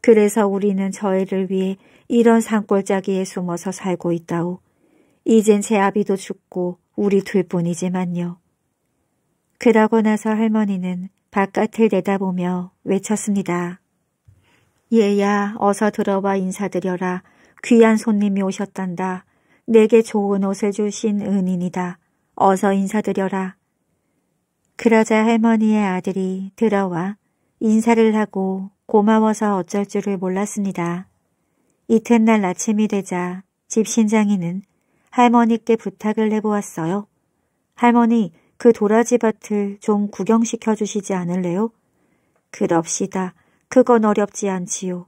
그래서 우리는 저 애를 위해 이런 산골짜기에 숨어서 살고 있다오. 이젠 제 아비도 죽고 우리 둘뿐이지만요. 그러고 나서 할머니는 바깥을 내다보며 외쳤습니다. 얘야 어서 들어와 인사드려라. 귀한 손님이 오셨단다. 내게 좋은 옷을 주신 은인이다. 어서 인사드려라. 그러자 할머니의 아들이 들어와 인사를 하고 고마워서 어쩔 줄을 몰랐습니다. 이튿날 아침이 되자 집 신장이는 할머니께 부탁을 해보았어요. 할머니, 그 도라지 밭을 좀 구경시켜 주시지 않을래요? 그럽시다. 그건 어렵지 않지요.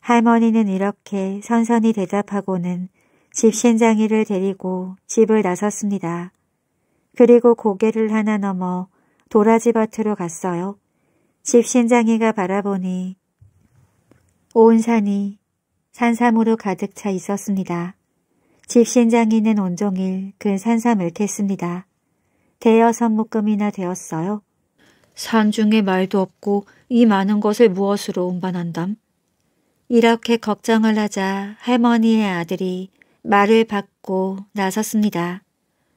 할머니는 이렇게 선선히 대답하고는 집 신장이를 데리고 집을 나섰습니다. 그리고 고개를 하나 넘어 도라지 밭으로 갔어요. 집 신장이가 바라보니 온 산이 산삼으로 가득 차 있었습니다. 집신장이는 온종일 그 산삼을 �습니다 대여섯 묶음이나 되었어요. 산중에 말도 없고 이 많은 것을 무엇으로 운반한담? 이렇게 걱정을 하자 할머니의 아들이 말을 받고 나섰습니다.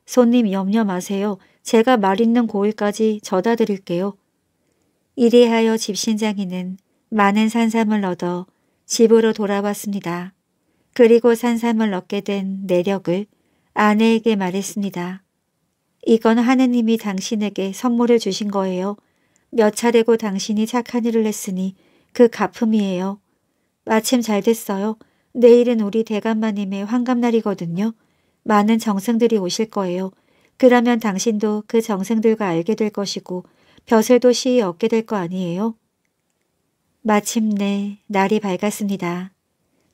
손님 염려 마세요. 제가 말 있는 고을까지 저다 드릴게요. 이리하여 집신장이는 많은 산삼을 얻어 집으로 돌아왔습니다. 그리고 산삼을 얻게 된 내력을 아내에게 말했습니다. 이건 하느님이 당신에게 선물을 주신 거예요. 몇 차례고 당신이 착한 일을 했으니 그가품이에요 마침 잘 됐어요. 내일은 우리 대감마님의 환갑날이거든요. 많은 정승들이 오실 거예요. 그러면 당신도 그 정승들과 알게 될 것이고 벼슬도 시에 얻게 될 거 아니에요? 마침내 날이 밝았습니다.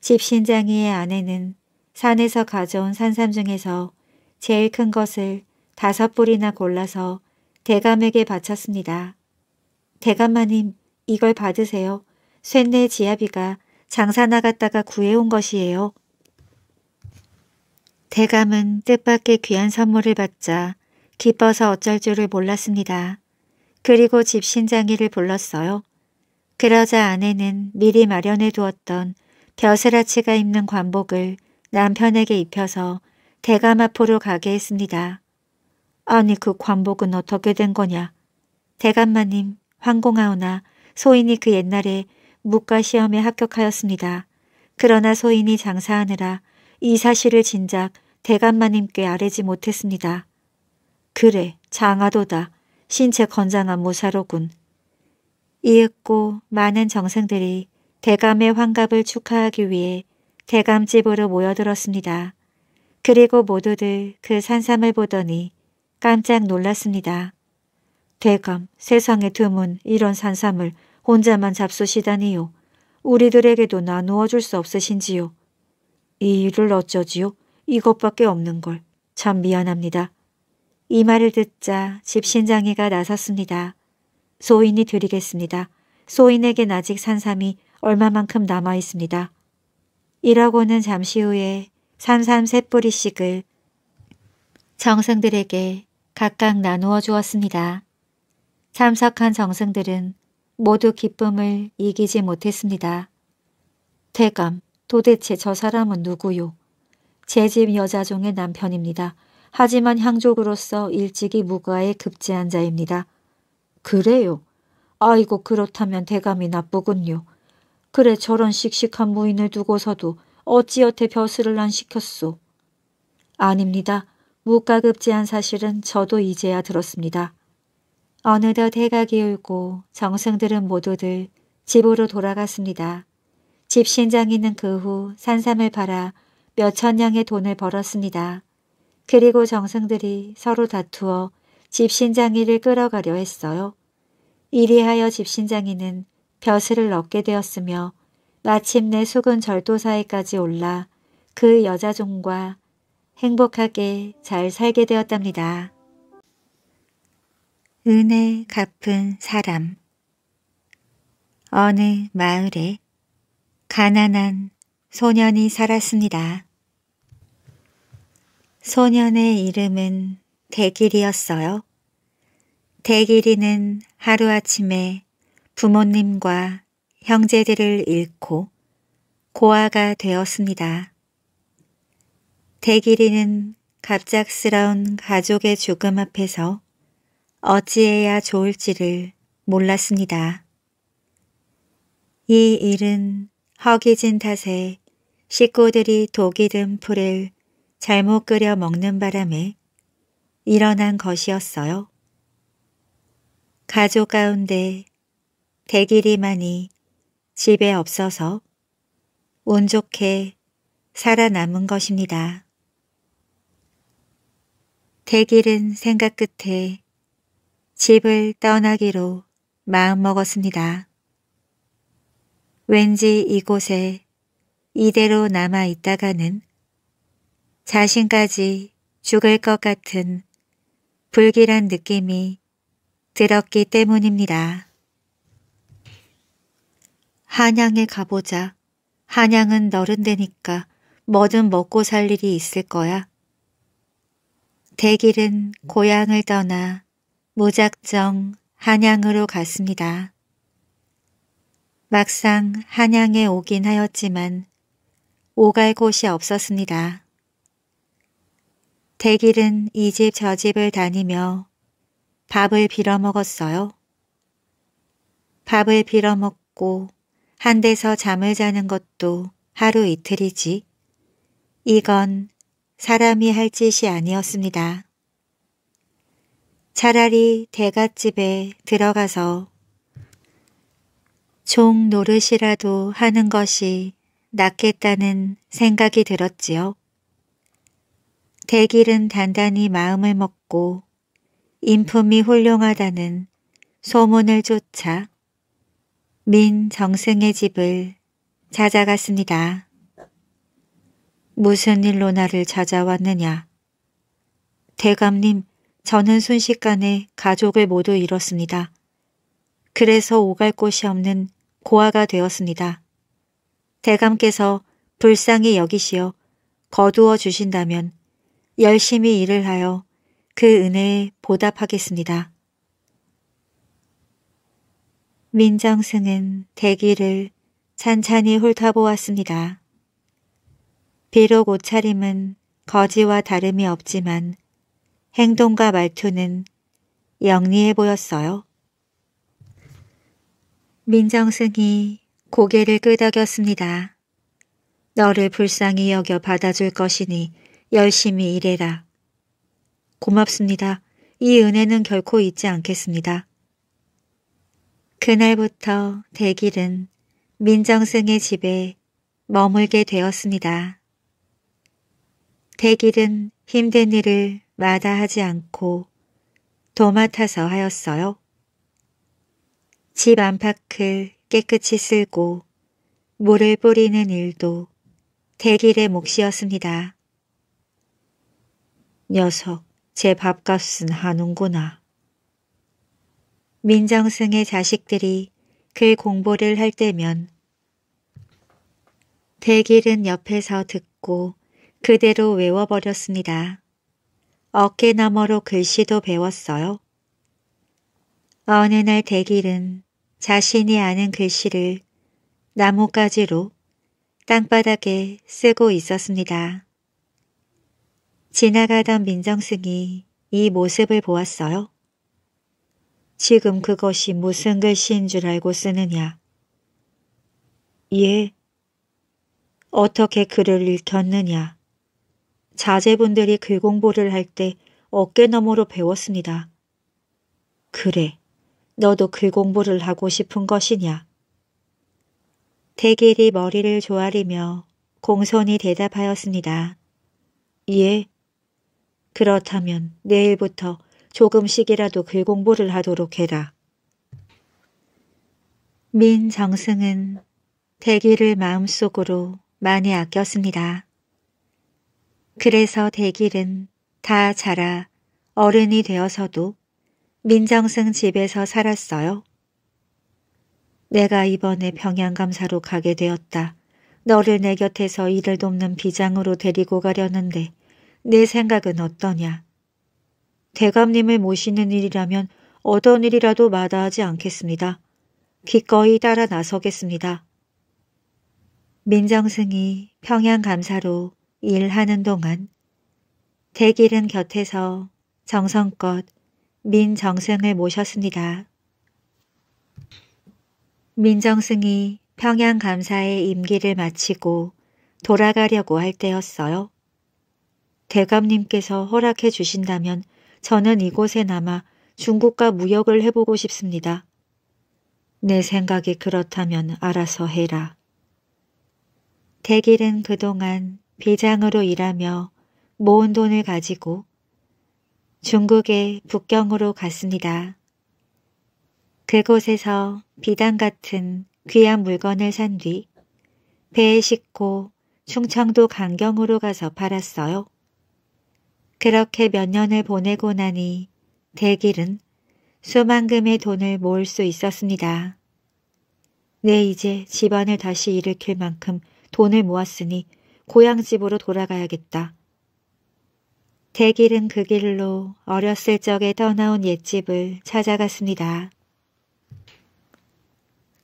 집신장이의 아내는 산에서 가져온 산삼 중에서 제일 큰 것을 다섯 뿌리나 골라서 대감에게 바쳤습니다. 대감마님 이걸 받으세요. 쇠네 지아비가 장사 나갔다가 구해온 것이에요. 대감은 뜻밖의 귀한 선물을 받자 기뻐서 어쩔 줄을 몰랐습니다. 그리고 집신장이를 불렀어요. 그러자 아내는 미리 마련해 두었던 벼슬아치가 입는 관복을 남편에게 입혀서 대감 앞포로 가게 했습니다. 아니 그 관복은 어떻게 된 거냐. 대감마님 황공하오나 소인이 그 옛날에 무과 시험에 합격하였습니다. 그러나 소인이 장사하느라 이 사실을 진작 대감마님께 아뢰지 못했습니다. 그래 장하도다. 신체 건장한 모사로군. 이윽고 많은 정승들이 대감의 환갑을 축하하기 위해 대감집으로 모여들었습니다. 그리고 모두들 그 산삼을 보더니 깜짝 놀랐습니다. 대감, 세상에 드문 이런 산삼을 혼자만 잡수시다니요. 우리들에게도 나누어 줄 수 없으신지요. 이 일을 어쩌지요? 이것밖에 없는 걸. 참 미안합니다. 이 말을 듣자 집신장이가 나섰습니다. 소인이 드리겠습니다. 소인에겐 아직 산삼이 얼마만큼 남아 있습니다. 이라고는 잠시 후에 산삼 세 뿌리씩을 정승들에게 각각 나누어 주었습니다. 참석한 정승들은 모두 기쁨을 이기지 못했습니다. 대감, 도대체 저 사람은 누구요? 제 집 여자종의 남편입니다. 하지만 향족으로서 일찍이 무과에 급제한 자입니다. 그래요. 아이고 그렇다면 대감이 나쁘군요. 그래 저런 씩씩한 무인을 두고서도 어찌 어태 벼슬을 안 시켰소. 아닙니다. 무가급지한 사실은 저도 이제야 들었습니다. 어느덧 해가 기울고 정승들은 모두들 집으로 돌아갔습니다. 집 신장이는 그 후 산삼을 팔아 몇천냥의 돈을 벌었습니다. 그리고 정승들이 서로 다투어 집신장이를 끌어가려 했어요. 이리하여 집신장이는 벼슬을 얻게 되었으며 마침내 수군 절도사에까지 올라 그 여자종과 행복하게 잘 살게 되었답니다. 은혜 갚은 사람 어느 마을에 가난한 소년이 살았습니다. 소년의 이름은 대길이었어요. 대길이는 하루아침에 부모님과 형제들을 잃고 고아가 되었습니다. 대길이는 갑작스러운 가족의 죽음 앞에서 어찌해야 좋을지를 몰랐습니다. 이 일은 허기진 탓에 식구들이 독이 든 풀을 잘못 끓여 먹는 바람에 일어난 것이었어요. 가족 가운데 대길이만이 집에 없어서 운 좋게 살아남은 것입니다. 대길은 생각 끝에 집을 떠나기로 마음먹었습니다. 왠지 이곳에 이대로 남아 있다가는 자신까지 죽을 것 같은 불길한 느낌이 들었기 때문입니다. 한양에 가보자. 한양은 너른 데니까 뭐든 먹고 살 일이 있을 거야. 대길은 고향을 떠나 무작정 한양으로 갔습니다. 막상 한양에 오긴 하였지만 오갈 곳이 없었습니다. 대길은 이 집 저 집을 다니며 밥을 빌어먹었어요. 밥을 빌어먹고 한 데서 잠을 자는 것도 하루 이틀이지. 이건 사람이 할 짓이 아니었습니다. 차라리 대갓집에 들어가서 종 노릇이라도 하는 것이 낫겠다는 생각이 들었지요. 대길은 단단히 마음을 먹고 인품이 훌륭하다는 소문을 쫓아 민 정승의 집을 찾아갔습니다. 무슨 일로 나를 찾아왔느냐. 대감님, 저는 순식간에 가족을 모두 잃었습니다. 그래서 오갈 곳이 없는 고아가 되었습니다. 대감께서 불쌍히 여기시어 거두어 주신다면 열심히 일을 하여 그 은혜에 보답하겠습니다. 민정승은 대기를 찬찬히 훑어보았습니다. 비록 옷차림은 거지와 다름이 없지만 행동과 말투는 영리해 보였어요. 민정승이 고개를 끄덕였습니다. 너를 불쌍히 여겨 받아줄 것이니 열심히 일해라. 고맙습니다. 이 은혜는 결코 잊지 않겠습니다. 그날부터 대길은 민정승의 집에 머물게 되었습니다. 대길은 힘든 일을 마다하지 않고 도맡아서 하였어요. 집 안팎을 깨끗이 쓸고 물을 뿌리는 일도 대길의 몫이었습니다. 녀석 제 밥값은 하는구나. 민정승의 자식들이 글 공부를 할 때면 대길은 옆에서 듣고 그대로 외워버렸습니다. 어깨너머로 글씨도 배웠어요. 어느 날 대길은 자신이 아는 글씨를 나뭇가지로 땅바닥에 쓰고 있었습니다. 지나가던 민정승이 이 모습을 보았어요. 지금 그것이 무슨 글씨인 줄 알고 쓰느냐. 예. 어떻게 글을 읽혔느냐. 자제분들이 글 공부를 할 때 어깨너머로 배웠습니다. 그래, 너도 글 공부를 하고 싶은 것이냐. 대길이 머리를 조아리며 공손히 대답하였습니다. 예, 그렇다면 내일부터 조금씩이라도 글 공부를 하도록 해라. 민정승은 대기를 마음속으로 많이 아꼈습니다. 그래서 대길은 다 자라 어른이 되어서도 민정승 집에서 살았어요. 내가 이번에 병양감사로 가게 되었다. 너를 내 곁에서 일을 돕는 비장으로 데리고 가려는데 내 생각은 어떠냐? 대감님을 모시는 일이라면 어떤 일이라도 마다하지 않겠습니다. 기꺼이 따라 나서겠습니다. 민정승이 평양감사로 일하는 동안 대길은 곁에서 정성껏 민정승을 모셨습니다. 민정승이 평양감사의 임기를 마치고 돌아가려고 할 때였어요. 대감님께서 허락해 주신다면 저는 이곳에 남아 중국과 무역을 해보고 싶습니다. 내 생각이 그렇다면 알아서 해라. 대길은 그동안 비장으로 일하며 모은 돈을 가지고 중국의 북경으로 갔습니다. 그곳에서 비단 같은 귀한 물건을 산 뒤 배에 싣고 충청도 강경으로 가서 팔았어요. 그렇게 몇 년을 보내고 나니 대길은 수만금의 돈을 모을 수 있었습니다. 내 네, 이제 집안을 다시 일으킬 만큼 돈을 모았으니 고향집으로 돌아가야겠다. 대길은 그 길로 어렸을 적에 떠나온 옛집을 찾아갔습니다.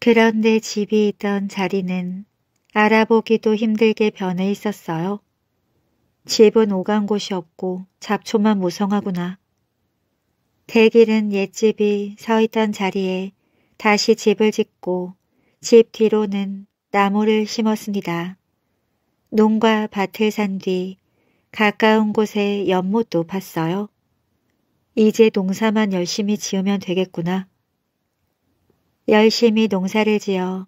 그런데 집이 있던 자리는 알아보기도 힘들게 변해 있었어요. 집은 오간 곳이 없고 잡초만 무성하구나. 대길은 옛집이 서 있던 자리에 다시 집을 짓고 집 뒤로는 나무를 심었습니다. 농과 밭을 산 뒤 가까운 곳에 연못도 팠어요. 이제 농사만 열심히 지으면 되겠구나. 열심히 농사를 지어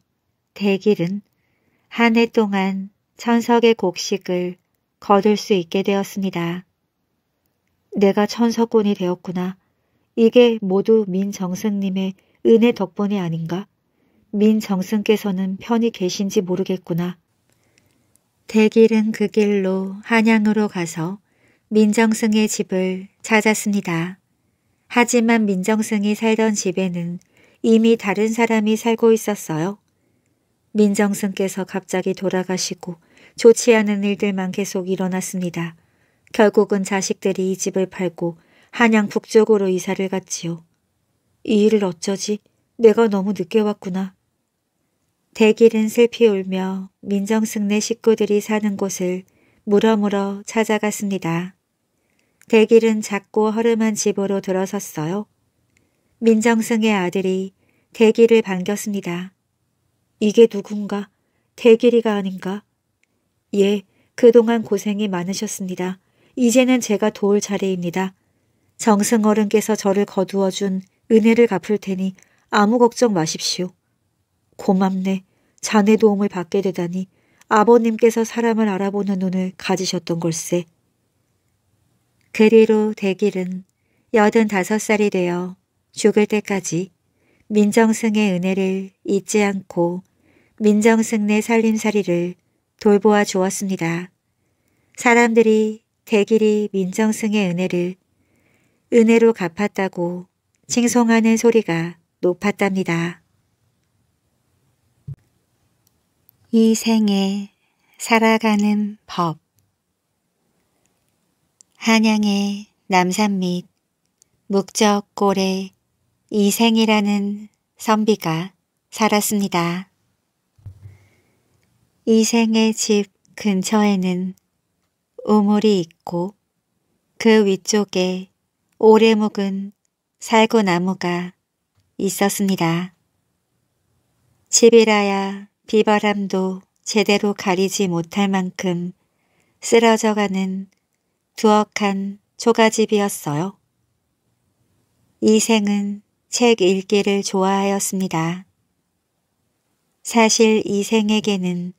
대길은 한 해 동안 천석의 곡식을 거둘 수 있게 되었습니다. 내가 천서꾼이 되었구나. 이게 모두 민정승님의 은혜 덕분이 아닌가? 민정승께서는 편히 계신지 모르겠구나. 대길은 그 길로 한양으로 가서 민정승의 집을 찾았습니다. 하지만 민정승이 살던 집에는 이미 다른 사람이 살고 있었어요. 민정승께서 갑자기 돌아가시고 좋지 않은 일들만 계속 일어났습니다. 결국은 자식들이 이 집을 팔고 한양 북쪽으로 이사를 갔지요. 이 일을 어쩌지? 내가 너무 늦게 왔구나. 대길은 슬피 울며 민정승네 식구들이 사는 곳을 물어물어 찾아갔습니다. 대길은 작고 허름한 집으로 들어섰어요. 민정승의 아들이 대길을 반겼습니다. 이게 누군가? 대길이가 아닌가? 예, 그동안 고생이 많으셨습니다. 이제는 제가 도울 차례입니다. 정승 어른께서 저를 거두어 준 은혜를 갚을 테니 아무 걱정 마십시오. 고맙네. 자네 도움을 받게 되다니 아버님께서 사람을 알아보는 눈을 가지셨던 걸세. 그리로 대길은 여든 다섯 살이 되어 죽을 때까지 민정승의 은혜를 잊지 않고 민정승 내 살림살이를 돌보아 주었습니다. 사람들이 대길이 민정승의 은혜를 은혜로 갚았다고 칭송하는 소리가 높았답니다. 이 생에 살아가는 법 한양의 남산 및 묵적골에 이생이라는 선비가 살았습니다. 이생의 집 근처에는 우물이 있고 그 위쪽에 오래 묵은 살구나무가 있었습니다. 집이라야 비바람도 제대로 가리지 못할 만큼 쓰러져가는 두억한 초가집이었어요. 이생은 책 읽기를 좋아하였습니다. 사실 이생에게는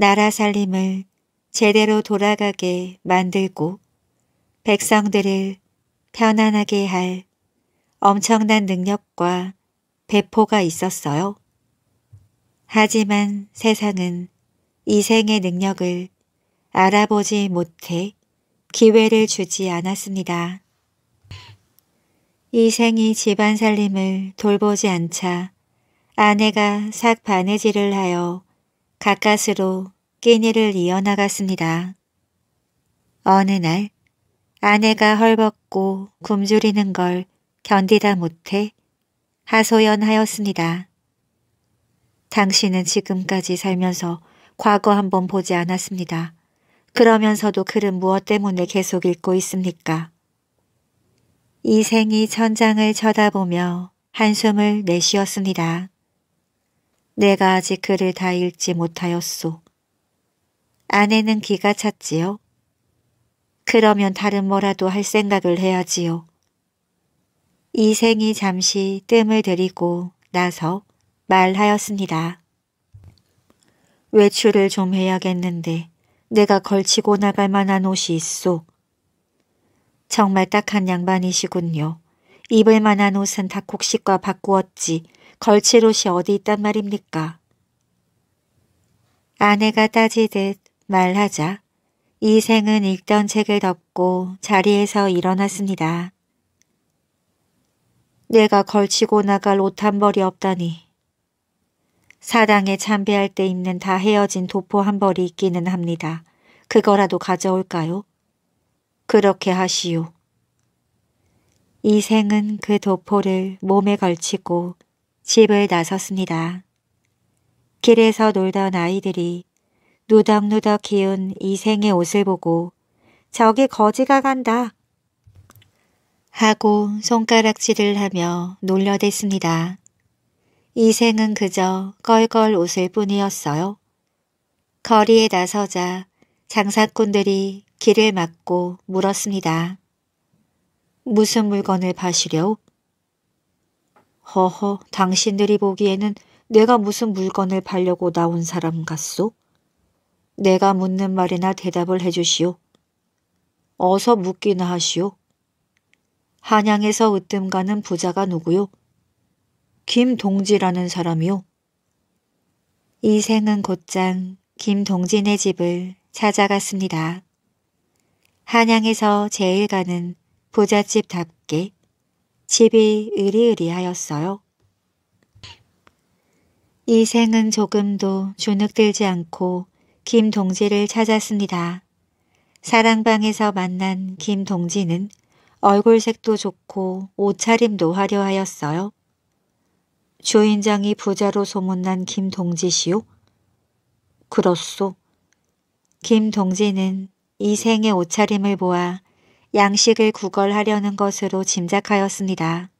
나라 살림을 제대로 돌아가게 만들고 백성들을 편안하게 할 엄청난 능력과 배포가 있었어요. 하지만 세상은 이생의 능력을 알아보지 못해 기회를 주지 않았습니다. 이생이 집안 살림을 돌보지 않자 아내가 삭바느질을 하여 가까스로 끼니를 이어나갔습니다. 어느 날 아내가 헐벗고 굶주리는 걸 견디다 못해 하소연하였습니다. 당신은 지금까지 살면서 과거 한번 보지 않았습니다. 그러면서도 글은 무엇 때문에 계속 읽고 있습니까? 이생이 천장을 쳐다보며 한숨을 내쉬었습니다. 내가 아직 글을 다 읽지 못하였소. 아내는 기가 찼지요. 그러면 다른 뭐라도 할 생각을 해야지요. 이생이 잠시 뜸을 들이고 나서 말하였습니다. 외출을 좀 해야겠는데 내가 걸치고 나갈 만한 옷이 있소. 정말 딱한 양반이시군요. 입을 만한 옷은 다 곡식과 바꾸었지 걸칠 옷이 어디 있단 말입니까? 아내가 따지듯 말하자 이생은 읽던 책을 덮고 자리에서 일어났습니다. 내가 걸치고 나갈 옷 한 벌이 없다니. 사당에 참배할 때 입는 다 헤어진 도포 한 벌이 있기는 합니다. 그거라도 가져올까요? 그렇게 하시오. 이생은 그 도포를 몸에 걸치고 집을 나섰습니다. 길에서 놀던 아이들이 누덕누덕 기운 이생의 옷을 보고 저기 거지가 간다 하고 손가락질을 하며 놀려댔습니다. 이생은 그저 껄껄 웃을 뿐이었어요. 거리에 나서자 장사꾼들이 길을 막고 물었습니다. 무슨 물건을 파시려? 허허, 당신들이 보기에는 내가 무슨 물건을 팔려고 나온 사람 같소? 내가 묻는 말이나 대답을 해주시오. 어서 묻기나 하시오. 한양에서 으뜸 가는 부자가 누구요? 김동지라는 사람이요. 이생은 곧장 김동진의 집을 찾아갔습니다. 한양에서 제일 가는 부잣집답게 집이 으리으리하였어요. 이생은 조금도 주눅들지 않고 김동지를 찾았습니다. 사랑방에서 만난 김동지는 얼굴색도 좋고 옷차림도 화려하였어요. 주인장이 부자로 소문난 김동지시요? 그렇소. 김동지는 이생의 옷차림을 보아 양식을 구걸하려는 것으로 짐작하였습니다.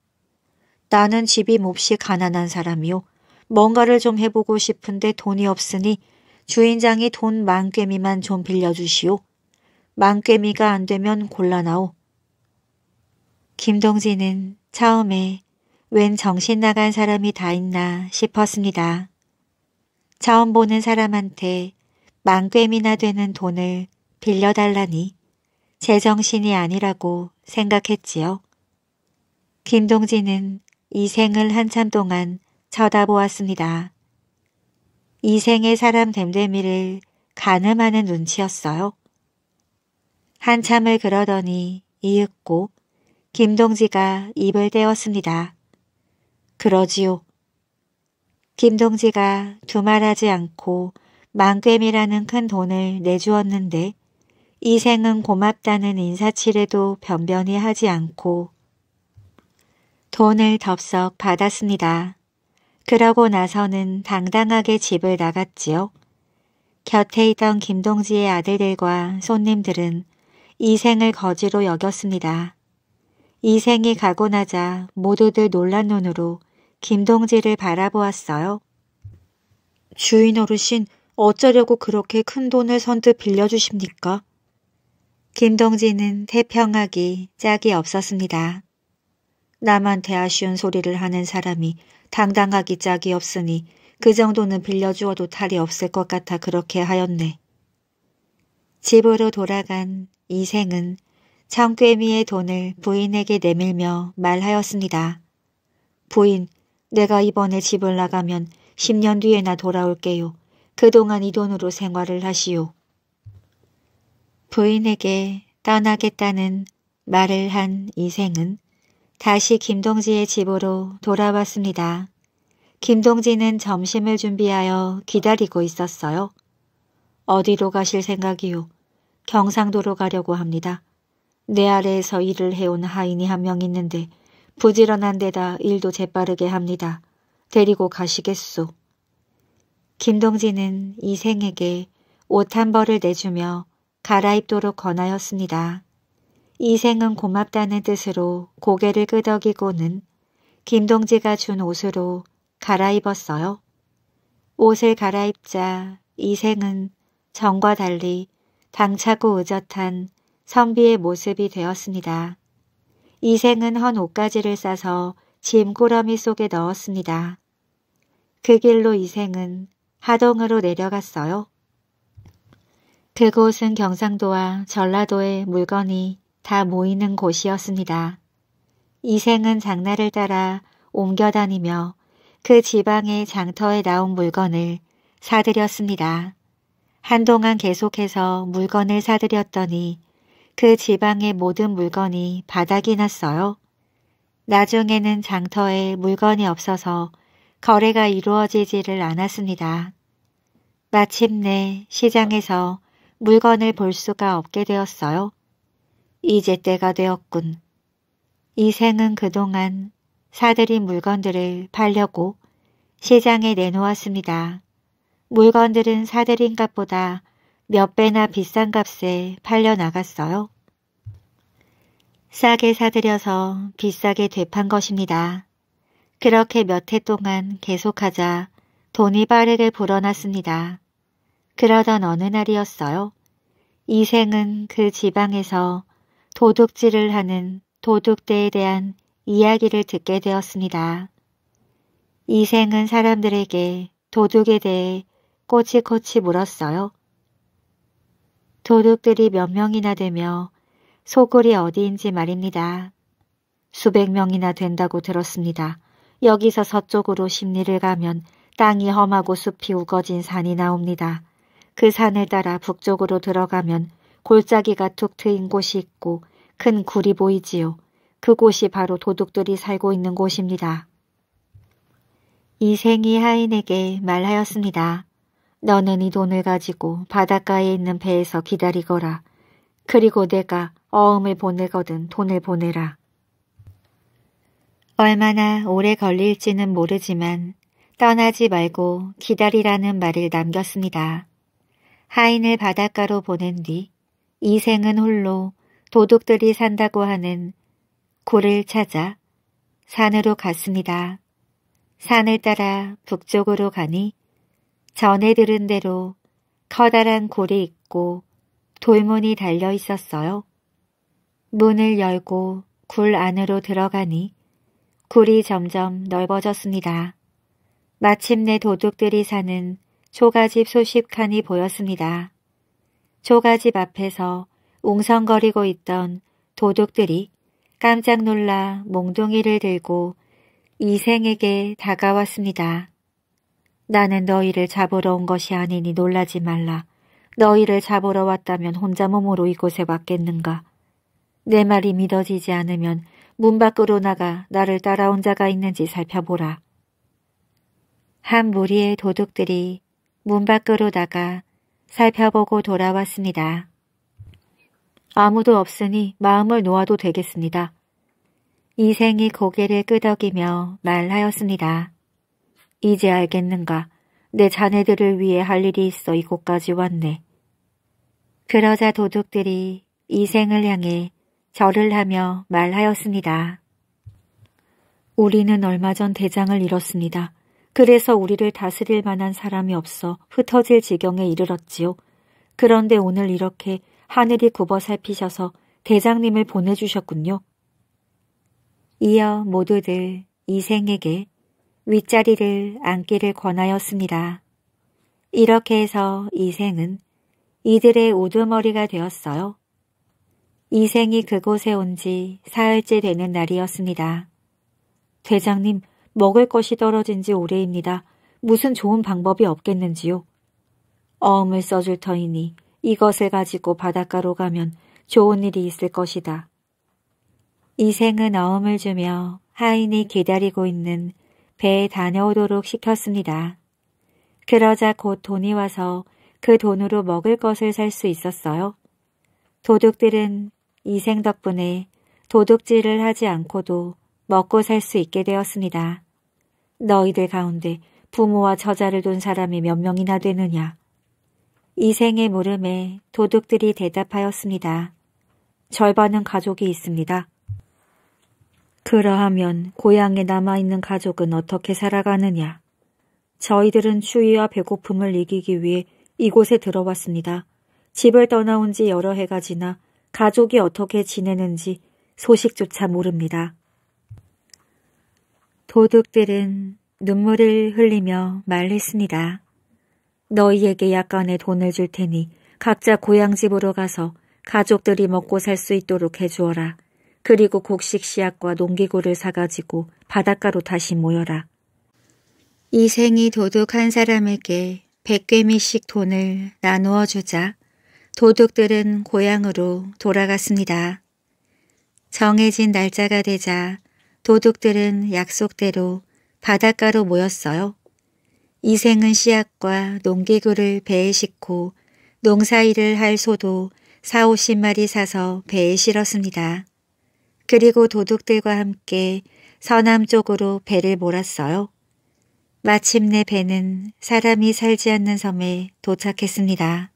나는 집이 몹시 가난한 사람이요. 뭔가를 좀 해보고 싶은데 돈이 없으니 주인장이 돈 만깨미만 좀 빌려주시오. 만깨미가 안 되면 곤란하오. 김동진은 처음에 웬 정신 나간 사람이 다 있나 싶었습니다. 처음 보는 사람한테 만꿰미나 되는 돈을 빌려달라니 제정신이 아니라고 생각했지요. 김동진은 이생을 한참 동안 쳐다보았습니다. 이생의 사람 됨됨이를 가늠하는 눈치였어요. 한참을 그러더니 이윽고 김동지가 입을 떼었습니다. 그러지요. 김동지가 두말하지 않고 망꿰미라는큰 돈을 내주었는데 이생은 고맙다는 인사치레도 변변히 하지 않고 돈을 덥석 받았습니다. 그러고 나서는 당당하게 집을 나갔지요. 곁에 있던 김동지의 아들들과 손님들은 이생을 거지로 여겼습니다. 이생이 가고 나자 모두들 놀란 눈으로 김동지를 바라보았어요. 주인 어르신 어쩌려고 그렇게 큰 돈을 선뜻 빌려주십니까? 김동진은 태평하기 짝이 없었습니다. 남한테 아쉬운 소리를 하는 사람이 당당하기 짝이 없으니 그 정도는 빌려주어도 탈이 없을 것 같아 그렇게 하였네. 집으로 돌아간 이생은 청꿰미의 돈을 부인에게 내밀며 말하였습니다. 부인, 내가 이번에 집을 나가면 10년 뒤에나 돌아올게요. 그동안 이 돈으로 생활을 하시오. 부인에게 떠나겠다는 말을 한 이생은 다시 김동지의 집으로 돌아왔습니다. 김동지는 점심을 준비하여 기다리고 있었어요. 어디로 가실 생각이요? 경상도로 가려고 합니다. 내 아래에서 일을 해온 하인이 한 명 있는데 부지런한 데다 일도 재빠르게 합니다. 데리고 가시겠소. 김동지는 이생에게 옷 한 벌을 내주며 갈아입도록 권하였습니다. 이생은 고맙다는 뜻으로 고개를 끄덕이고는 김동지가 준 옷으로 갈아입었어요. 옷을 갈아입자 이생은 정과 달리 당차고 의젓한 선비의 모습이 되었습니다. 이생은 헌 옷가지를 싸서 짐 꾸러미 속에 넣었습니다. 그 길로 이생은 하동으로 내려갔어요. 그곳은 경상도와 전라도의 물건이 다 모이는 곳이었습니다. 이생은 장날을 따라 옮겨 다니며 그 지방의 장터에 나온 물건을 사들였습니다. 한동안 계속해서 물건을 사들였더니 그 지방의 모든 물건이 바닥이 났어요. 나중에는 장터에 물건이 없어서 거래가 이루어지지를 않았습니다. 마침내 시장에서 물건을 볼 수가 없게 되었어요. 이제 때가 되었군. 이생은 그동안 사들인 물건들을 팔려고 시장에 내놓았습니다. 물건들은 사들인 값보다 몇 배나 비싼 값에 팔려 나갔어요. 싸게 사들여서 비싸게 되판 것입니다. 그렇게 몇 해 동안 계속하자 돈이 빠르게 불어났습니다. 그러던 어느 날이었어요. 이생은 그 지방에서 도둑질을 하는 도둑대에 대한 이야기를 듣게 되었습니다. 이생은 사람들에게 도둑에 대해 꼬치꼬치 물었어요. 도둑들이 몇 명이나 되며 소굴이 어디인지 말입니다. 수백 명이나 된다고 들었습니다. 여기서 서쪽으로 십리를 가면 땅이 험하고 숲이 우거진 산이 나옵니다. 그 산을 따라 북쪽으로 들어가면 골짜기가 툭 트인 곳이 있고 큰 굴이 보이지요. 그곳이 바로 도둑들이 살고 있는 곳입니다. 이생이 하인에게 말하였습니다. 너는 이 돈을 가지고 바닷가에 있는 배에서 기다리거라. 그리고 내가 어음을 보내거든 돈을 보내라. 얼마나 오래 걸릴지는 모르지만 떠나지 말고 기다리라는 말을 남겼습니다. 하인을 바닷가로 보낸 뒤 이생은 홀로 도둑들이 산다고 하는 고를 찾아 산으로 갔습니다. 산을 따라 북쪽으로 가니 전에 들은 대로 커다란 골이 있고 돌문이 달려 있었어요. 문을 열고 굴 안으로 들어가니 굴이 점점 넓어졌습니다. 마침내 도둑들이 사는 초가집 소식 칸이 보였습니다. 초가집 앞에서 웅성거리고 있던 도둑들이 깜짝 놀라 몽둥이를 들고 이생에게 다가왔습니다. 나는 너희를 잡으러 온 것이 아니니 놀라지 말라. 너희를 잡으러 왔다면 혼자 몸으로 이곳에 왔겠는가. 내 말이 믿어지지 않으면 문 밖으로 나가 나를 따라온 자가 있는지 살펴보라. 한 무리의 도둑들이 문 밖으로 나가 살펴보고 돌아왔습니다. 아무도 없으니 마음을 놓아도 되겠습니다. 이생이 고개를 끄덕이며 말하였습니다. 이제 알겠는가. 내 자네들을 위해 할 일이 있어 이곳까지 왔네. 그러자 도둑들이 이생을 향해 절을 하며 말하였습니다. 우리는 얼마 전 대장을 잃었습니다. 그래서 우리를 다스릴 만한 사람이 없어 흩어질 지경에 이르렀지요. 그런데 오늘 이렇게 하늘이 굽어 살피셔서 대장님을 보내주셨군요. 이어 모두들 이생에게 윗자리를 앉기를 권하였습니다. 이렇게 해서 이생은 이들의 우두머리가 되었어요. 이생이 그곳에 온 지 사흘째 되는 날이었습니다. 대장님, 먹을 것이 떨어진 지 오래입니다. 무슨 좋은 방법이 없겠는지요? 어음을 써줄 터이니 이것을 가지고 바닷가로 가면 좋은 일이 있을 것이다. 이생은 어음을 주며 하인이 기다리고 있는 배에 다녀오도록 시켰습니다. 그러자 곧 돈이 와서 그 돈으로 먹을 것을 살 수 있었어요. 도둑들은 이생 덕분에 도둑질을 하지 않고도 먹고 살 수 있게 되었습니다. 너희들 가운데 부모와 저자를 둔 사람이 몇 명이나 되느냐. 이생의 물음에 도둑들이 대답하였습니다. 절반은 가족이 있습니다. 그러하면 고향에 남아있는 가족은 어떻게 살아가느냐. 저희들은 추위와 배고픔을 이기기 위해 이곳에 들어왔습니다. 집을 떠나온 지 여러 해가 지나 가족이 어떻게 지내는지 소식조차 모릅니다. 도둑들은 눈물을 흘리며 말했습니다. 너희에게 약간의 돈을 줄 테니 각자 고향 집으로 가서 가족들이 먹고 살 수 있도록 해주어라. 그리고 곡식 씨앗과 농기구를 사가지고 바닷가로 다시 모여라. 이생이 도둑 한 사람에게 백개미씩 돈을 나누어 주자 도둑들은 고향으로 돌아갔습니다. 정해진 날짜가 되자 도둑들은 약속대로 바닷가로 모였어요. 이생은 씨앗과 농기구를 배에 싣고 농사일을 할 소도 사오십마리 사서 배에 실었습니다. 그리고 도둑들과 함께 서남 쪽으로 배를 몰았어요. 마침내 배는 사람이 살지 않는 섬에 도착했습니다.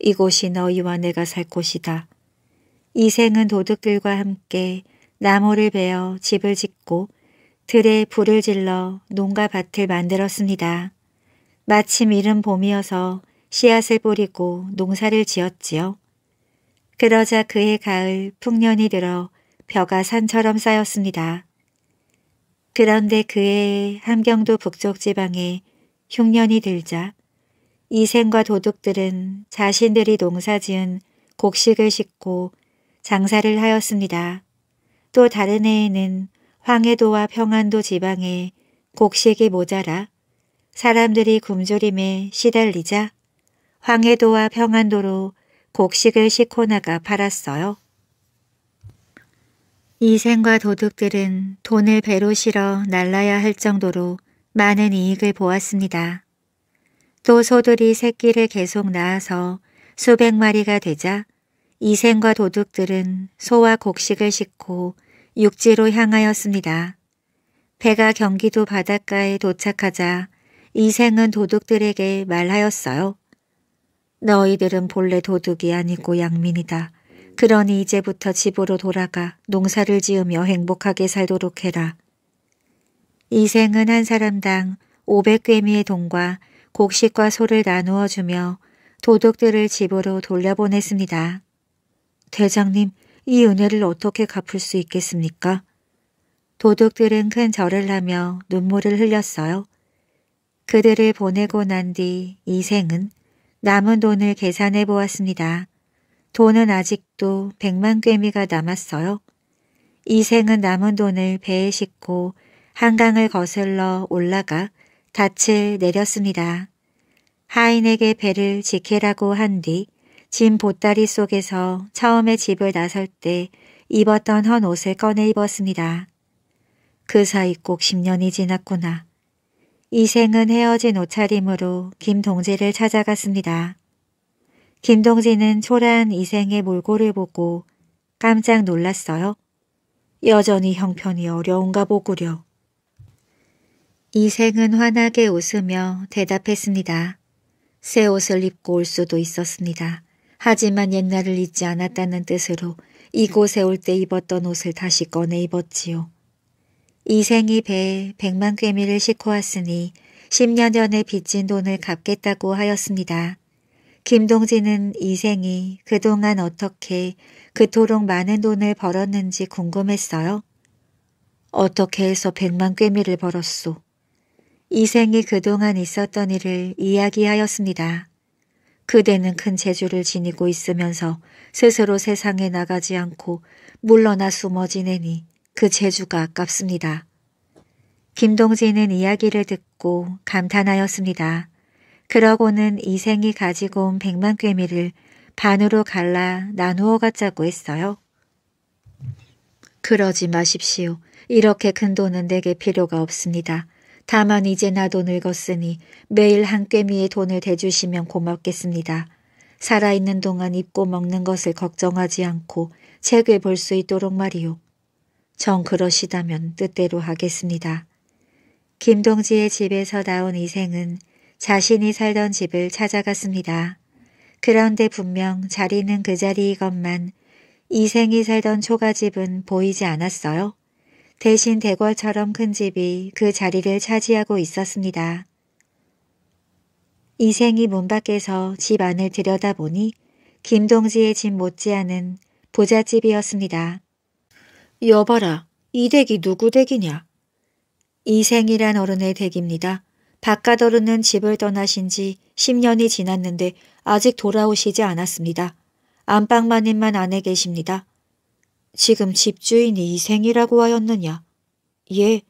이곳이 너희와 내가 살 곳이다. 이생은 도둑들과 함께 나무를 베어 집을 짓고 들에 불을 질러 농가 밭을 만들었습니다. 마침 이른 봄이어서 씨앗을 뿌리고 농사를 지었지요. 그러자 그해 가을 풍년이 들어 벼가 산처럼 쌓였습니다. 그런데 그해 함경도 북쪽 지방에 흉년이 들자 이생과 도둑들은 자신들이 농사지은 곡식을 싣고 장사를 하였습니다. 또 다른 해에는 황해도와 평안도 지방에 곡식이 모자라 사람들이 굶주림에 시달리자 황해도와 평안도로 곡식을 싣고 나가 팔았어요. 이생과 도둑들은 돈을 배로 실어 날라야 할 정도로 많은 이익을 보았습니다. 또 소들이 새끼를 계속 낳아서 수백 마리가 되자 이생과 도둑들은 소와 곡식을 싣고 육지로 향하였습니다. 배가 경기도 바닷가에 도착하자 이생은 도둑들에게 말하였어요. 너희들은 본래 도둑이 아니고 양민이다. 그러니 이제부터 집으로 돌아가 농사를 지으며 행복하게 살도록 해라. 이생은 한 사람당 500괴미의 돈과 곡식과 소를 나누어 주며 도둑들을 집으로 돌려보냈습니다. 대장님, 이 은혜를 어떻게 갚을 수 있겠습니까? 도둑들은 큰 절을 하며 눈물을 흘렸어요. 그들을 보내고 난 뒤 이생은 남은 돈을 계산해 보았습니다. 돈은 아직도 백만 꿰미가 남았어요. 이생은 남은 돈을 배에 싣고 한강을 거슬러 올라가 닻을 내렸습니다. 하인에게 배를 지키라고 한뒤 짐 보따리 속에서 처음에 집을 나설 때 입었던 헌 옷을 꺼내 입었습니다. 그 사이 꼭 10년이 지났구나. 이생은 헤어진 옷차림으로 김동재를 찾아갔습니다. 김동재는 초라한 이생의 몰골을 보고 깜짝 놀랐어요. 여전히 형편이 어려운가 보구려. 이생은 환하게 웃으며 대답했습니다. 새 옷을 입고 올 수도 있었습니다. 하지만 옛날을 잊지 않았다는 뜻으로 이곳에 올 때 입었던 옷을 다시 꺼내 입었지요. 이생이 배에 백만 꿰미를 싣고 왔으니 10년 전에 빚진 돈을 갚겠다고 하였습니다. 김동진은 이생이 그동안 어떻게 그토록 많은 돈을 벌었는지 궁금했어요. 어떻게 해서 백만 꿰미를 벌었소. 이생이 그동안 있었던 일을 이야기하였습니다. 그대는 큰 재주를 지니고 있으면서 스스로 세상에 나가지 않고 물러나 숨어 지내니 그 재주가 아깝습니다. 김동진은 이야기를 듣고 감탄하였습니다. 그러고는 이생이 가지고 온 백만 꿰미를 반으로 갈라 나누어 갖자고 했어요. 그러지 마십시오. 이렇게 큰 돈은 내게 필요가 없습니다. 다만 이제 나도 늙었으니 매일 한 꿰미의 돈을 대주시면 고맙겠습니다. 살아있는 동안 입고 먹는 것을 걱정하지 않고 책을 볼 수 있도록 말이오정 그러시다면 뜻대로 하겠습니다. 김동지의 집에서 나온 이생은 자신이 살던 집을 찾아갔습니다. 그런데 분명 자리는 그 자리이건만 이생이 살던 초가집은 보이지 않았어요. 대신 대궐처럼 큰 집이 그 자리를 차지하고 있었습니다. 이생이 문 밖에서 집 안을 들여다보니 김동지의 집 못지않은 보잣집이었습니다 여봐라, 이 댁이 누구 댁이냐? 이생이란 어른의 댁입니다. 바깥 어른은 집을 떠나신 지 10년이 지났는데 아직 돌아오시지 않았습니다. 안방만님만 안에 계십니다. 지금 집주인이 이 생이라고 하였느냐? 예.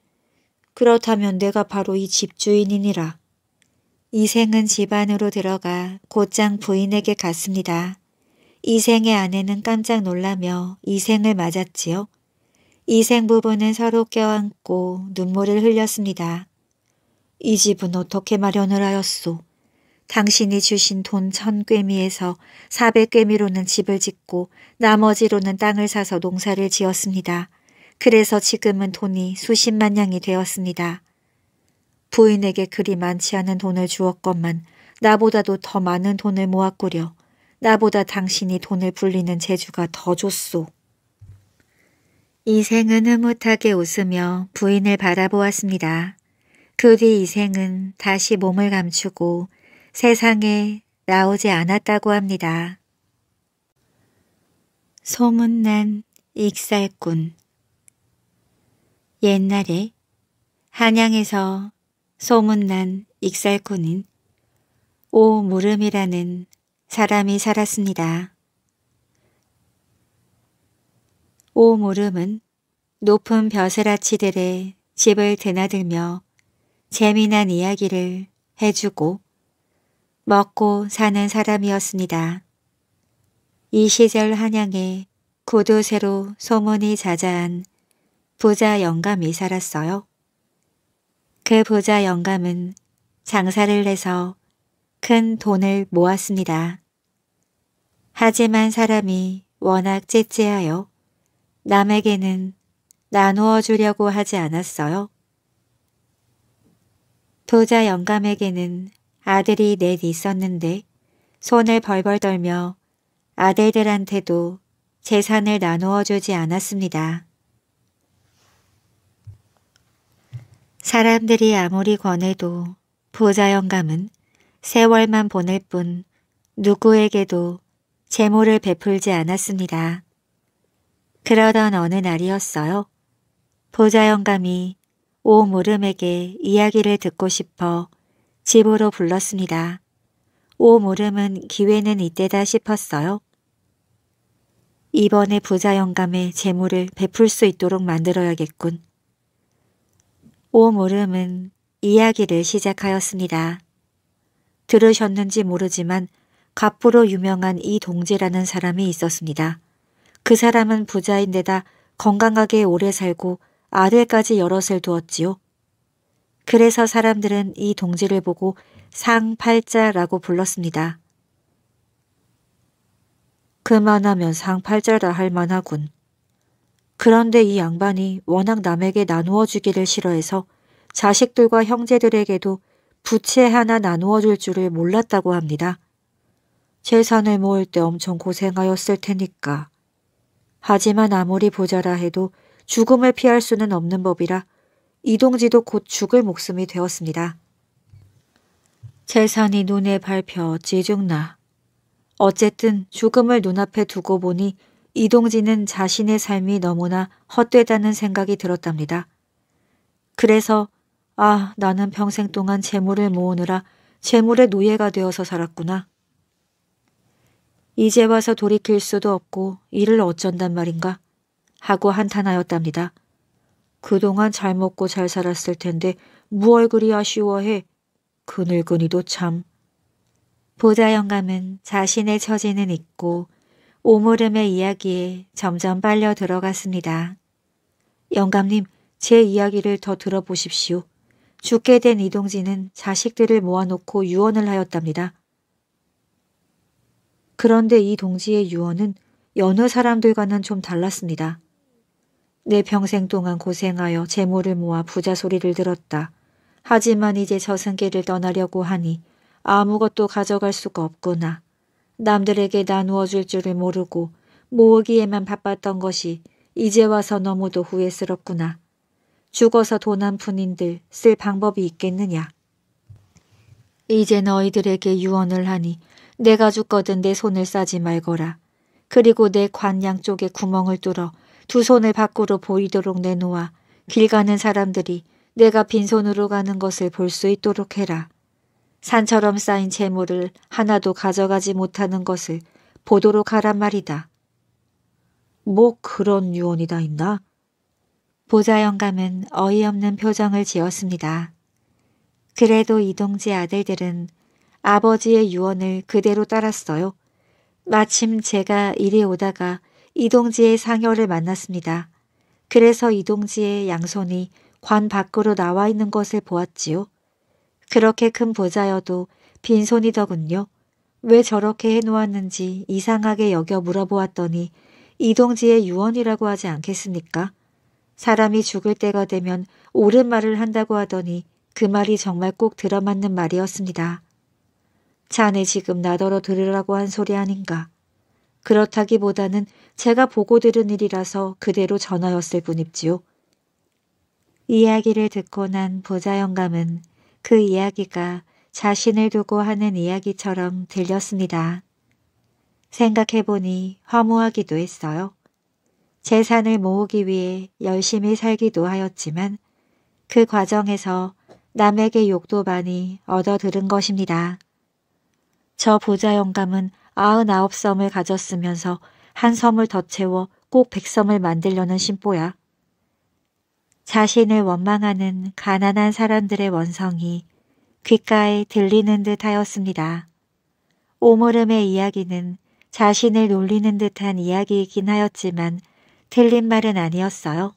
그렇다면 내가 바로 이 집주인이니라. 이생은 집 안으로 들어가 곧장 부인에게 갔습니다. 이생의 아내는 깜짝 놀라며 이생을 맞았지요. 이생 부부는 서로 껴안고 눈물을 흘렸습니다. 이 집은 어떻게 마련을 하였소? 당신이 주신 돈 천꿰미에서 사백꿰미로는 집을 짓고 나머지로는 땅을 사서 농사를 지었습니다. 그래서 지금은 돈이 수십만 양이 되었습니다. 부인에게 그리 많지 않은 돈을 주었건만 나보다도 더 많은 돈을 모았구려. 나보다 당신이 돈을 불리는 재주가 더 좋소. 이생은 흐뭇하게 웃으며 부인을 바라보았습니다. 그 뒤 이생은 다시 몸을 감추고 세상에 나오지 않았다고 합니다. 소문난 익살꾼 옛날에 한양에서 소문난 익살꾼인 오무름이라는 사람이 살았습니다. 오무름은 높은 벼슬아치들의 집을 드나들며 재미난 이야기를 해주고 먹고 사는 사람이었습니다. 이 시절 한양에 구두쇠로 소문이 자자한 부자 영감이 살았어요. 그 부자 영감은 장사를 해서 큰 돈을 모았습니다. 하지만 사람이 워낙 째째하여 남에게는 나누어 주려고 하지 않았어요. 부자 영감에게는 아들이 넷 있었는데 손을 벌벌 떨며 아들들한테도 재산을 나누어 주지 않았습니다. 사람들이 아무리 권해도 부자 영감은 세월만 보낼 뿐 누구에게도 재물을 베풀지 않았습니다. 그러던 어느 날이었어요. 부자 영감이 오 모름에게 이야기를 듣고 싶어 집으로 불렀습니다. 오 모름은 기회는 이때다 싶었어요. 이번에 부자 영감의 재물을 베풀 수 있도록 만들어야겠군. 오 모름은 이야기를 시작하였습니다. 들으셨는지 모르지만 갑부로 유명한 이 동지라는 사람이 있었습니다. 그 사람은 부자인데다 건강하게 오래 살고 아들까지 여럿을 두었지요. 그래서 사람들은 이 동지를 보고 상팔자라고 불렀습니다. 그만하면 상팔자라 할 만하군. 그런데 이 양반이 워낙 남에게 나누어 주기를 싫어해서 자식들과 형제들에게도 부채 하나 나누어 줄 줄을 몰랐다고 합니다. 재산을 모을 때 엄청 고생하였을 테니까. 하지만 아무리 보자라 해도 죽음을 피할 수는 없는 법이라 이동지도 곧 죽을 목숨이 되었습니다. 재산이 눈에 밟혀 지죽나. 어쨌든 죽음을 눈앞에 두고 보니 이동진은 자신의 삶이 너무나 헛되다는 생각이 들었답니다. 그래서 아 나는 평생 동안 재물을 모으느라 재물의 노예가 되어서 살았구나. 이제 와서 돌이킬 수도 없고 이를 어쩐단 말인가 하고 한탄하였답니다. 그동안 잘 먹고 잘 살았을 텐데 무얼 그리 아쉬워해. 그늘그니도 참. 보자 영감은 자신의 처지는 잊고 오물음의 이야기에 점점 빨려 들어갔습니다. 영감님, 제 이야기를 더 들어보십시오. 죽게 된 이동진은 자식들을 모아놓고 유언을 하였답니다. 그런데 이 동지의 유언은 여느 사람들과는 좀 달랐습니다. 내 평생 동안 고생하여 재물을 모아 부자 소리를 들었다. 하지만 이제 저승길을 떠나려고 하니 아무것도 가져갈 수가 없구나. 남들에게 나누어 줄 줄을 모르고 모으기에만 바빴던 것이 이제 와서 너무도 후회스럽구나. 죽어서 도난 푼인들 쓸 방법이 있겠느냐. 이제 너희들에게 유언을 하니 내가 죽거든 내 손을 싸지 말거라. 그리고 내 관양 쪽에 구멍을 뚫어 두 손을 밖으로 보이도록 내놓아 길 가는 사람들이 내가 빈손으로 가는 것을 볼 수 있도록 해라. 산처럼 쌓인 재물을 하나도 가져가지 못하는 것을 보도록 하란 말이다. 뭐 그런 유언이 다 있나? 보좌 영감은 어이없는 표정을 지었습니다. 그래도 이동지 아들들은 아버지의 유언을 그대로 따랐어요. 마침 제가 이리 오다가 이동지의 상여를 만났습니다. 그래서 이동지의 양손이 관 밖으로 나와 있는 것을 보았지요. 그렇게 큰보자여도 빈손이더군요. 왜 저렇게 해놓았는지 이상하게 여겨 물어보았더니 이동지의 유언이라고 하지 않겠습니까? 사람이 죽을 때가 되면 옳은 말을 한다고 하더니 그 말이 정말 꼭 들어맞는 말이었습니다. 자네 지금 나더러 들으라고 한 소리 아닌가. 그렇다기보다는 제가 보고 들은 일이라서 그대로 전하였을 뿐입지요. 이야기를 듣고 난 보자 영감은 그 이야기가 자신을 두고 하는 이야기처럼 들렸습니다. 생각해보니 허무하기도 했어요. 재산을 모으기 위해 열심히 살기도 하였지만 그 과정에서 남에게 욕도 많이 얻어들은 것입니다. 저 보자 영감은 아흔아홉 섬을 가졌으면서 한 섬을 더 채워 꼭 백섬을 만들려는 심보야. 자신을 원망하는 가난한 사람들의 원성이 귓가에 들리는 듯 하였습니다. 오모름의 이야기는 자신을 놀리는 듯한 이야기이긴 하였지만 틀린 말은 아니었어요.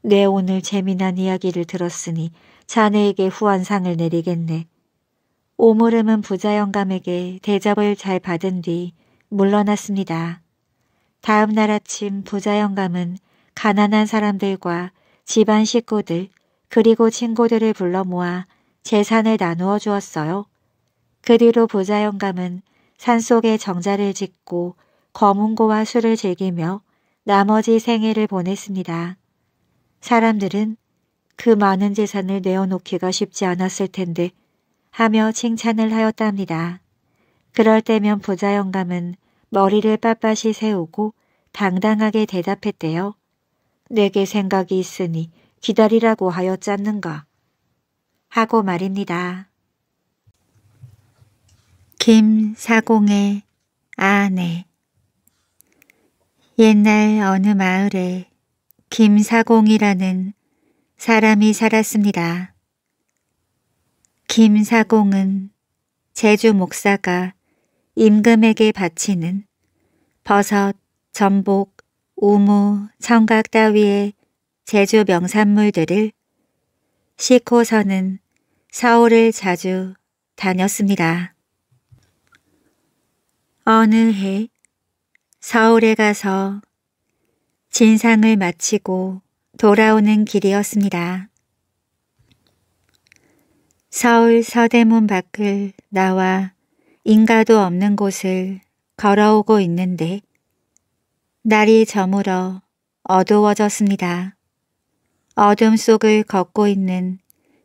내 오늘 재미난 이야기를 들었으니 자네에게 후한상을 내리겠네. 오모름은 부자 영감에게 대접을 잘 받은 뒤 물러났습니다. 다음 날 아침 부자 영감은 가난한 사람들과 집안 식구들 그리고 친구들을 불러 모아 재산을 나누어 주었어요. 그 뒤로 부자 영감은 산속에 정자를 짓고 거문고와 술을 즐기며 나머지 생애를 보냈습니다. 사람들은 그 많은 재산을 내어놓기가 쉽지 않았을 텐데 하며 칭찬을 하였답니다. 그럴 때면 부자 영감은 머리를 빳빳이 세우고 당당하게 대답했대요. 내게 생각이 있으니 기다리라고 하였잖는가. 하고 말입니다. 김사공의 아내 옛날 어느 마을에 김사공이라는 사람이 살았습니다. 김사공은 제주 목사가 임금에게 바치는 버섯, 전복, 우무, 청각 따위의 제주 명산물들을 싣고서는 서울을 자주 다녔습니다. 어느 해 서울에 가서 진상을 마치고 돌아오는 길이었습니다. 서울 서대문 밖을 나와 인가도 없는 곳을 걸어오고 있는데 날이 저물어 어두워졌습니다. 어둠 속을 걷고 있는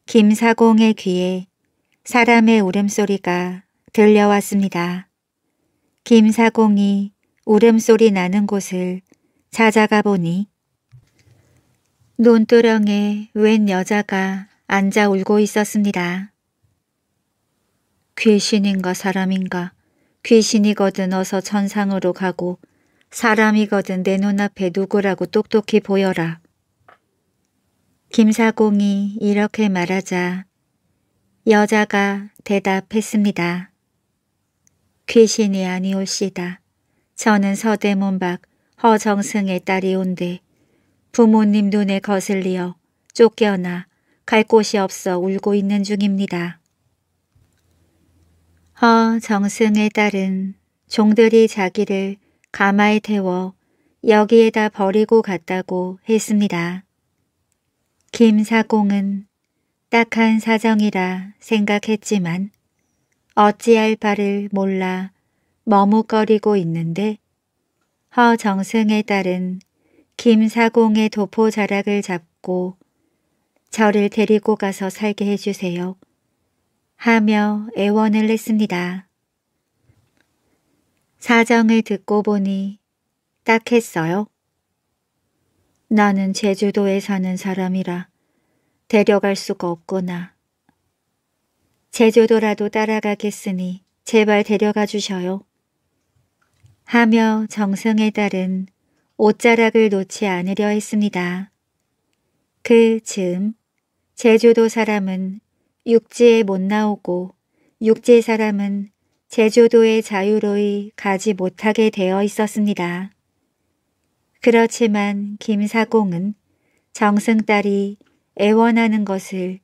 김사공의 귀에 사람의 울음소리가 들려왔습니다. 김사공이 울음소리 나는 곳을 찾아가 보니 논두렁에 웬 여자가 앉아 울고 있었습니다. 귀신인가 사람인가 귀신이거든 어서 천상으로 가고 사람이거든 내 눈앞에 누구라고 똑똑히 보여라. 김사공이 이렇게 말하자 여자가 대답했습니다. 귀신이 아니올시다. 저는 서대문 박 허정승의 딸이온데 부모님 눈에 거슬리어 쫓겨나 갈 곳이 없어 울고 있는 중입니다. 허 어, 정승의 딸은 종들이 자기를 가마에 태워 여기에다 버리고 갔다고 했습니다. 김사공은 딱한 사정이라 생각했지만 어찌할 바를 몰라 머뭇거리고 있는데 허정승의 어, 딸은 김사공의 도포 자락을 잡고 저를 데리고 가서 살게 해주세요. 하며 애원을 했습니다. 사정을 듣고 보니 딱 했어요. 나는 제주도에 사는 사람이라 데려갈 수가 없구나. 제주도라도 따라가겠으니 제발 데려가 주셔요. 하며 정성의 딸은 옷자락을 놓지 않으려 했습니다. 그 즈음 제주도 사람은 육지에 못 나오고 육지 사람은 제주도의 자유로이 가지 못하게 되어 있었습니다. 그렇지만 김사공은 정승딸이 애원하는 것을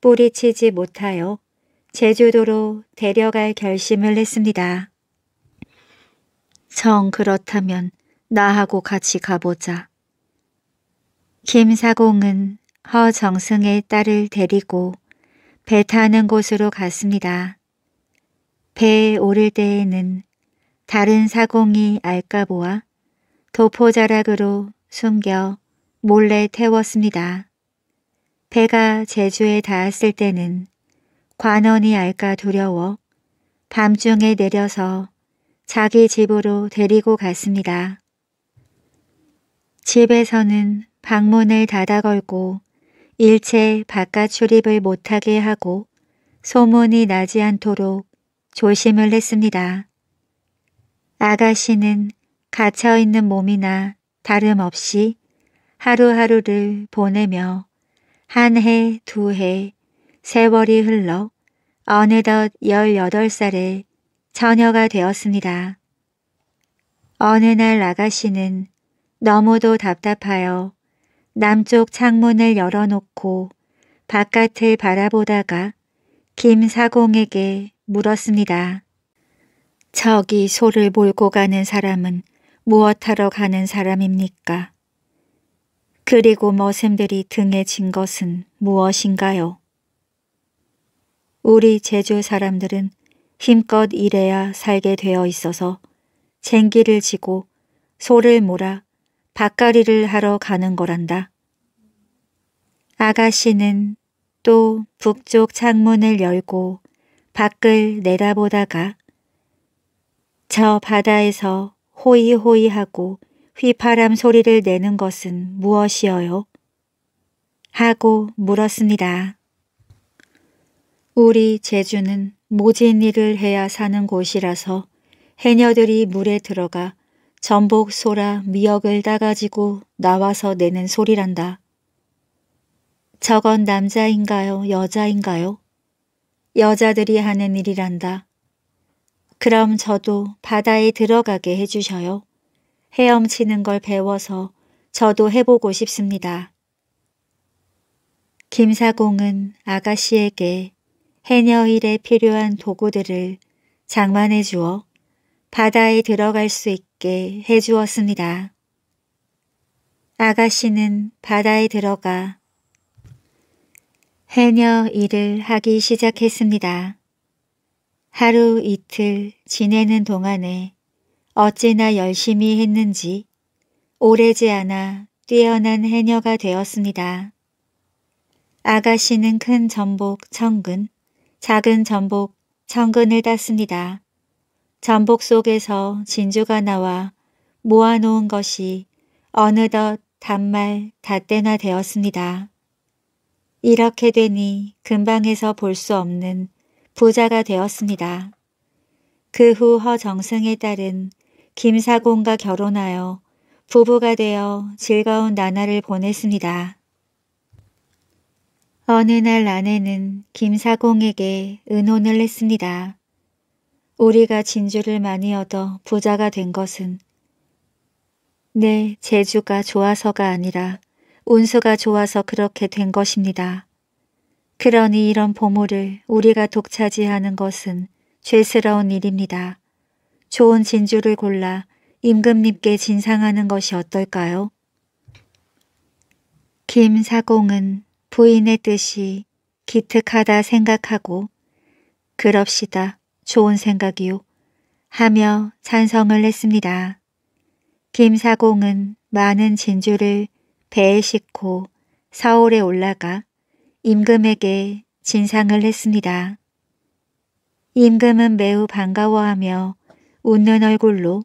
뿌리치지 못하여 제주도로 데려갈 결심을 했습니다. 정 그렇다면 나하고 같이 가보자. 김사공은 허정승의 딸을 데리고 배 타는 곳으로 갔습니다. 배에 오를 때에는 다른 사공이 알까보아 도포자락으로 숨겨 몰래 태웠습니다. 배가 제주에 닿았을 때는 관원이 알까 두려워 밤중에 내려서 자기 집으로 데리고 갔습니다. 집에서는 방문을 닫아 걸고 일체 바깥 출입을 못하게 하고 소문이 나지 않도록 조심을 했습니다. 아가씨는 갇혀있는 몸이나 다름없이 하루하루를 보내며 한 해, 두 해, 세월이 흘러 어느덧 18살의 처녀가 되었습니다. 어느 날 아가씨는 너무도 답답하여 남쪽 창문을 열어놓고 바깥을 바라보다가 김사공에게 물었습니다. 저기 소를 몰고 가는 사람은 무엇하러 가는 사람입니까? 그리고 머슴들이 등에 진 것은 무엇인가요? 우리 제주 사람들은 힘껏 일해야 살게 되어 있어서 쟁기를 지고 소를 몰아 밭갈이를 하러 가는 거란다. 아가씨는 또 북쪽 창문을 열고 밖을 내다보다가 저 바다에서 호이호이하고 휘파람 소리를 내는 것은 무엇이어요? 하고 물었습니다. 우리 제주는 모진 일을 해야 사는 곳이라서 해녀들이 물에 들어가 전복 소라 미역을 따가지고 나와서 내는 소리란다. 저건 남자인가요 여자인가요? 여자들이 하는 일이란다. 그럼 저도 바다에 들어가게 해주셔요. 헤엄치는 걸 배워서 저도 해보고 싶습니다. 김사공은 아가씨에게 해녀일에 필요한 도구들을 장만해 주어 바다에 들어갈 수 있게 해주었습니다. 아가씨는 바다에 들어가 해녀 일을 하기 시작했습니다. 하루 이틀 지내는 동안에 어찌나 열심히 했는지 오래지 않아 뛰어난 해녀가 되었습니다. 아가씨는 큰 전복 천근, 작은 전복 천근을 땄습니다. 전복 속에서 진주가 나와 모아놓은 것이 어느덧 단말 닷대나 되었습니다. 이렇게 되니 금방에서볼 수 없는 부자가 되었습니다. 그 후 허정승에 따른 김사공과 결혼하여 부부가 되어 즐거운 나날을 보냈습니다. 어느 날 아내는 김사공에게 은혼을 했습니다. 우리가 진주를 많이 얻어 부자가 된 것은 내 재주가 좋아서가 아니라 운수가 좋아서 그렇게 된 것입니다. 그러니 이런 보물을 우리가 독차지하는 것은 죄스러운 일입니다. 좋은 진주를 골라 임금님께 진상하는 것이 어떨까요? 김사공은 부인의 뜻이 기특하다 생각하고 그럽시다. 좋은 생각이요. 하며 찬성을 했습니다. 김사공은 많은 진주를 배에 싣고 서울에 올라가 임금에게 진상을 했습니다. 임금은 매우 반가워하며 웃는 얼굴로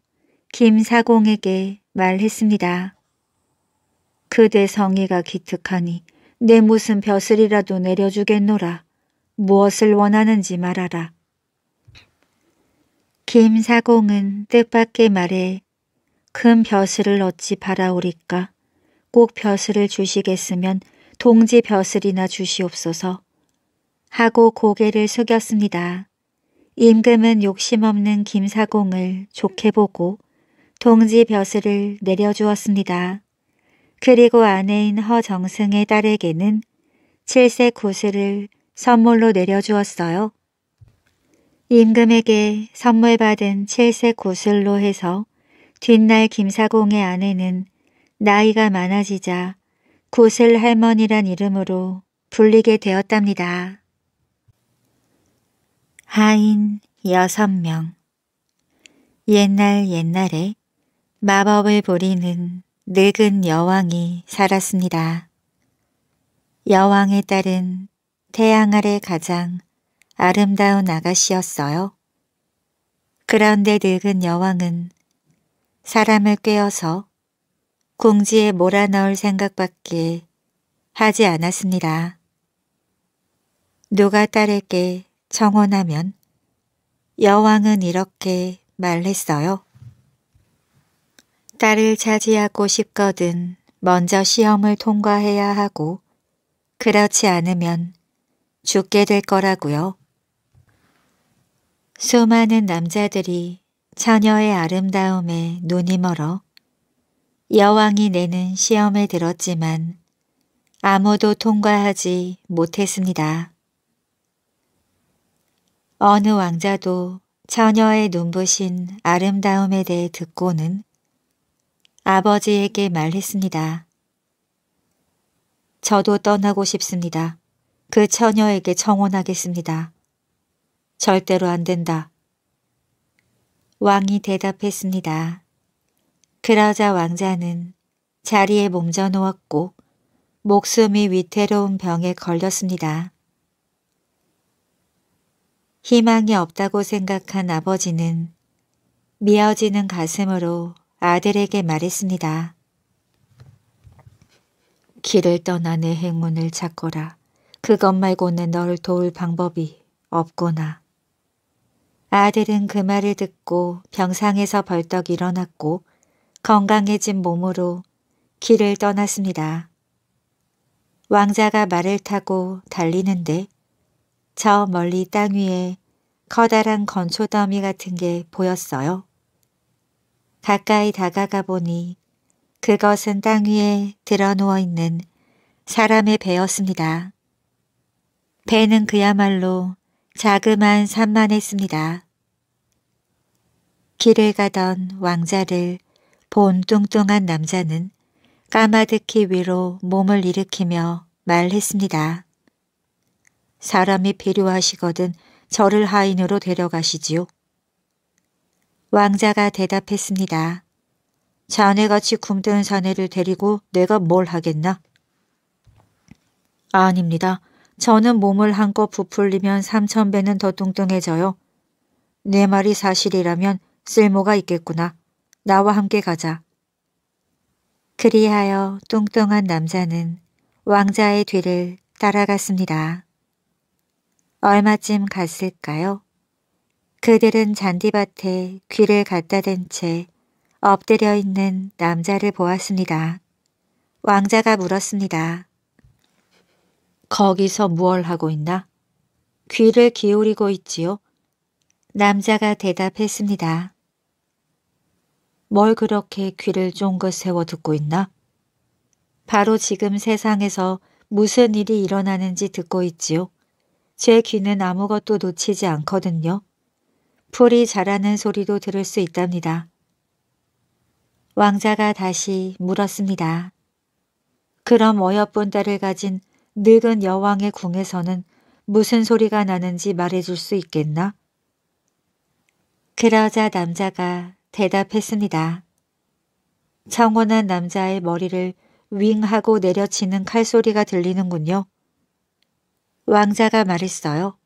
김사공에게 말했습니다. 그대 성의가 기특하니 내 무슨 벼슬이라도 내려주겠노라. 무엇을 원하는지 말하라. 김사공은 뜻밖의 말에 큰 벼슬을 어찌 바라오리까 꼭 벼슬을 주시겠으면 동지 벼슬이나 주시옵소서 하고 고개를 숙였습니다. 임금은 욕심 없는 김사공을 좋게 보고 동지 벼슬을 내려주었습니다. 그리고 아내인 허정승의 딸에게는 칠세 구슬을 선물로 내려주었어요. 임금에게 선물받은 칠색 구슬로 해서 뒷날 김사공의 아내는 나이가 많아지자 구슬 할머니란 이름으로 불리게 되었답니다. 하인 여섯 명 옛날 옛날에 마법을 부리는 늙은 여왕이 살았습니다. 여왕의 딸은 태양 아래 가장 아름다운 아가씨였어요. 그런데 늙은 여왕은 사람을 꿰어서 궁지에 몰아넣을 생각밖에 하지 않았습니다. 누가 딸에게 청혼하면 여왕은 이렇게 말했어요. 딸을 차지하고 싶거든 먼저 시험을 통과해야 하고 그렇지 않으면 죽게 될 거라고요. 수많은 남자들이 처녀의 아름다움에 눈이 멀어 여왕이 내는 시험에 들었지만 아무도 통과하지 못했습니다. 어느 왕자도 처녀의 눈부신 아름다움에 대해 듣고는 아버지에게 말했습니다. 저도 떠나고 싶습니다. 그 처녀에게 청혼하겠습니다. 절대로 안 된다. 왕이 대답했습니다. 그러자 왕자는 자리에 몸져 누웠고 목숨이 위태로운 병에 걸렸습니다. 희망이 없다고 생각한 아버지는 미어지는 가슴으로 아들에게 말했습니다. 길을 떠나 내 행운을 찾거라. 그것 말고는 너를 도울 방법이 없구나. 아들은 그 말을 듣고 병상에서 벌떡 일어났고 건강해진 몸으로 길을 떠났습니다. 왕자가 말을 타고 달리는데 저 멀리 땅 위에 커다란 건초더미 같은 게 보였어요. 가까이 다가가 보니 그것은 땅 위에 드러누워 있는 사람의 배였습니다. 배는 그야말로 자그만 산만했습니다. 길을 가던 왕자를 본 뚱뚱한 남자는 까마득히 위로 몸을 일으키며 말했습니다. 사람이 필요하시거든 저를 하인으로 데려가시지요. 왕자가 대답했습니다. 자네같이 굶든 사내를 데리고 내가 뭘 하겠나? 아닙니다. 저는 몸을 한껏 부풀리면 삼천 배는 더 뚱뚱해져요. 내 말이 사실이라면 쓸모가 있겠구나. 나와 함께 가자. 그리하여 뚱뚱한 남자는 왕자의 뒤를 따라갔습니다. 얼마쯤 갔을까요? 그들은 잔디밭에 귀를 갖다 댄 채 엎드려 있는 남자를 보았습니다. 왕자가 물었습니다. 거기서 무얼 하고 있나? 귀를 기울이고 있지요. 남자가 대답했습니다. 뭘 그렇게 귀를 쫑긋 세워 듣고 있나? 바로 지금 세상에서 무슨 일이 일어나는지 듣고 있지요. 제 귀는 아무것도 놓치지 않거든요. 풀이 자라는 소리도 들을 수 있답니다. 왕자가 다시 물었습니다. 그럼 어여쁜 딸을 가진 늙은 여왕의 궁에서는 무슨 소리가 나는지 말해줄 수 있겠나? 그러자 남자가 대답했습니다. 청원한 남자의 머리를 윙하고 내려치는 칼소리가 들리는군요. 왕자가 말했어요.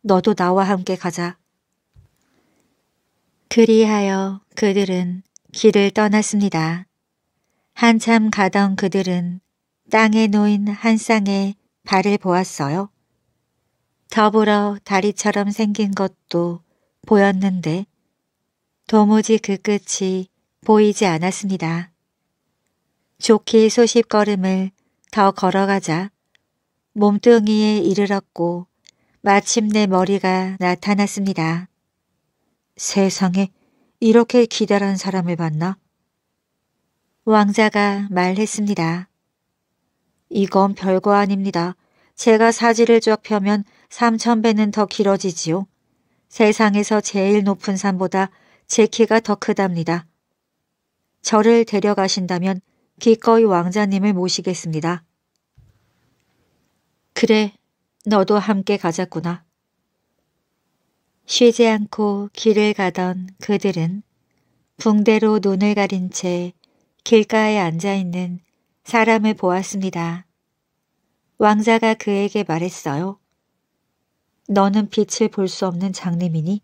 너도 나와 함께 가자. 그리하여 그들은 길을 떠났습니다. 한참 가던 그들은 땅에 놓인 한 쌍의 발을 보았어요. 더불어 다리처럼 생긴 것도 보였는데 도무지 그 끝이 보이지 않았습니다. 좋기 소십 걸음을 더 걸어가자 몸뚱이에 이르렀고 마침내 머리가 나타났습니다. 세상에 이렇게 기다란 사람을 봤나? 왕자가 말했습니다. 이건 별거 아닙니다. 제가 사지를 쫙 펴면 3천배는더 길어지지요. 세상에서 제일 높은 산보다 제 키가 더 크답니다. 저를 데려가신다면 기꺼이 왕자님을 모시겠습니다. 그래, 너도 함께 가자꾸나. 쉬지 않고 길을 가던 그들은 붕대로 눈을 가린 채 길가에 앉아있는 사람을 보았습니다. 왕자가 그에게 말했어요. 너는 빛을 볼 수 없는 장님이니?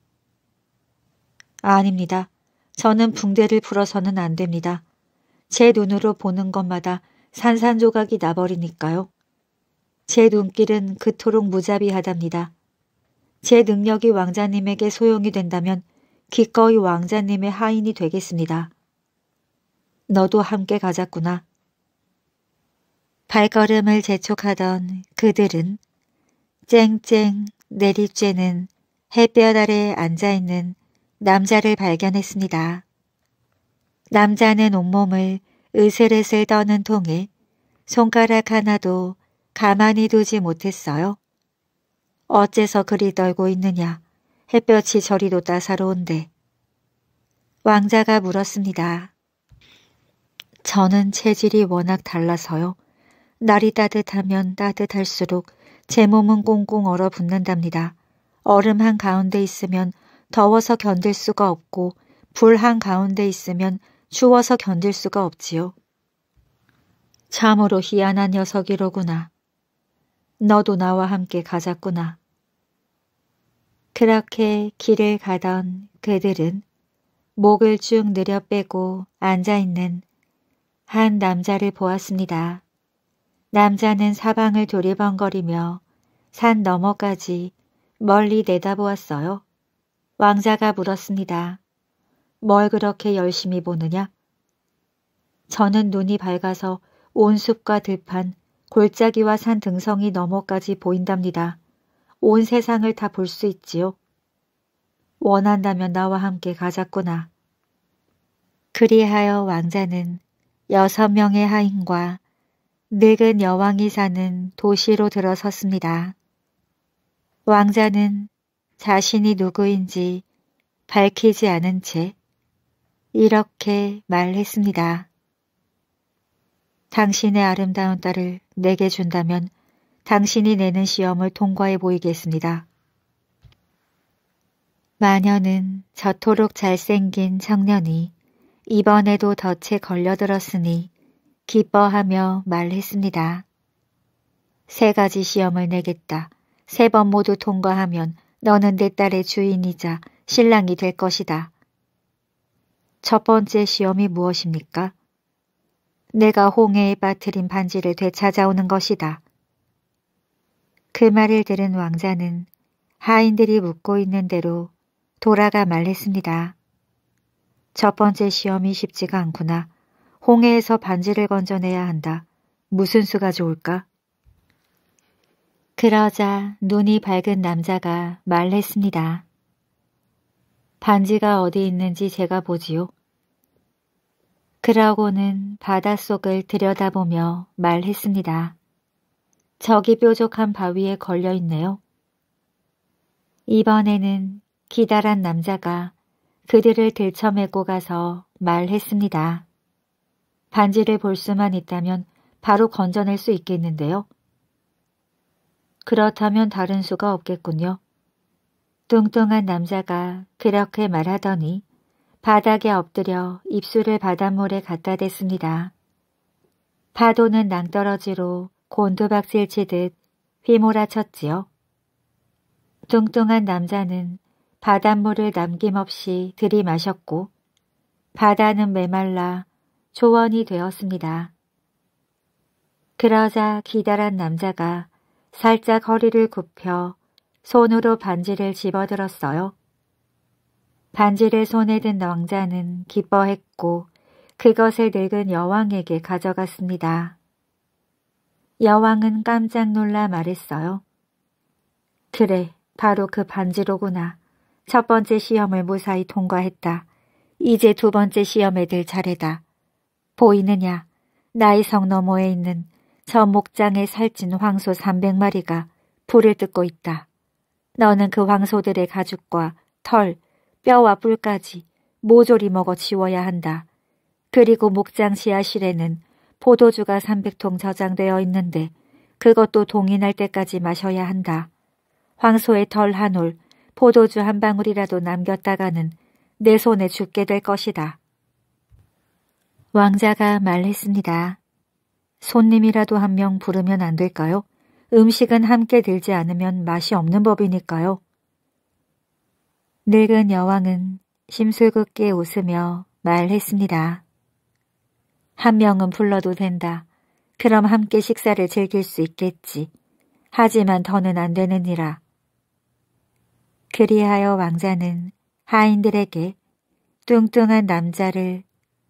아닙니다. 저는 붕대를 풀어서는 안 됩니다. 제 눈으로 보는 것마다 산산조각이 나버리니까요. 제 눈길은 그토록 무자비하답니다. 제 능력이 왕자님에게 소용이 된다면 기꺼이 왕자님의 하인이 되겠습니다. 너도 함께 가자꾸나. 발걸음을 재촉하던 그들은 쨍쨍 내리쬐는 햇볕 아래 앉아있는 남자를 발견했습니다. 남자는 온몸을 으슬으슬 떠는 통에 손가락 하나도 가만히 두지 못했어요. 어째서 그리 떨고 있느냐. 햇볕이 저리도 따사로운데. 왕자가 물었습니다. 저는 체질이 워낙 달라서요. 날이 따뜻하면 따뜻할수록 제 몸은 꽁꽁 얼어붙는답니다. 얼음 한 가운데 있으면 더워서 견딜 수가 없고 불 한 가운데 있으면 추워서 견딜 수가 없지요. 참으로 희한한 녀석이로구나. 너도 나와 함께 가자꾸나. 그렇게 길을 가던 그들은 목을 쭉 내려 빼고 앉아있는 한 남자를 보았습니다. 남자는 사방을 도리번거리며 산 너머까지 멀리 내다보았어요. 왕자가 물었습니다. 뭘 그렇게 열심히 보느냐? 저는 눈이 밝아서 온 숲과 들판, 골짜기와 산 등성이 너머까지 보인답니다. 온 세상을 다 볼 수 있지요. 원한다면 나와 함께 가자꾸나. 그리하여 왕자는 여섯 명의 하인과 늙은 여왕이 사는 도시로 들어섰습니다. 왕자는 자신이 누구인지 밝히지 않은 채 이렇게 말했습니다. 당신의 아름다운 딸을 내게 준다면 당신이 내는 시험을 통과해 보이겠습니다. 마녀는 저토록 잘생긴 청년이 이번에도 덫에 걸려들었으니 기뻐하며 말했습니다. 세 가지 시험을 내겠다. 세 번 모두 통과하면 너는 내 딸의 주인이자 신랑이 될 것이다. 첫 번째 시험이 무엇입니까? 내가 홍해에 빠뜨린 반지를 되찾아오는 것이다. 그 말을 들은 왕자는 하인들이 묻고 있는 대로 돌아가 말했습니다. 첫 번째 시험이 쉽지가 않구나. 홍해에서 반지를 건져내야 한다. 무슨 수가 좋을까? 그러자 눈이 밝은 남자가 말했습니다. 반지가 어디 있는지 제가 보지요. 그러고는 바닷속을 들여다보며 말했습니다. 저기 뾰족한 바위에 걸려있네요. 이번에는 기다란 남자가 그들을 들쳐매고 가서 말했습니다. 반지를 볼 수만 있다면 바로 건져낼 수 있겠는데요. 그렇다면 다른 수가 없겠군요. 뚱뚱한 남자가 그렇게 말하더니 바닥에 엎드려 입술을 바닷물에 갖다 댔습니다. 파도는 낭떠러지로 곤두박질 치듯 휘몰아쳤지요. 뚱뚱한 남자는 바닷물을 남김없이 들이마셨고 바다는 메말라 조언이 되었습니다. 그러자 기다란 남자가 살짝 허리를 굽혀 손으로 반지를 집어들었어요. 반지를 손에 든 왕자는 기뻐했고 그것을 늙은 여왕에게 가져갔습니다. 여왕은 깜짝 놀라 말했어요. 그래, 바로 그 반지로구나. 첫 번째 시험을 무사히 통과했다. 이제 두 번째 시험에 들 차례다. 보이느냐 나의 성 너머에 있는 저 목장에 살찐 황소 300마리가 불을 뜯고 있다. 너는 그 황소들의 가죽과 털, 뼈와 뿔까지 모조리 먹어 치워야 한다. 그리고 목장 지하실에는 포도주가 300통 저장되어 있는데 그것도 동인할 때까지 마셔야 한다. 황소의 털 한 올, 포도주 한 방울이라도 남겼다가는 내 손에 죽게 될 것이다. 왕자가 말했습니다. 손님이라도 한 명 부르면 안 될까요? 음식은 함께 들지 않으면 맛이 없는 법이니까요. 늙은 여왕은 심술궂게 웃으며 말했습니다. 한 명은 불러도 된다. 그럼 함께 식사를 즐길 수 있겠지. 하지만 더는 안 되느니라. 그리하여 왕자는 하인들에게 뚱뚱한 남자를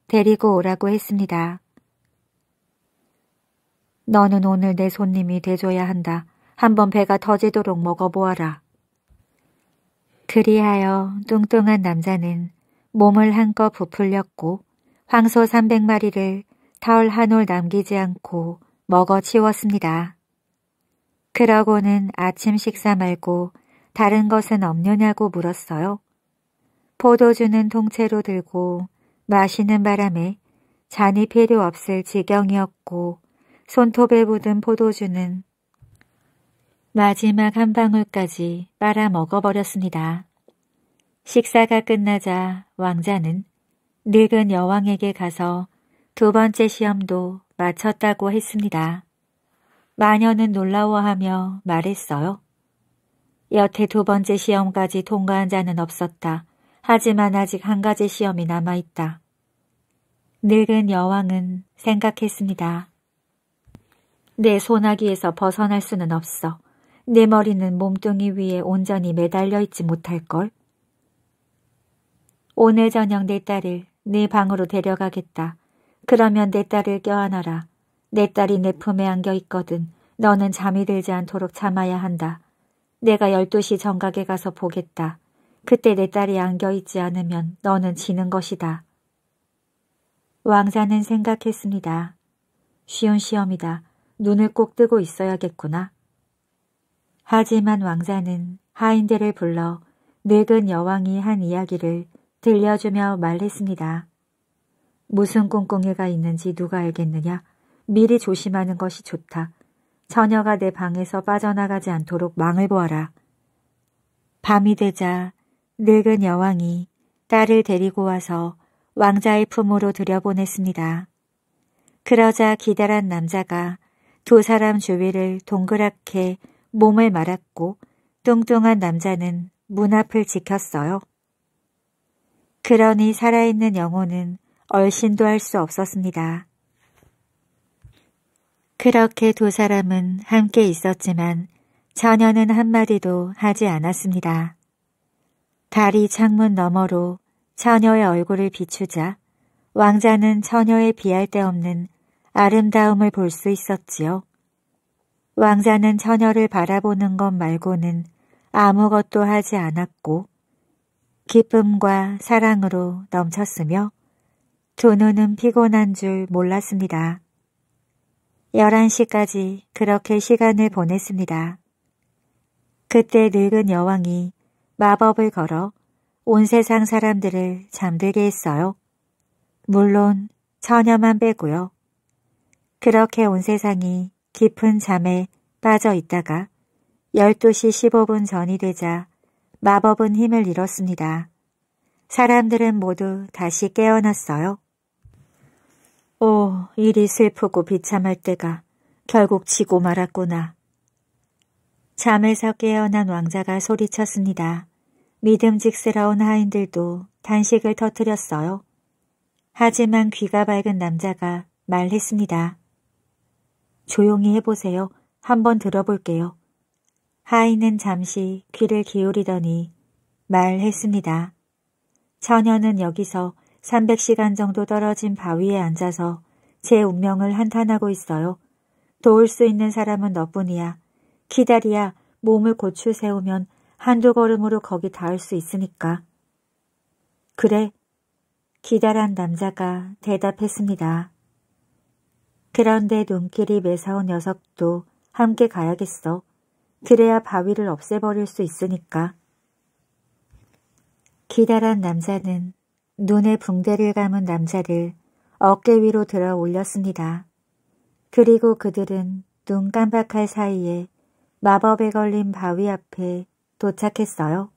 데리고 오라고 했습니다. 너는 오늘 내 손님이 돼줘야 한다. 한번 배가 터지도록 먹어보아라. 그리하여 뚱뚱한 남자는 몸을 한껏 부풀렸고 황소 300마리를 타올 한올 남기지 않고 먹어 치웠습니다. 그러고는 아침 식사 말고 다른 것은 없느냐고 물었어요. 포도주는 통째로 들고 마시는 바람에 잔이 필요 없을 지경이었고 손톱에 묻은 포도주는 마지막 한 방울까지 빨아 먹어버렸습니다. 식사가 끝나자 왕자는 늙은 여왕에게 가서 두 번째 시험도 마쳤다고 했습니다. 마녀는 놀라워하며 말했어요. 여태 두 번째 시험까지 통과한 자는 없었다. 하지만 아직 한 가지 시험이 남아있다. 늙은 여왕은 생각했습니다. 내 소나기에서 벗어날 수는 없어. 내 머리는 몸뚱이 위에 온전히 매달려 있지 못할걸. 오늘 저녁 내 딸을 네 방으로 데려가겠다. 그러면 내 딸을 껴안아라. 내 딸이 내 품에 안겨 있거든. 너는 잠이 들지 않도록 참아야 한다. 내가 12시 정각에 가서 보겠다. 그때 내 딸이 안겨있지 않으면 너는 지는 것이다. 왕자는 생각했습니다. 쉬운 시험이다. 눈을 꼭 뜨고 있어야겠구나. 하지만 왕자는 하인들을 불러 늙은 여왕이 한 이야기를 들려주며 말했습니다. 무슨 꿍꿍이가 있는지 누가 알겠느냐. 미리 조심하는 것이 좋다. 처녀가 내 방에서 빠져나가지 않도록 망을 보아라. 밤이 되자 늙은 여왕이 딸을 데리고 와서 왕자의 품으로 들여보냈습니다. 그러자 기다란 남자가 두 사람 주위를 동그랗게 몸을 말았고 뚱뚱한 남자는 문 앞을 지켰어요. 그러니 살아있는 영혼은 얼씬도 할 수 없었습니다. 그렇게 두 사람은 함께 있었지만 처녀는 한마디도 하지 않았습니다. 달이 창문 너머로 처녀의 얼굴을 비추자 왕자는 처녀의 비할 데 없는 아름다움을 볼 수 있었지요. 왕자는 처녀를 바라보는 것 말고는 아무것도 하지 않았고 기쁨과 사랑으로 넘쳤으며 두 눈은 피곤한 줄 몰랐습니다. 11시까지 그렇게 시간을 보냈습니다. 그때 늙은 여왕이 마법을 걸어 온 세상 사람들을 잠들게 했어요. 물론 처녀만 빼고요. 그렇게 온 세상이 깊은 잠에 빠져 있다가 12시 15분 전이 되자 마법은 힘을 잃었습니다. 사람들은 모두 다시 깨어났어요. 오, 일이 슬프고 비참할 때가 결국 지고 말았구나. 잠에서 깨어난 왕자가 소리쳤습니다. 믿음직스러운 하인들도 단식을 터뜨렸어요. 하지만 귀가 밝은 남자가 말했습니다. 조용히 해보세요. 한번 들어볼게요. 하인은 잠시 귀를 기울이더니 말했습니다. 처녀는 여기서 300시간 정도 떨어진 바위에 앉아서 제 운명을 한탄하고 있어요. 도울 수 있는 사람은 너뿐이야. 기다리야 몸을 고추 세우면 한두 걸음으로 거기 닿을 수 있으니까. 그래. 기다란 남자가 대답했습니다. 그런데 눈길이 매사운 녀석도 함께 가야겠어. 그래야 바위를 없애버릴 수 있으니까. 기다란 남자는 눈에 붕대를 감은 남자를 어깨 위로 들어 올렸습니다. 그리고 그들은 눈 깜박할 사이에 마법에 걸린 바위 앞에 도착했어요.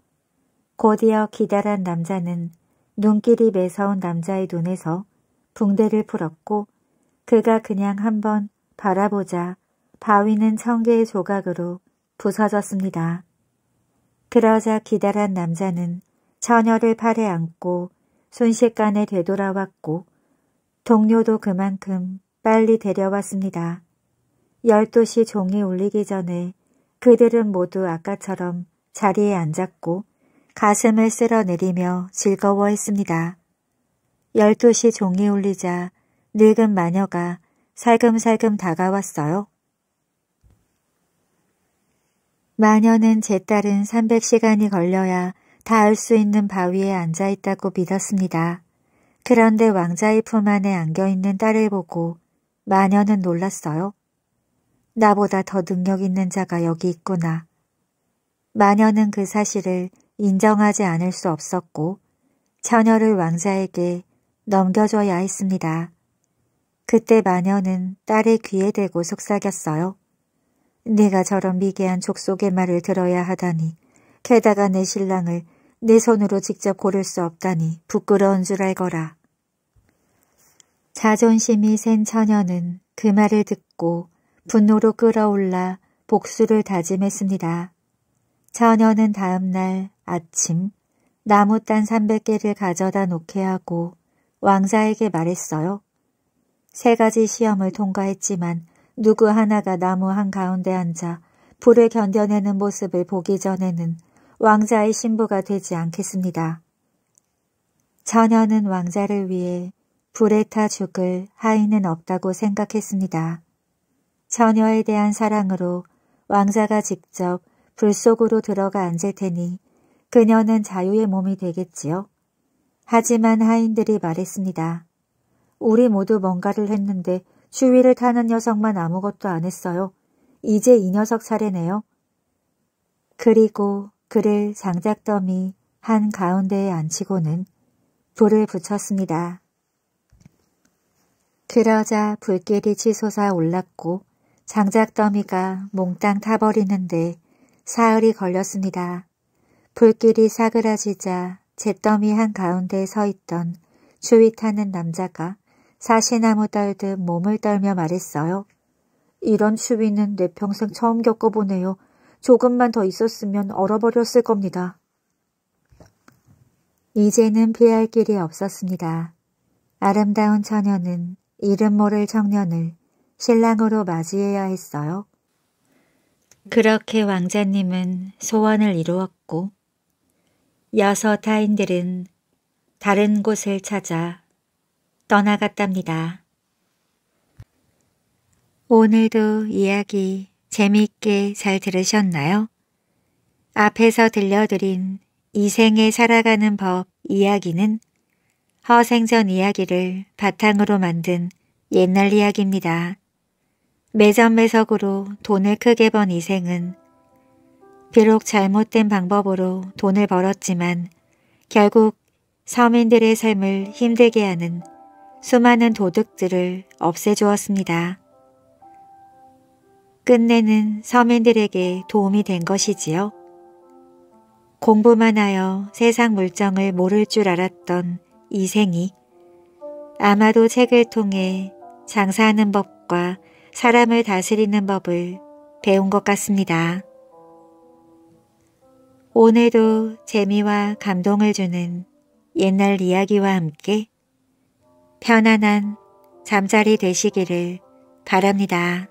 곧이어 기다란 남자는 눈길이 매서운 남자의 눈에서 붕대를 풀었고 그가 그냥 한번 바라보자 바위는 천 개의 조각으로 부서졌습니다. 그러자 기다란 남자는 처녀를 팔에 안고 순식간에 되돌아왔고 동료도 그만큼 빨리 데려왔습니다. 12시 종이 울리기 전에 그들은 모두 아까처럼 자리에 앉았고 가슴을 쓸어내리며 즐거워했습니다. 12시 종이 울리자 늙은 마녀가 살금살금 다가왔어요. 마녀는 제 딸은 300시간이 걸려야 닿을 수 있는 바위에 앉아있다고 믿었습니다. 그런데 왕자의 품 안에 안겨있는 딸을 보고 마녀는 놀랐어요. 나보다 더 능력 있는 자가 여기 있구나. 마녀는 그 사실을 인정하지 않을 수 없었고 처녀를 왕자에게 넘겨줘야 했습니다. 그때 마녀는 딸의 귀에 대고 속삭였어요. 네가 저런 미개한 족속의 말을 들어야 하다니 게다가 내 신랑을 내 손으로 직접 고를 수 없다니 부끄러운 줄 알거라. 자존심이 센 처녀는 그 말을 듣고 분노로 끌어올라 복수를 다짐했습니다. 처녀는 다음날 아침 나무단 300개를 가져다 놓게 하고 왕자에게 말했어요. 세 가지 시험을 통과했지만 누구 하나가 나무 한가운데 앉아 불을 견뎌내는 모습을 보기 전에는 왕자의 신부가 되지 않겠습니다. 처녀는 왕자를 위해 불에 타 죽을 하인은 없다고 생각했습니다. 처녀에 대한 사랑으로 왕자가 직접 불 속으로 들어가 앉을 테니 그녀는 자유의 몸이 되겠지요. 하지만 하인들이 말했습니다. 우리 모두 뭔가를 했는데 추위를 타는 녀석만 아무것도 안 했어요. 이제 이 녀석 차례네요. 그리고 그를 장작더미 한 가운데에 앉히고는 불을 붙였습니다. 그러자 불길이 치솟아 올랐고 장작더미가 몽땅 타버리는데 사흘이 걸렸습니다. 불길이 사그라지자 잿더미 한가운데 서 있던 추위 타는 남자가 사시나무 떨듯 몸을 떨며 말했어요. 이런 추위는 내 평생 처음 겪어보네요. 조금만 더 있었으면 얼어버렸을 겁니다. 이제는 피할 길이 없었습니다. 아름다운 처녀는 이름 모를 청년을 신랑으로 맞이해야 했어요. 그렇게 왕자님은 소원을 이루었고 여섯 타인들은 다른 곳을 찾아 떠나갔답니다. 오늘도 이야기 재미있게 잘 들으셨나요? 앞에서 들려드린 이생에 살아가는 법 이야기는 허생전 이야기를 바탕으로 만든 옛날 이야기입니다. 매점매석으로 돈을 크게 번 이생은 비록 잘못된 방법으로 돈을 벌었지만 결국 서민들의 삶을 힘들게 하는 수많은 도둑들을 없애주었습니다. 끝내는 서민들에게 도움이 된 것이지요. 공부만 하여 세상 물정을 모를 줄 알았던 이생이 아마도 책을 통해 장사하는 법과 사람을 다스리는 법을 배운 것 같습니다. 오늘도 재미와 감동을 주는 옛날 이야기와 함께 편안한 잠자리 되시기를 바랍니다.